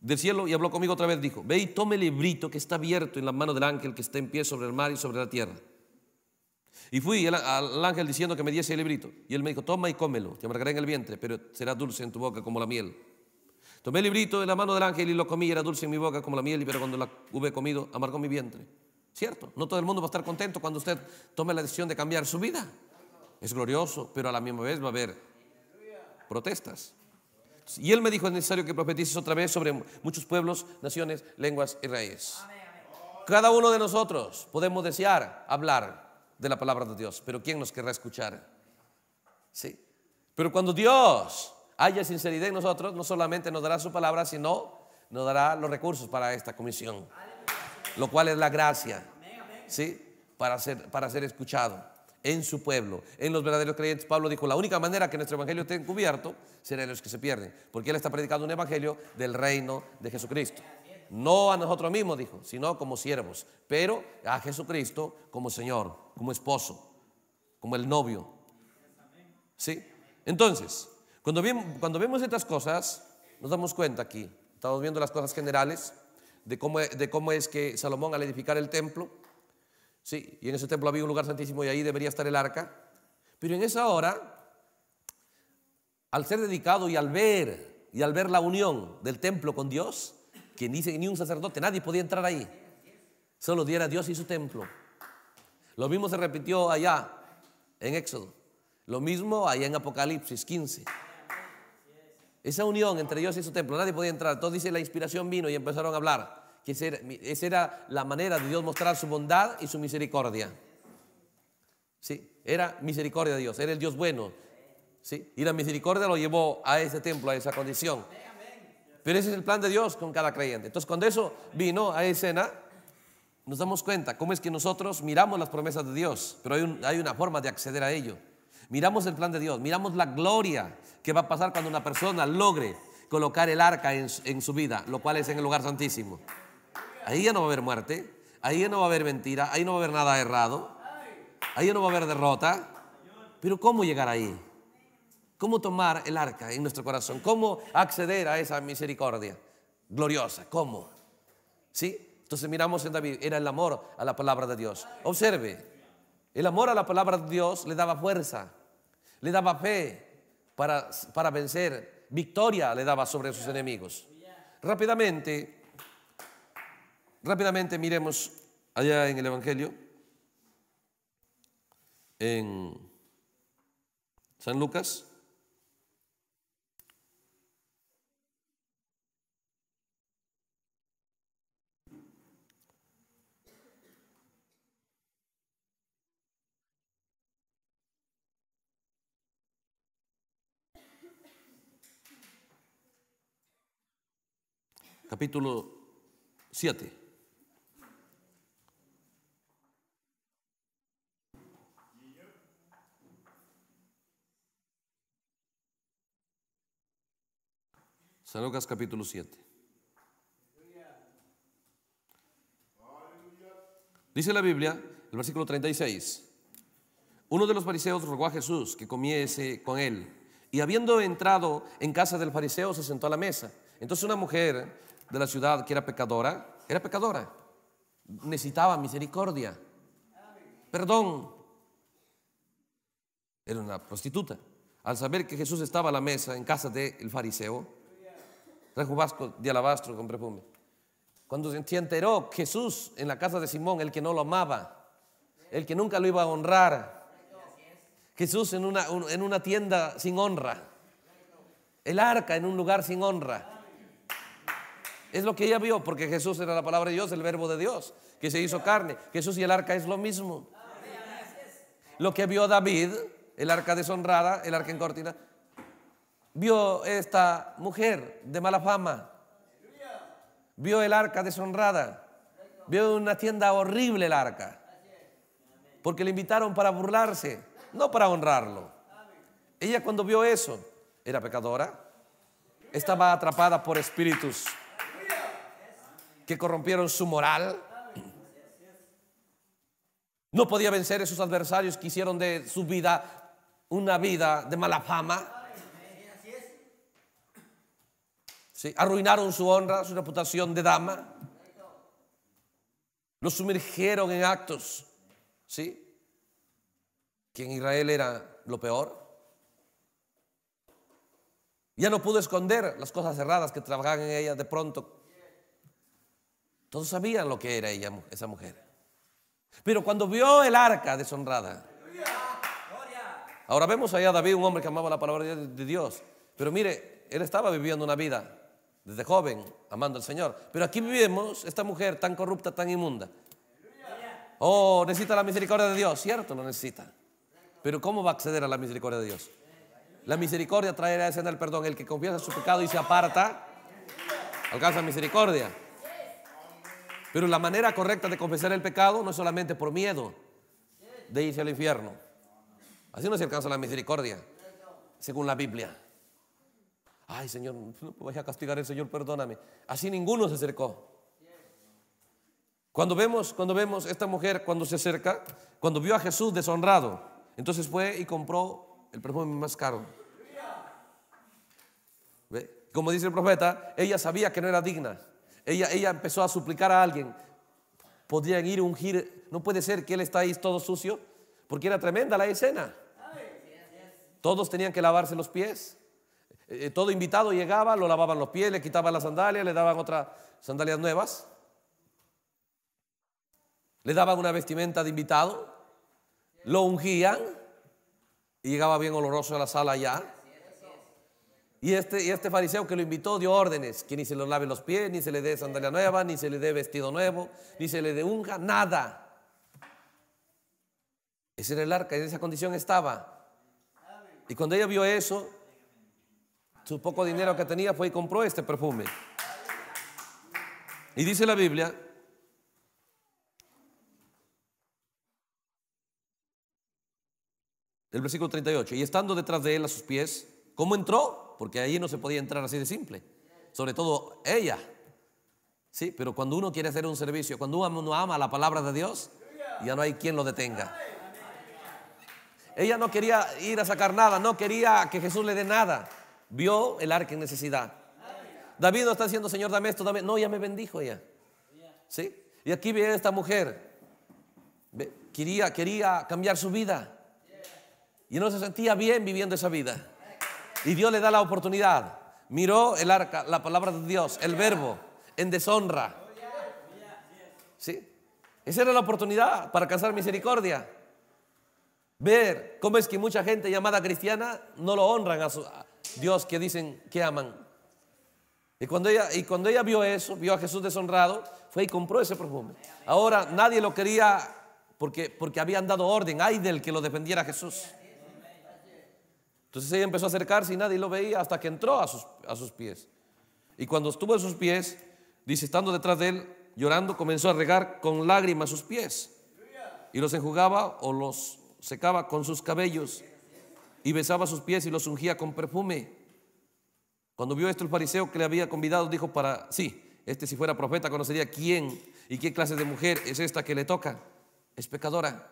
del cielo y habló conmigo otra vez, dijo, ve y tome el librito que está abierto en la mano del ángel que está en pie sobre el mar y sobre la tierra. Y fui al, ángel diciendo que me diese el librito. Y él me dijo, toma y cómelo, te amargará en el vientre, pero será dulce en tu boca como la miel. Tomé el librito en la mano del ángel y lo comí, era dulce en mi boca como la miel, pero cuando la hube comido, amargó mi vientre. ¿Cierto? No todo el mundo va a estar contento cuando usted tome la decisión de cambiar su vida. Es glorioso, pero a la misma vez va a haber protestas. Y él me dijo, es necesario que profetices otra vez sobre muchos pueblos, naciones, lenguas y raíces. Cada uno de nosotros podemos desear hablar de la palabra de Dios, pero ¿quién nos querrá escuchar? Sí. Pero cuando Dios haya sinceridad en nosotros, no solamente nos dará su palabra, sino nos dará los recursos para esta comisión, lo cual es la gracia, ¿sí? Para ser, para ser escuchado en su pueblo. En los verdaderos creyentes, Pablo dijo, la única manera que nuestro evangelio esté encubierto será en los que se pierden, porque él está predicando un evangelio del reino de Jesucristo. No a nosotros mismos, dijo, sino como siervos, pero a Jesucristo como Señor, como esposo, como el novio. ¿Sí? Entonces, cuando, vemos, cuando vemos estas cosas, nos damos cuenta aquí, estamos viendo las cosas generales de cómo, e, de cómo es que Salomón al edificar el templo, Sí, y en ese templo había un lugar santísimo y ahí debería estar el arca. Pero en esa hora, al ser dedicado y al ver, y al ver la unión del templo con Dios, que ni, ni un sacerdote, nadie podía entrar ahí. Solo diera Dios y su templo. Lo mismo se repitió allá en Éxodo. Lo mismo allá en Apocalipsis 15. Esa unión entre Dios y su templo, nadie podía entrar. Entonces dice, la inspiración vino y empezaron a hablar esa era la manera de Dios mostrar su bondad y su misericordia. Sí, era misericordia de Dios, era el Dios bueno. Sí, y la misericordia lo llevó a ese templo, a esa condición. Pero ese es el plan de Dios con cada creyente. Entonces, cuando eso vino a escena, nos damos cuenta cómo es que nosotros miramos las promesas de Dios, pero hay, una forma de acceder a ello. Miramos el plan de Dios, miramos la gloria que va a pasar cuando una persona logre colocar el arca en su vida, lo cual es en el lugar santísimo. Ahí ya no va a haber muerte, ahí ya no va a haber mentira, ahí no va a haber nada errado, ahí ya no va a haber derrota. Pero ¿cómo llegar ahí? ¿Cómo tomar el arca en nuestro corazón? ¿Cómo acceder a esa misericordia gloriosa? ¿Cómo? ¿Sí? Entonces miramos en David, era el amor a la palabra de Dios. Observe, el amor a la palabra de Dios le daba fuerza, le daba fe para, para vencer, victoria le daba sobre sus enemigos. Rápidamente, Rápidamente miremos allá en el Evangelio, en San Lucas. capítulo 7. San Lucas capítulo 7. Dice la Biblia, el versículo 36. Uno de los fariseos rogó a Jesús que comiese con él. Y habiendo entrado en casa del fariseo, se sentó a la mesa. Entonces una mujer de la ciudad que era pecadora, era pecadora, necesitaba misericordia, perdón. Era una prostituta. Al saber que Jesús estaba a la mesa en casa del fariseo, rejubasco de alabastro con perfume. Cuando se enteró Jesús en la casa de Simón, el que no lo amaba, el que nunca lo iba a honrar. Jesús en una, en una tienda sin honra. El arca en un lugar sin honra. Es lo que ella vio, porque Jesús era la palabra de Dios, el verbo de Dios, que se hizo carne. Jesús y el arca es lo mismo. Lo que vio David, el arca deshonrada, el arca en cortina, vio esta mujer de mala fama, vio el arca deshonrada, vio una tienda horrible el arca, porque le invitaron para burlarse, no para honrarlo. Ella cuando vio eso, era pecadora, estaba atrapada por espíritus que corrompieron su moral. No podía vencer a adversarios que hicieron de su vida una vida de mala fama. arruinaron su honra, su reputación de dama, lo sumergieron en actos, ¿sí? que en Israel era lo peor. Ya no pudo esconder las cosas erradas que trabajaban en ella de pronto. Todos sabían lo que era ella, esa mujer. Pero cuando vio el arca deshonrada, ahora vemos allá a David, un hombre que amaba la palabra de Dios. Pero mire, él estaba viviendo una vida desde joven, amando al Señor. Pero aquí vivimos esta mujer tan corrupta, tan inmunda. Oh, necesita la misericordia de Dios, cierto, lo necesita. Pero ¿cómo va a acceder a la misericordia de Dios? La misericordia traerá a escena el perdón. El que confiesa su pecado y se aparta, alcanza misericordia. Pero la manera correcta de confesar el pecado no es solamente por miedo de irse al infierno. Así no se alcanza la misericordia, según la Biblia ay Señor, voy a castigar el Señor, perdóname. Así ninguno se acercó. Cuando vemos, cuando vemos esta mujer, cuando se acerca, cuando vio a Jesús deshonrado, entonces fue y compró el perfume más caro. Como dice el profeta, ella sabía que no era digna. Ella, ella empezó a suplicar a alguien. Podrían ir a ungir, no puede ser que él está ahí todo sucio, porque era tremenda la escena. Todos tenían que lavarse los pies. Eh, eh, todo invitado llegaba, lo lavaban los pies, le quitaban las sandalias, le daban otras sandalias nuevas. Le daban una vestimenta de invitado, lo ungían y llegaba bien oloroso a la sala ya. Y este, y este fariseo que lo invitó dio órdenes, que ni se le lave los pies, ni se le dé sandalia nueva, ni se le dé vestido nuevo, ni se le dé unja, nada. Ese era el arca, en esa condición estaba. Y cuando ella vio eso, su poco dinero que tenía fue y compró este perfume. Y dice la Biblia El versículo 38. Y estando detrás de él a sus pies, ¿cómo entró? Porque allí no se podía entrar así de simple. Sobre todo ella. Sí, pero cuando uno quiere hacer un servicio, cuando uno ama la palabra de Dios, ya no hay quien lo detenga. Ella no quería ir a sacar nada, no quería que Jesús le dé nada. Vio el arca en necesidad. David no está diciendo, Señor, dame esto, dame. No, ya me bendijo ella. ¿Sí? Y aquí viene esta mujer. Quería, quería cambiar su vida. Y no se sentía bien viviendo esa vida. Y Dios le da la oportunidad. Miró el arca, la palabra de Dios, el verbo, en deshonra. ¿Sí? Esa era la oportunidad para alcanzar misericordia. Ver cómo es que mucha gente llamada cristiana no lo honran a su, Dios que dicen que aman. Y cuando, ella, y cuando ella vio eso, vio a Jesús deshonrado, fue y compró ese perfume. Ahora nadie lo quería porque, porque habían dado orden, ay del que lo defendiera Jesús. Entonces ella empezó a acercarse y nadie lo veía hasta que entró a sus, a sus pies. Y cuando estuvo a sus pies, dice, estando detrás de él, llorando, comenzó a regar con lágrimas sus pies. Y los enjugaba o los secaba con sus cabellos y besaba sus pies y los ungía con perfume. Cuando vio esto el fariseo que le había convidado, dijo para sí, este si fuera profeta conocería quién y qué clase de mujer es esta que le toca. Es pecadora.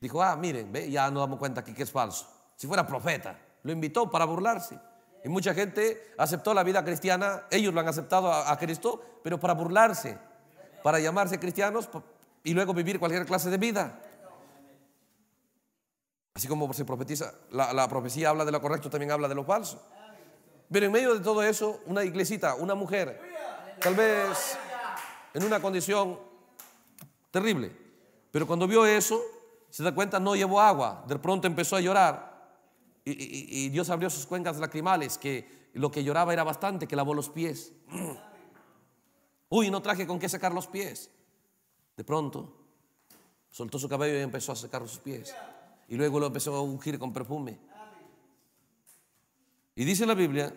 Dijo, ah, miren, ve, ya nos damos cuenta aquí que es falso. Si fuera profeta, lo invitó para burlarse. Y mucha gente aceptó la vida cristiana, ellos lo han aceptado a, a Cristo, pero para burlarse, para llamarse cristianos y luego vivir cualquier clase de vida. Así como se profetiza, la, profecía habla de lo correcto, también habla de lo falso. Pero en medio de todo eso, una iglesita, una mujer, tal vez en una condición terrible, pero cuando vio eso, se da cuenta, no llevó agua, de pronto empezó a llorar y, Dios abrió sus cuencas lacrimales, que lo que lloraba era bastante, que lavó los pies. (clears throat) Uy, no traje con qué secar los pies. De pronto, soltó su cabello y empezó a secar sus pies. Y luego lo empezó a ungir con perfume. Y dice la Biblia